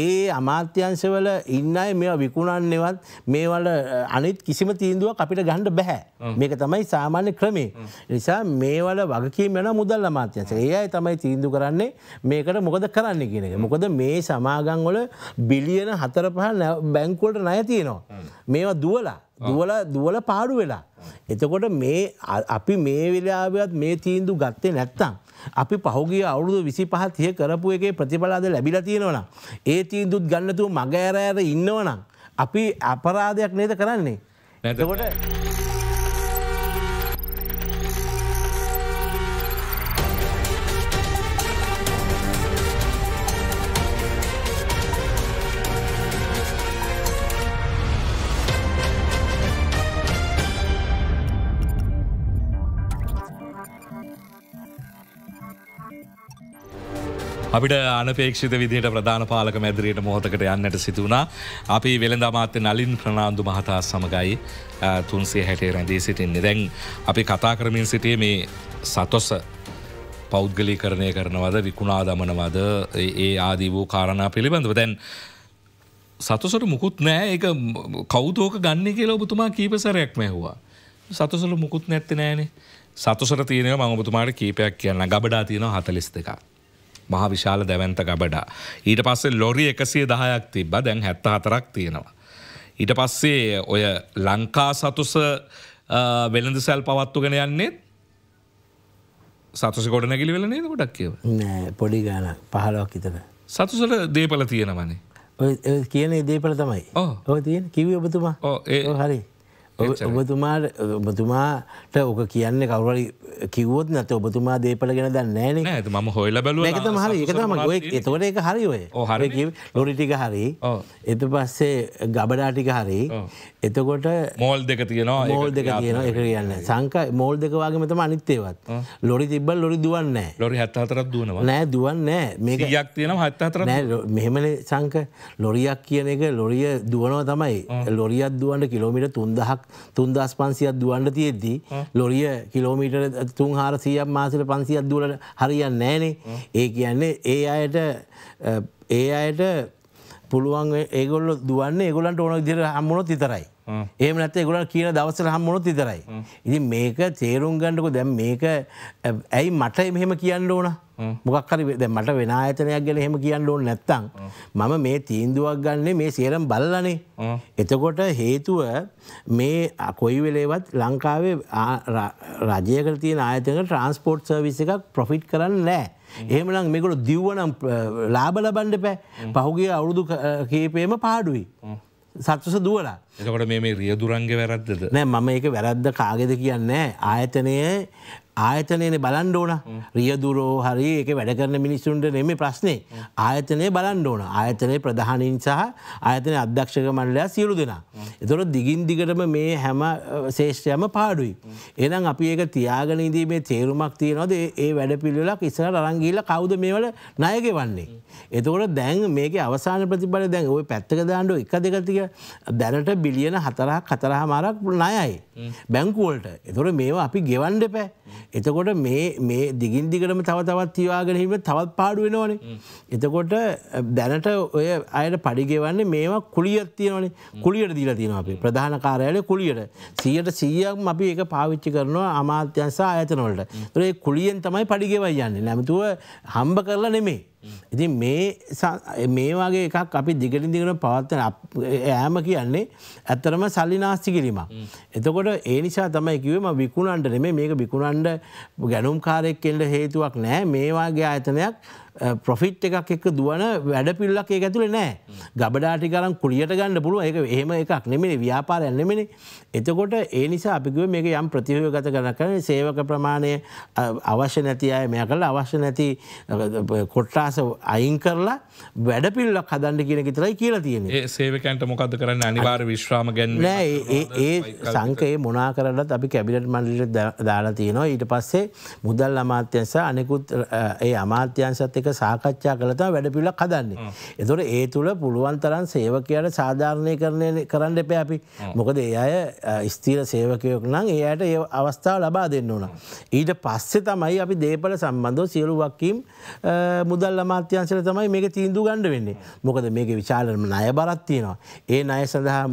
ඒ අමාත්‍යංශවල ඉන්නයි මේවා විකුණන්නේවත් මේවල අනිත් කිසිම තීන්දුවක් අපිට ගන්න බෑ. මේක තමයි සාමාන්‍ය ක්‍රමේ. නිසා මේවල වගකීම් වෙන මුදල් අමාත්‍යංශ. ඒ අය තමයි තීන්දු කරන්නේ මේකට මොකද කරන්න කියන එක. මොකද මේ සමාගම් වල බිලියන 4 5 බැංකුවලට ණය තියෙනවා. මේවා දුවලා දුවල දුවල පාඩු වෙලා එතකොට මේ අපි මේ වෙලාවත් මේ තීන්දු ගත්තේ නැත්තං. අපි පහුගිය අවුරුදු විසි පහත් තිය කරපු එකේ ප්‍රතිඵලාද ලැබිල තියෙනවන. ඒ තීන්දුත් ගන්නතු මගෑරෑර ඉන්නවනම්. අපි අපරාධයක් නේද කරන්නේ. නැතකොට. අපිට අනපේක්ෂිත විදිහට ප්‍රධාන පාලක මැදිරියට මොහොතකට යන්නට සිතුුණා අපි වෙළඳ අමාත්‍ය නලින් ප්‍රනාාන්දු මහතා සමඟයි තුන්සේ හැටේ රැඳී සිටින්නේ දැන් අපි කතා කරමින් සිටිය මේ සතොස පෞද්ගලි කරණය කරනවද විකුණා දමනවද ඒ ආදී වූ කාරණා පිළිබඳව දැන් සතුසට මුකුත් නෑ එක කෞදෝක ගන්න කියලා ඔබතුමා කීපසරයක් මැහවා සතුසල මුකුත් නැත්ති නෑනේ සතුසර තියනව මඟබතුමාට කීපයක් කියන්න ගබඩා තියෙන හතලිස් දෙකක් මහ විශාල දැවන්ත ගබඩා. ඊට පස්සේ ලොරි එකසිය දහයක් තිබ්බ දැන් හැත්ත හතරක් තියෙනවා. ඊට පස්සේ ඔය ලංකා සතුස වෙළඳ සැල් පවත්තුගෙන යන්නේත් සතුස ගොඩ නැගිලි වෙල නේද ගොඩක් කියව නෑ පොඩි ගාන පහලවක් ඉතන සතුසට දේපල තියෙනවනේ ඔය කියන දේපල තමයි ඕ තියෙන කිවි ඔබතුමා හරි ඔබතුමාට ඔබතුමාට ඕක කියන්න කවරරි කිවොත් නත ඔබතුමා දේපල ගෙන දන්න නෑන ම හොල්ල බල එකතම හරි එකතම ගොය එතවට එක හරිවය හරි ලොරිටික හරි එත පස්සේ ගබඩාටික හරි එතකොට මෝල් දෙක තියෙනවා මෝල් දෙක තියෙන එක කියන්න සංක මෝල් දෙකවාගේ මෙතම අනිත්තේවත් ලොරි තිබල් ලොරි දුවන්න ලොරි හත්තාතරක් දුවනවා නෑ දුවන්න මේක යක් තියෙන හත්තාතර මෙහෙමන සංක ලොරියක් කියන එක ලොරිය දුවනවා තමයි ලොරියත් දුවන්ට කිලෝමිට තුන්දහක් තුන්දස් පන්සියක් දුවන්න තියෙද්දී ලොරිය කිලෝමීට තුන් හාර සියයක් මාසට පන්සියක් දුවලට හරියන් නෑනේ ඒ කියන්නේ ඒ අයට ඒ අයට පුළුවන් ඒගොල්ල දුවන්න ඒගොලන්ට ඕන දිර හම්මුණොත් විතරයි ඒම නැත ගොලන් කියන දවසර හම්මුණොත් විතරයි. ඉති මේක තේරුම් ගණ්ඩකු දැම් මේක ඇයි මට මෙහෙම කියන්න ඕනා මොකක්කර මට වෙන අතනයක් ගැන හෙම කියන්න ඕන නැත්තං. මම මේ තීන්දුවක් ගන්නේ මේ සේරම් බල්ලනේ. එතකොට හේතුව මේ කොයි වෙලේවත් ලංකාවේ රජයකර තියෙන ආයතක ට්‍රන්ස්පෝර්ට් සර්විස එකක් ප්‍රොෆිට් කරන්න නෑ. එහෙමනම් මේකොට දිව්වනම් ලාබ ලබන්ඩ පෑ පහුගේ අවුරුදු කේපේම පාඩුයි. සත්වස දුවලා. එතකොට මේ රියදුරන්ගේ වැරද්දද නෑ මම ඒක වැරද්ද කාගෙද කියන්න ආයතනය ආයතනයන බලන් ඕන රියදුරෝ හරි ඒක වැඩ කරන මිනිස්සුන්ට නෙමේ ප්‍රශ්නේ ආයතනය බලන් ඕන ආයතනය ප්‍රධානින් සහ ආයතනය අධ්‍යක්ෂක මණ්ඩලයා සියලු දෙනා. එතොට දිගින් දිගටම මේ හැම ශේෂ්‍යයම පාඩුයි. එනම් අපි ඒක තියාගෙන ඉදීමේ තේරුමක් තියෙනවද ඒ වැඩ පිළිලක් ඉස්සර රංගීල කවුද මේවල ණයග වන්නේ. එතකොට දැන් මේක අවසාන ප්‍රතිබල දැන් ඔය පැත්තක දාණ්ඩුව එක දෙකතික දැනට බිලියන හතරහ කතරහ මාරක් නයයි. බැංකුවලට එතොට මේවා අපි ගෙවන්ඩ පැ. එතකොට මේ දිගින් දිගටම තව තවත් තිවාගෙනීම තවත් පාඩු වෙනවනේ. එතකොට දැනට ඔය අයට පඩිගෙවන්නේ මේවා කුලියත් තියනේ කුලියට දීලා තියෙන අපි ප්‍රධාන කාරයාලය කුලියට සියට සීයක්ම අපි එක පාවිච්චි කරනවා අමාත්‍යන්සා ආයතනවලට. ඒ කුලියෙන් තමයි පඩිගෙවයි යන්නේ නැමතුව හම්බ කරලා නෙමේ. ඉති මේ වගේ එකක් අපි දිගට දිගට පවත්වන ෑම කියන්නේ ඇත්තරම සල්ලි නාස්ති කිරීමක්. එතකොට ඒ නිසා තමයි කිවම විකුණන්ට නෙමේ මේක විකුණන්ඩ ගැනුම් කාරයෙක් කෙල්ට හේතුවක් නෑ මේවාගේ ආයතනයක් ප්‍රොෆිට් එකක් එක්ක දුවන වැඩ පිල්ලක් ඒ ඇතුළ නෑ ගබඩාටි කරම් කුලියට ගන්න පුළුව එක එහෙම එකක් නෙමෙන ව්‍යාපාර ඇන්නෙමෙන එතකොට ඒ නිසා අපිකුව මේක යම් ප්‍රතිහය ගත කරන කරන සේවක ප්‍රමාණය අවශ්‍ය නැති අය මෙය කළ අවශ්‍ය නැති කොට්ටාස අයින් කරලා වැඩපිල්ලක් හදන්න කියන තරයි කියලා තියෙන සේවකන්ට මොකද කරන්න අනිවාර විශ්‍රාම ගැන්න ඒ සංකයේ මොනා කරලත් අපි කැබිලට මන්ඩිට දාලා තියෙනවා ඊට පස්සේ මුදල් අමාත්‍යන්ස අනෙකුත් ඒ අමාත්‍යන්සත් එක සාකච්ඡා කළතා වැඩපිලක් හදන්නේ. එතොට ඒ තුළ පුළුවන් තරන් සේවකයට සාධාරණය කරණය කරන්න එප අපි මොකද ඒ අය ස්තීර සේවකයොක් නම් ඒයට ඒ අවස්ථාව ලබා දෙන්න ඕන. ඊට පස්සෙ තමයි අපි දේපල සම්බන්ධෝ සියලු වක්කීම් මුදල් අමාත්‍යංශල තමයි මේක තීන්දු ගණඩ වෙන්නේ මොකද මේක විචාලම නය බරත්තියනවා. ඒ අය සඳහා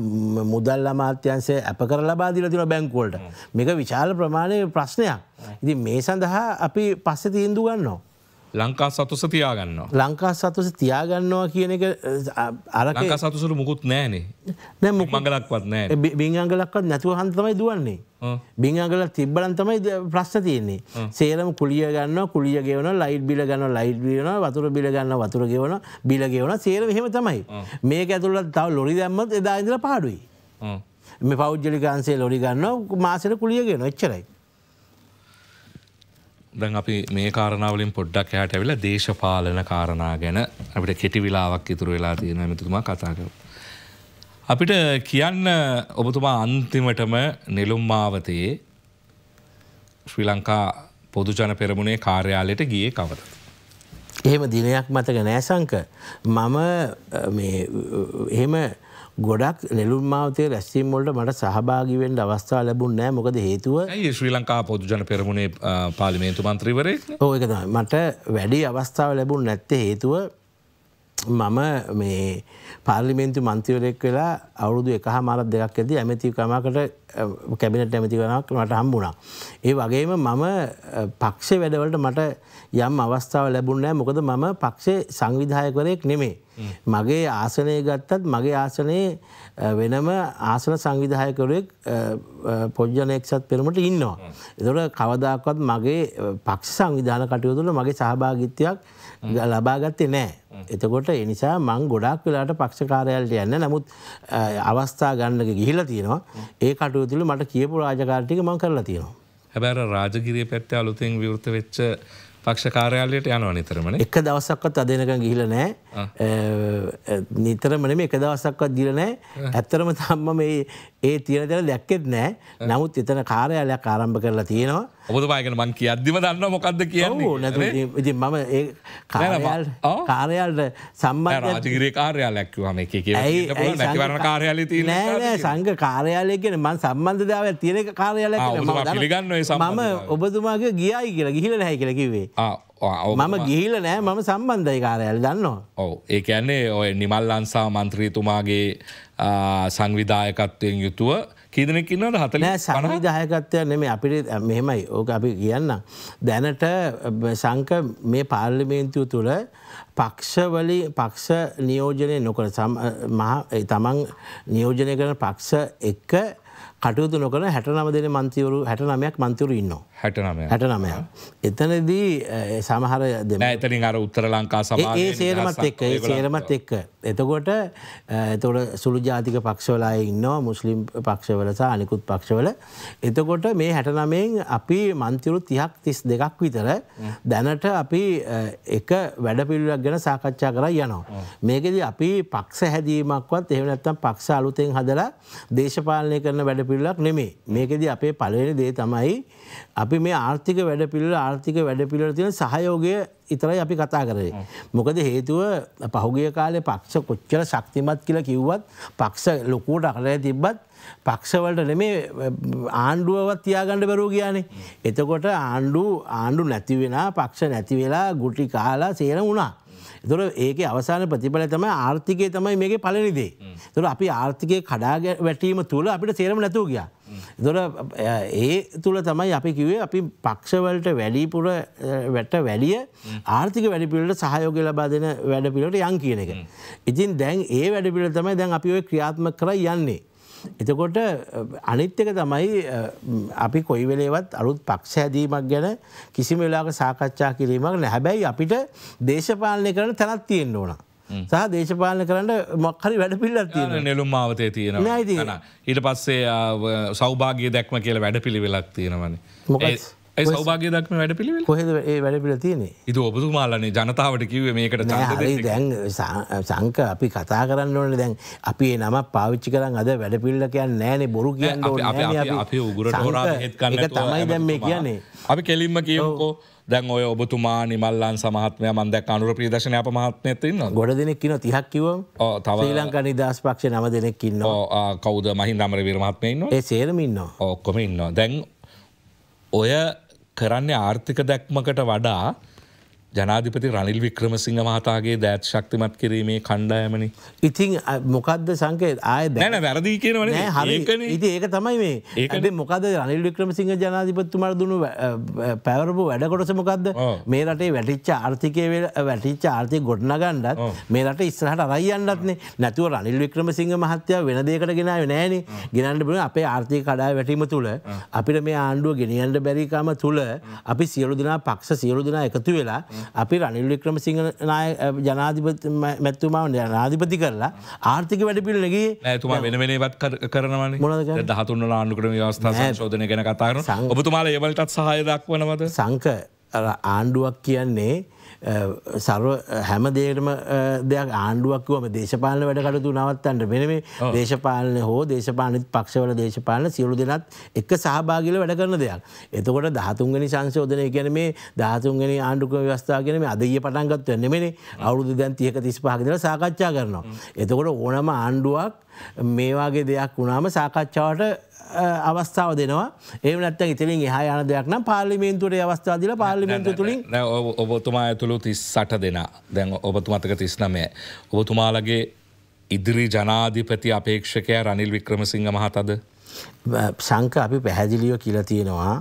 මුදල් අමාත්‍යන්සේ අප කර ලබා දිල තින බැංකෝල්ට මේක විශාල ප්‍රමාණය ප්‍රශ්නයක් ඉති මේ සඳහා අපි පස්සෙ තීන්දු ගන්නවා. ලංකා සතුස තියාගන්නවා. ලංකා සතුස තියාගන්නවා කියන එක අරක සතුසට මුකුත් නෑනේ නෑ මංගලක්වත් නෑ බිංගලක්වත් නැතුව හන්තමයි දුවන්නේ. බිංගල තිබ්බලන් තමයි ප්‍රශ්න තියන්නේ. සේරම කුලිය ගන්න කුලිය ගෙවන ලයිට් බිල ගන්න ලයිට් බිලන වතුර බිල ගන්න වතුර ගෙවන බිල ගෙවන සේරම හෙම තමයි. මේක ඇතුළට තව ලොරි දැම්මත් එදා ඉඳලා පාඩුයි. මේ පෞද්ජලිකන්සේ ලොරි ගන්න මාසට කුලියගෙන එච්චරයි. දැන් අපි මේ කාරණාවලින් පොඩ්ඩක් එහාට ඇවිල්ලා දේශපාලන කාරණා ගැන අපිට කෙටි වෙලාවක් ඉතුරු වෙලා තියෙනවා මෙතුමා කතා කරමු. අපිට කියන්න ඔබතුමා අන්තිමටම නෙළුම් මාවතයේ ශ්‍රී ලංකා පොදුජන පෙරමුණේ කාර්යාලයට ගියේ කවද. එහෙම දිනයක් මතක නෑසංක මම එහෙම ගොඩක් ලෙලුම් මාවතේ රැස්වීම්වලට මට සහභාගිවෙන්ට අවස්ථා ලැබුන් නෑ මොකද හේතුව ඒ ශ්‍රී ලංකා පොදුජන පෙරමුණේ පාලිමේන්තු මන්ත්‍රීවරේ ඕක මට වැඩි අවස්ථාව ලැබුන් නැත්තේ හේතුව මම මේ පාර්ලිමේන්තු මන්තිවරෙක් වෙලා අවුරුදු එක හමාරත් දෙයක් ඇති ඇමතිකමකට කැබිනට ඇමතිකනක් මට හම්බුණා. ඒ වගේම මම පක්ෂ වැඩවලට මට යම් අවස්ථාව ලැබුණෑ මොකද මම පක්ෂේ සංවිධායකරයෙක් නෙමේ. මගේ ආසනය ගත්තත් මගේ ආසනයේ වෙනම ආසන සංවිධායකරයෙක් පොජ්ජනයක්ෂත් පෙරමට ඉන්නවා. එතොට කවදක්වත් මගේ පක්ෂ සංවිධාන කටයුතුල මගේ සහභාගිත්‍යයක් ලබාගත්තේ නෑ එතකොට එනිසා මං ගොඩක් වෙලාට පක්ෂකාරයල්ට යන්න නමුත් අවස්ථා ගන්නක ගිහිලා තියෙනවා ඒ කටයුතුළ මට කියපු රාජකාරටික මං කරලා තියෙනවා. හැබැර රාජගිරිය පැත්ත අලුතින් විවෘත වෙච්ච පක්ෂකාරයාලයට යනවා නිතරමන එක දවසක්වත් අදනක ගිහිල නෑ නිතරමන මේ එක දවසක්වත් දිල නෑ ඇත්තරම තම්ම මේ ඒ තියෙන දෙන දැක්කෙත් නෑ නමුත් එතන කාරයාලයක් ආරම්භ කරලා තියෙනවා ඔබතුමායගෙන මං කිය අදදිම දන්න මොකක්ද කියන්නේ ඉති මම ඒ කාරයාල් කාරයාල්ට සම්බන් රාජගරේ කාරයාලයක්වම එක නැවරන කාරයාල ති නෑ සංග කාරයාලයගෙන මන් සම්බන්ධදාව තියෙන කාරයාල පිගන්න මම ඔබතුමාගේ ගියයි කියලා ගිහිල නැහැ කියලකිවේ මම ගිහිල නෑ මම සම්බන්ධයි කාරයාල දන්නවා ඔව ඒ ඇන්නේ ඔය නිමල්ලන්සා මන්ත්‍රීතුමාගේ සංවිධායකත්වයෙන් යුතුව කීදනෙක් ඉන්නට හතල සංවිධායකත්වය නෙම අපිට මෙහෙමයි ඕක අපි කියන්න. දැනට සංක මේ පාර්ලිමේන්තුව තුළ පක්ෂවලි පක්ෂ නියෝජනය නොකර තමන් නියෝජනය කරන පක්ෂ එක්ක කටයුතු නොකන හැට නම දෙන මන්තිවරු හැට නමයක් මන්තිවරු ඉන්න හැට නම හැට නමය එතනදී සමහර දෙම ඇතනින් අර උත්තර ලංකා සමා ඒ සේරමත් එක්ක ඒ සේරමත් එක්ක එතකොට එතකොට සුළු ජාතික පක්ෂවලා ඉන්නවා මුස්ලිම් පක්ෂවල සහ අනිකුත් පක්ෂවල එතකොට මේ හැට නමෙන් අපි මන්තිවරු තිහක් තිස් දෙකක් විතර දැනට අපි එක වැඩපිල්ලක් ගැන සාකච්ඡා කර යනවා මේකෙද අපි පක්ෂ හැදීමක්වත් එහෙම නැත්තම් පක්ෂ අලුතෙන් හදලා දේශපාලනය කරන වැඩ වැඩපිල්ලක් නෙමේ මේකෙද අපේ පලවෙන දේ තමයි අපි මේ ආර්ථික වැඩපිල්ල ආර්ථික වැඩපිල්ල තියෙන සහයෝගය ඉතරයි අපි කතා කරේ. මොකද හේතුව පහුගිය කාලේ පක්ෂ කොච්චර ශක්තිමත් කියලා කිව්වත් පක්ෂ ලොකුවට අකරය තිබ්බත් පක්ෂවලට නෙමේ ආණ්ඩුවවත් තියාගණඩ බැරූ කියන්නේ. එතකොට ආණ්ඩු ආණ්ඩු නැතිවෙන පක්ෂ නැතිවෙලා ගුටි කාලා සේර වුණා. තොර ඒක අවසාන ප්‍රතිඵල තම ආර්ථිකය තමයි මේක පලනිදේ. තොර අපි ආර්ථිකය කඩාග වැටීම තුළ අපිට සේරම නැතුූ ගියා. දොර ඒ තුළ තමයි අපි කිවේ අපි පක්ෂවලට වැඩිපුර වැට වැඩිය ආර්ථික වැඩිපිලට සහයෝග ලබා දෙන වැඩපිලට යන් කියන එක. ඉතින් දැන් ඒ වැඩිපිල තමයි දැන් අපි ඔය ක්‍රියාත්ම කර යන්නේ. එතකොට අනිත්‍යක තමයි අපි කොයි වෙලේවත් අලුත් පක්ෂ හැදීමක් ගැන කිසිම වෙලාක සාකච්ඡා කිරීමක් නැහැබැයි අපිට දේශපාලනය කරන තැනත් තියෙන්න්න ඕන. සහ දේශපාලන කරන්න මක්හරි වැඩ පිල්ලත් තියෙන නෙලුම් මාවතය තියෙන ඊට පස්සේ සෞභාගය දැක්ම කියල වැඩ පිළිවෙලක් තියෙනවන්නේ. මොකස්. ඇයි සෞභාගේ දක්ම වැඩ පිළිවෙල කොහෙද ඒ වැඩ පිළ තියනේ ඉතු ඔබතුමාලනේ ජනතාවට කිවේ මේකට දැන් සංක අපි කතා කරන්න ඕන දැන් අපි නම පාවිච්චි කරන්න අද වැඩ පිල්ල කියන්න නෑන බොරු කියන්න අපි උගුරට හොරා තමයි දැම් මේ කියන්නේ අපි කෙලින්ම කියකෝ දැන් ඔය ඔබතුමා නිමල්ලන් සමහත්මය මන්දැක් අනුර ප්‍රදශන අප මහත්මයතින්න ගොඩ දෙනෙක්කින තිහක්කිව තව ලංක නිදස් පක්ෂ නම දෙනෙක්කින්න කවද මහින් දමර විරමත්මයන්න ඒ සේරමින්න ඔක්කොම ඉන්න දැන් ඔය කරන්නේ ආර්ථික දැක්මකට වඩා ජනාධිපති රනිල් වික්‍රමසිංහ මහතාගේ දෑත් ශක්තිමත් කිරීමේ කණ්ඩායමනි. ඉතින් මොකක්ද සංකේ ආය දැන වැරදි කියනවන ඉති ඒක තමයි මේ ඒකේ මොකද රනිල් වික්‍රමසිංහ ජනාධිපත්තුමර දුණු පැවරපු වැඩකොටස මොකක්ද මේ රටේ වැටිච්ච ආර්ථිකයවල වැටිච්ච ආර්ථය ගොඩනගණ්ඩත් මේ රට ඉස්සහට අරයියන්නත්නේ නැතුව රනිල් වික්‍රමසිංහ මහත්‍ය වෙන දේකට ගෙනාව නෑන ගෙනන්න බල අපේ ආර්ථය කඩා වැටීම තුළ අපිට මේ ආණ්ඩුව ගෙනියන්ට බැරිකාම තුළ අපි සියලු දෙනා පක්ෂ සියලු දෙනා එකතු වෙලා අපි රනිල් වික්‍රමසිංහ නාය ජනාධිපති මැතිතුමාව ජනාධිපති කරලා ආර්ථික වැඩපිළිවෙළ නෙගියේ නෑ එතුමා වෙන වෙන ඒවත් කරනවානේ මොනවද කරන්නේ 13 වන ආණ්ඩුක්‍රම ව්‍යවස්ථා සංශෝධනය ගැන කතා කරනවා ඔබතුමාලා ඒ වලටත් සහාය දක්වනවද සංක අර ආණ්ඩුවක් කියන්නේ සර්ව හැම දේටම දෙයක් ආණ්ඩුවක්වම දේශපාලන වැඩකට තුනවත්තන්ට මෙන මේ දේශපාලන හෝ දේශපාලනත් පක්ෂවල දේශපාලන සියලු දෙනත් එක සහභාගිල වැඩ කරන දෙයක්. එතකොට දහතුන්ගනි සංශෝධනය ගැන මේ දහතුන්ගනි ආණ්ඩුක ව්‍යවස්ථාගෙන මේ අදිය පටන්ගත්ව නෙමෙනේ අවුරුදු දැන් තියක තිස්පාහිදල සාකච්ඡා කරනවා. එතකොට ඕනම ආණ්ඩුවක් මේවාගේ දෙයක් වුණාම සාකච්ඡාවට අවස්ථාව දෙනවා ඒමනත් ඉතිරින් එහා යන දෙයක් නම් පාලිමේන්තුරේ අවස්ථාදිල පාලිමෙන්තු තුළින් ඔබතුමා ඇතුළු තිස් සට දෙෙන දැන් ඔබතුමතක තිස්නමය ඔබතුමාලගේ ඉදිරි ජනාධිපති අපේක්ෂකය රනිල් වික්‍රමසිංහ මහතද. සංක අපි පැහැදිලියෝ කියලා තියෙනවා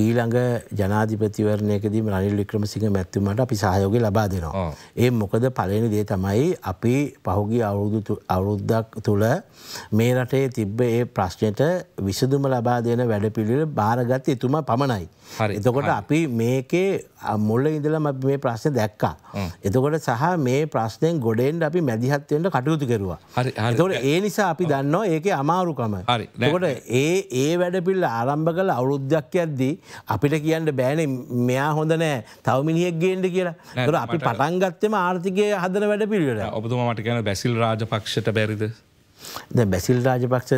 ඊළඟ ජනාධිපතිවරණයකදී රනිල් වික්‍රමසිංහ මැත්තුමට අපි සහයෝග ලබා දෙනවා. ඒ මොකද පලනි දේ තමයි අපි පහුගිය අවුරුදු අවුරුද්දක් තුළ මේ රටේ තිබ්බ ඒ ප්‍රශ්නයට විසදුම ලබා දෙන වැඩපිළිල භාරගත්ත එතුමා පමණයි. එතකොට අපි මේකේ මුල්ල ඉඳලම මේ ප්‍රශ්න දැක්කා. එතකොට සහ මේ ප්‍රශ්නයෙන් ගොඩෙන්ට අපි මැදිහත්වෙන්ට කටයුතු කෙරවා. හරිතට ඒ නිසා අපි දන්නවා ඒක අමාරුකම. කොට ඒ ඒ වැඩපිල්ල ආරම්භ කල අවුරුද්ධක් ඇද්දී අපිට කියන්න බෑන මෙයා හොඳ නෑ තවමිනිියක් ගේන්ට කියලා තොට අපි පටන්ගත්තම ආර්ථිකය හදන වැඩ පිළිට ඔබතුමට කියන බැසිල් රාජ පක්ෂට බැරිද. ද බැසිල් රාජපක්ෂ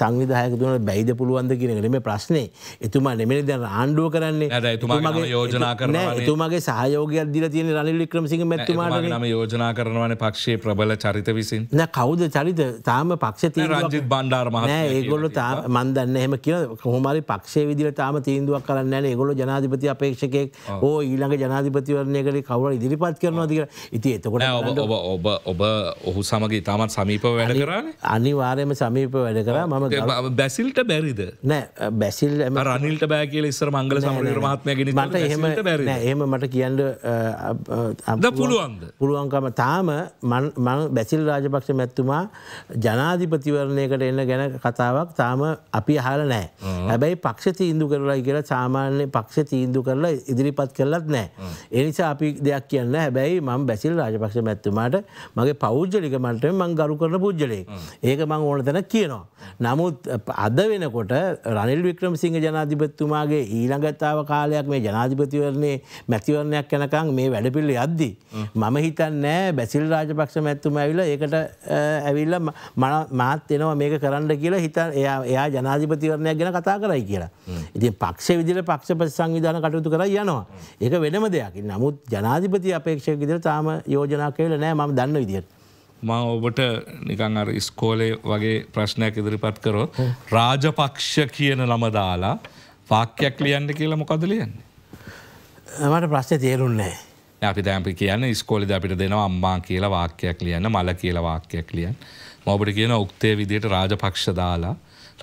සංවිධහයක තුන බැයිද පුළුවන්ද කියනකට මේ ප්‍රශ්නේ එතුමා නෙමනි දැන් ආණ්ඩුව කරන්නේ එතුමාගේ යෝජනා කරන එතුමගේ සහයෝගයක් දිල තියෙන රනිල්ලි ක්‍රමසිංහ මැතුමාට නම යෝජනා කරනවන පක්ෂයේ ප්‍රබල චරිත විසින් න කවුද චරිත තාම පක්ෂ ති රජිත් බණ්ඩාර්ම ඒගොල්ල තා මන්දන්න එහෙම කිය කොහොමරි පක්ෂේ විදිල තාම තීන්දුවක් කරන්න ඒගොල ජනාධිපති අපේක්ෂකෙක් ඕ ඊළඟ ජනාධිපතිවරණයකට කවර ඉදිරිපත් කරනවා දික ඉති එතකොට ඔබ ඔබ ඔබ ඔහු සමගේ තාමත් සහ සමීප වැඩ කරන්න අනිවාර්යම සමීප වැඩ කරා මම බැසිල්ට බැරිද නෑ බැසිල් රනිල්ට බෑ කියල ඉස්සර මංගල සමර මහත්මයගෙන මට එහෙම එහෙම මට කියන්න අද පුළුවන්ද පුළුවන්කම තාම බැසිල් රාජපක්ෂ මැත්තුමා ජනාධිපතිවරණයකට එන්න ගැන කතාවක් තාම අපි හල නෑ හැබැයි පක්ෂ තීන්දු කරලා කියලා සාමාන්‍ය පක්ෂ තීන්දු කරලා ඉදිරිපත් කරලත් නෑ එනිසා අපි දෙයක් කියන්න හැබැයි මම බැසිල් රාජපක්ෂ මැත්තුමාට මගේ පෞද්ජලික මටම මං ගරු මාරු කරන පුද්ගලයෙක්. ඒක මං ඕන තැන කියනවා. නමුත් අද වෙනකොට රනිල් වික්‍රම සිංහ ජනාධිපතිතුමාගේ ඊළඟතාව කාලයක් මේ ජනාධිපතිවරණේ මැතිවරණයක් යනකං මේ වැඩපිල්ල යද්දි. මම හිතන්නෑ බැසිල් රාජපක්ෂ මැත්තුම ඇවිල ඒකට ඇවිල්ල මාත් එනවා මේක කරන්න කියලා හිත එයා ජනාධිපතිවරණයක් ගැන කතා කරයි කියලා. ඉතින් පක්ෂ විදිල පක්ෂපති සංවිධාන කටයුතු කර යනවා. ඒක වෙනම දෙයක් නමුත් ජනාධිපති අපේක්ෂක ඉදිර තාම යෝජනා කවෙල නෑ ම දන්න විදිට. මා ඔබට නිකං අර ඉස්කෝලේ වගේ ප්‍රශ්නයක් ඉදිරිපත් කරෝ රාජපක්ෂ කියන නම දාලා වාක්‍යයක් ලියන්න කියලා මොකද ලියන්න. මට ප්‍රශ්නය තේරුන්නේ. අපි දැම්පි කියන්න ස්කෝලි අපිට දෙනවා අම්මා කියලා වාක්‍යයක් ලියන්න මල කියලා වාක්‍යයක් ලියන් මඔබට කියන උක්තේ විදියට රාජපක්ෂ දාලා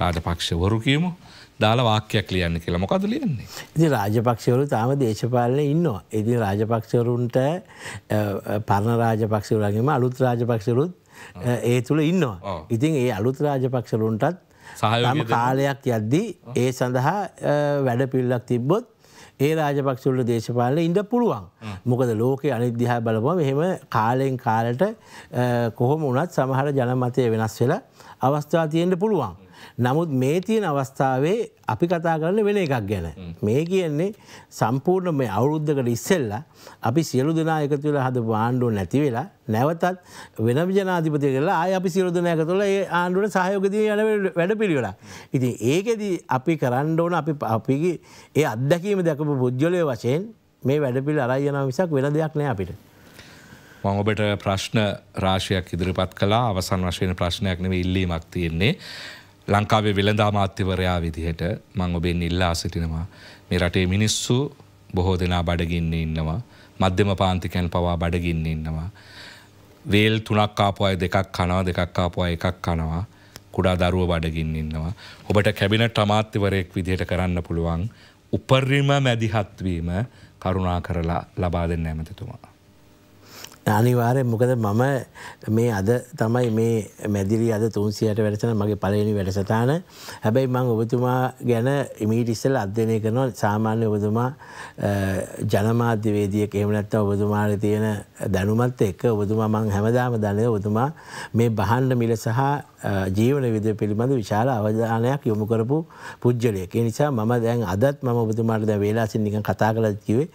රාජපක්ෂවරු කියමු දාල වාක්‍යයක් ලියන්න කියලා මොකද ලියන්නේ. ඉති රාජපක්ෂවරු තාම දේශපාලන ඉන්නවා. එති රාජපක්ෂවරුන්ට පරණ රාජපක්ෂවරගේම අලුත් රාජපක්ෂරුත් ඒ තුළ ඉන්නවා. ඉතින් ඒ අලුත් රාජපක්ෂරුන්ටත් සහම කාලයක් යද්දී ඒ සඳහා වැඩ පිල්ලක් තිබ්බොත් ඒ රාජපක්ෂුල්ට දේශපාලන ඉඩ පුළුවන් මොකද ලෝක අනිද්‍යහා බලපුම මෙහෙම කාලෙන් කාලට කොහොම වනත් සමහර ජනමතය වෙනස් වෙලා අවස්ථා තියෙන්ට පුළුවන්. නමුත් මේ තියෙන අවස්ථාවේ අපි කතා කරන්න වෙන එකක් ගැන. මේ කියන්නේ සම්පූර්ණ මේ අවුරුද්ධකට ඉස්සෙල්ලා අපි සියලු දෙනා එකතු වෙලා හදපු ආණ්ඩුව නැති වෙලා නැවතත් වෙන ජනාධිපති කරලා ආය අපි සියලු දෙනා එකතු වෙලා ඒ ආණ්ඩුවට සහයෝගය දෙන යන වැඩපිළිවෙලා. ඉතින් ඒකෙදි අපි කරන්න ඕන අපි අපිගේ ඒ අත්දැකීම දැකපු පුජ්‍යලයේ වශයෙන් මේ වැඩපිළි අරයි යනවා මිසක් වෙන දෙයක් නෑ අපිට. මං ඔබට ප්‍රශ්න රාශයක් ඉදිරිපත් කලා අවසන් වශයෙන් ප්‍රශ්නයක් නෙව ඉල්ලීමක් තියෙන්නේ. ලංකාවේ වෙළඳාමාත්‍යවරයා විදිහට මං ඔබෙන් ඉල්ලා සිටිනවා. මේ රටේ මිනිස්සු බොහෝ දෙනා බඩගින්න ඉන්නවා. මධ්‍යම පාන්තිකයන් පවා බඩගින්න ඉන්නවා. වේල් තුනක් කාපු අය දෙකක් කනවා දෙකක් කාපු අය එකක් කනවා. කුඩා දරුව බඩගින්න ඉන්නවා. ඔබට කැබිනට් අමාත්‍යවරයෙක් විදිහට කරන්න පුළුවන් උපරිම මැදිහත්වීම කරුණා කරලා ලබා දෙන්න ඇමතිතුමා. අනිවාරය මොකද මම මේ අද තමයි මේ මැදිරි අද තුන්සියට වැඩසන මගේ පලවෙනි වැඩසතාන හැබැයි මං ඔබතුමා ගැන ඉමීට ඉස්සල් අධ්‍යනය කරනවා සාමාන්‍ය ඔබතුමා ජනමාධ්‍යවේදියක් එහමනැත්ත ඔබතුමාට තියෙන දැනුමත් එක්ක ඔබතුමා මං හැමදාම දනය ඔබතුමා මේ බහන්ඩ මිල සහ ජීවන විද පිළිබඳ විශාල අවධානයක් යොමු කරපු පුද්ජලයක නිසා මම දැන් අදත් ම ඔබතුමාට ද වෙලා සිදික කතා කලත් කිවේ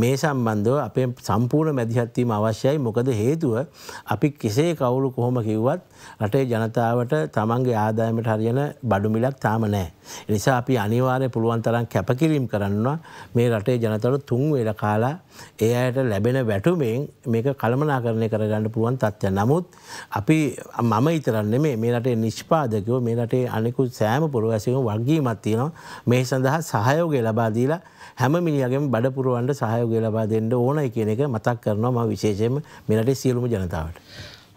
මේ සම්බන්ධව අපේ සම්පූර්ණ මැදිහත්වීම අවශ්‍යයි මොකද හේතුව අපි කෙසේ කවුරු කොහොම කිව්වත් රටේ ජනතාවට තමන්ගේ ආදායමට හරියන බඩුමිලක් තාම නෑ. නිසා අපි අනිවාරය පුළුවන් තරම් කැපකිරීම් කරන්නවා මේ රටේ ජනතවට තුන් වෙල කාලා ඒ අයට ලැබෙන වැටුමෙන් මේක කළමනා කරණය කරගන්න පුළුවන් තත්ත්ය නමුත් අපි මම ඉතරන්නේ මේ මේ රටේ නිෂ්පාදකෝ මේ රටේ අනෙකු සෑම පුරුවැසිකු වර්ගීමත්තියනවා මේ සඳහා සහයෝගේ ලබාදීලා හැම මිනිියගේම බඩ පුරුවන්ට සහයෝගය ලබා දෙන්න ඕනයි කියන එක මතක් කරනවා ම විශේෂයම මෙරට සියලුම ජනතාවට.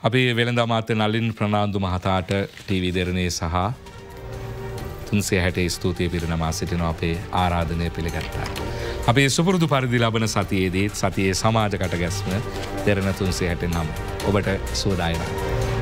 අපි වෙළඳ අමාත්‍ය නලින් ප්‍රනාාන්දු මහතාට ටීවිදරණය සහ තුන්සේ හැට ස්තුතිය පිරිනමා සිටින අපේ ආරාධනය පිළිගත්තා. අපේ සුපුරුදු පරිදි ලබන සතියේදීත් සතියේ සමාජකට ගැස්ම දෙරණ තුන්සේ හැට නම් ඔබට සූදායිරන්න.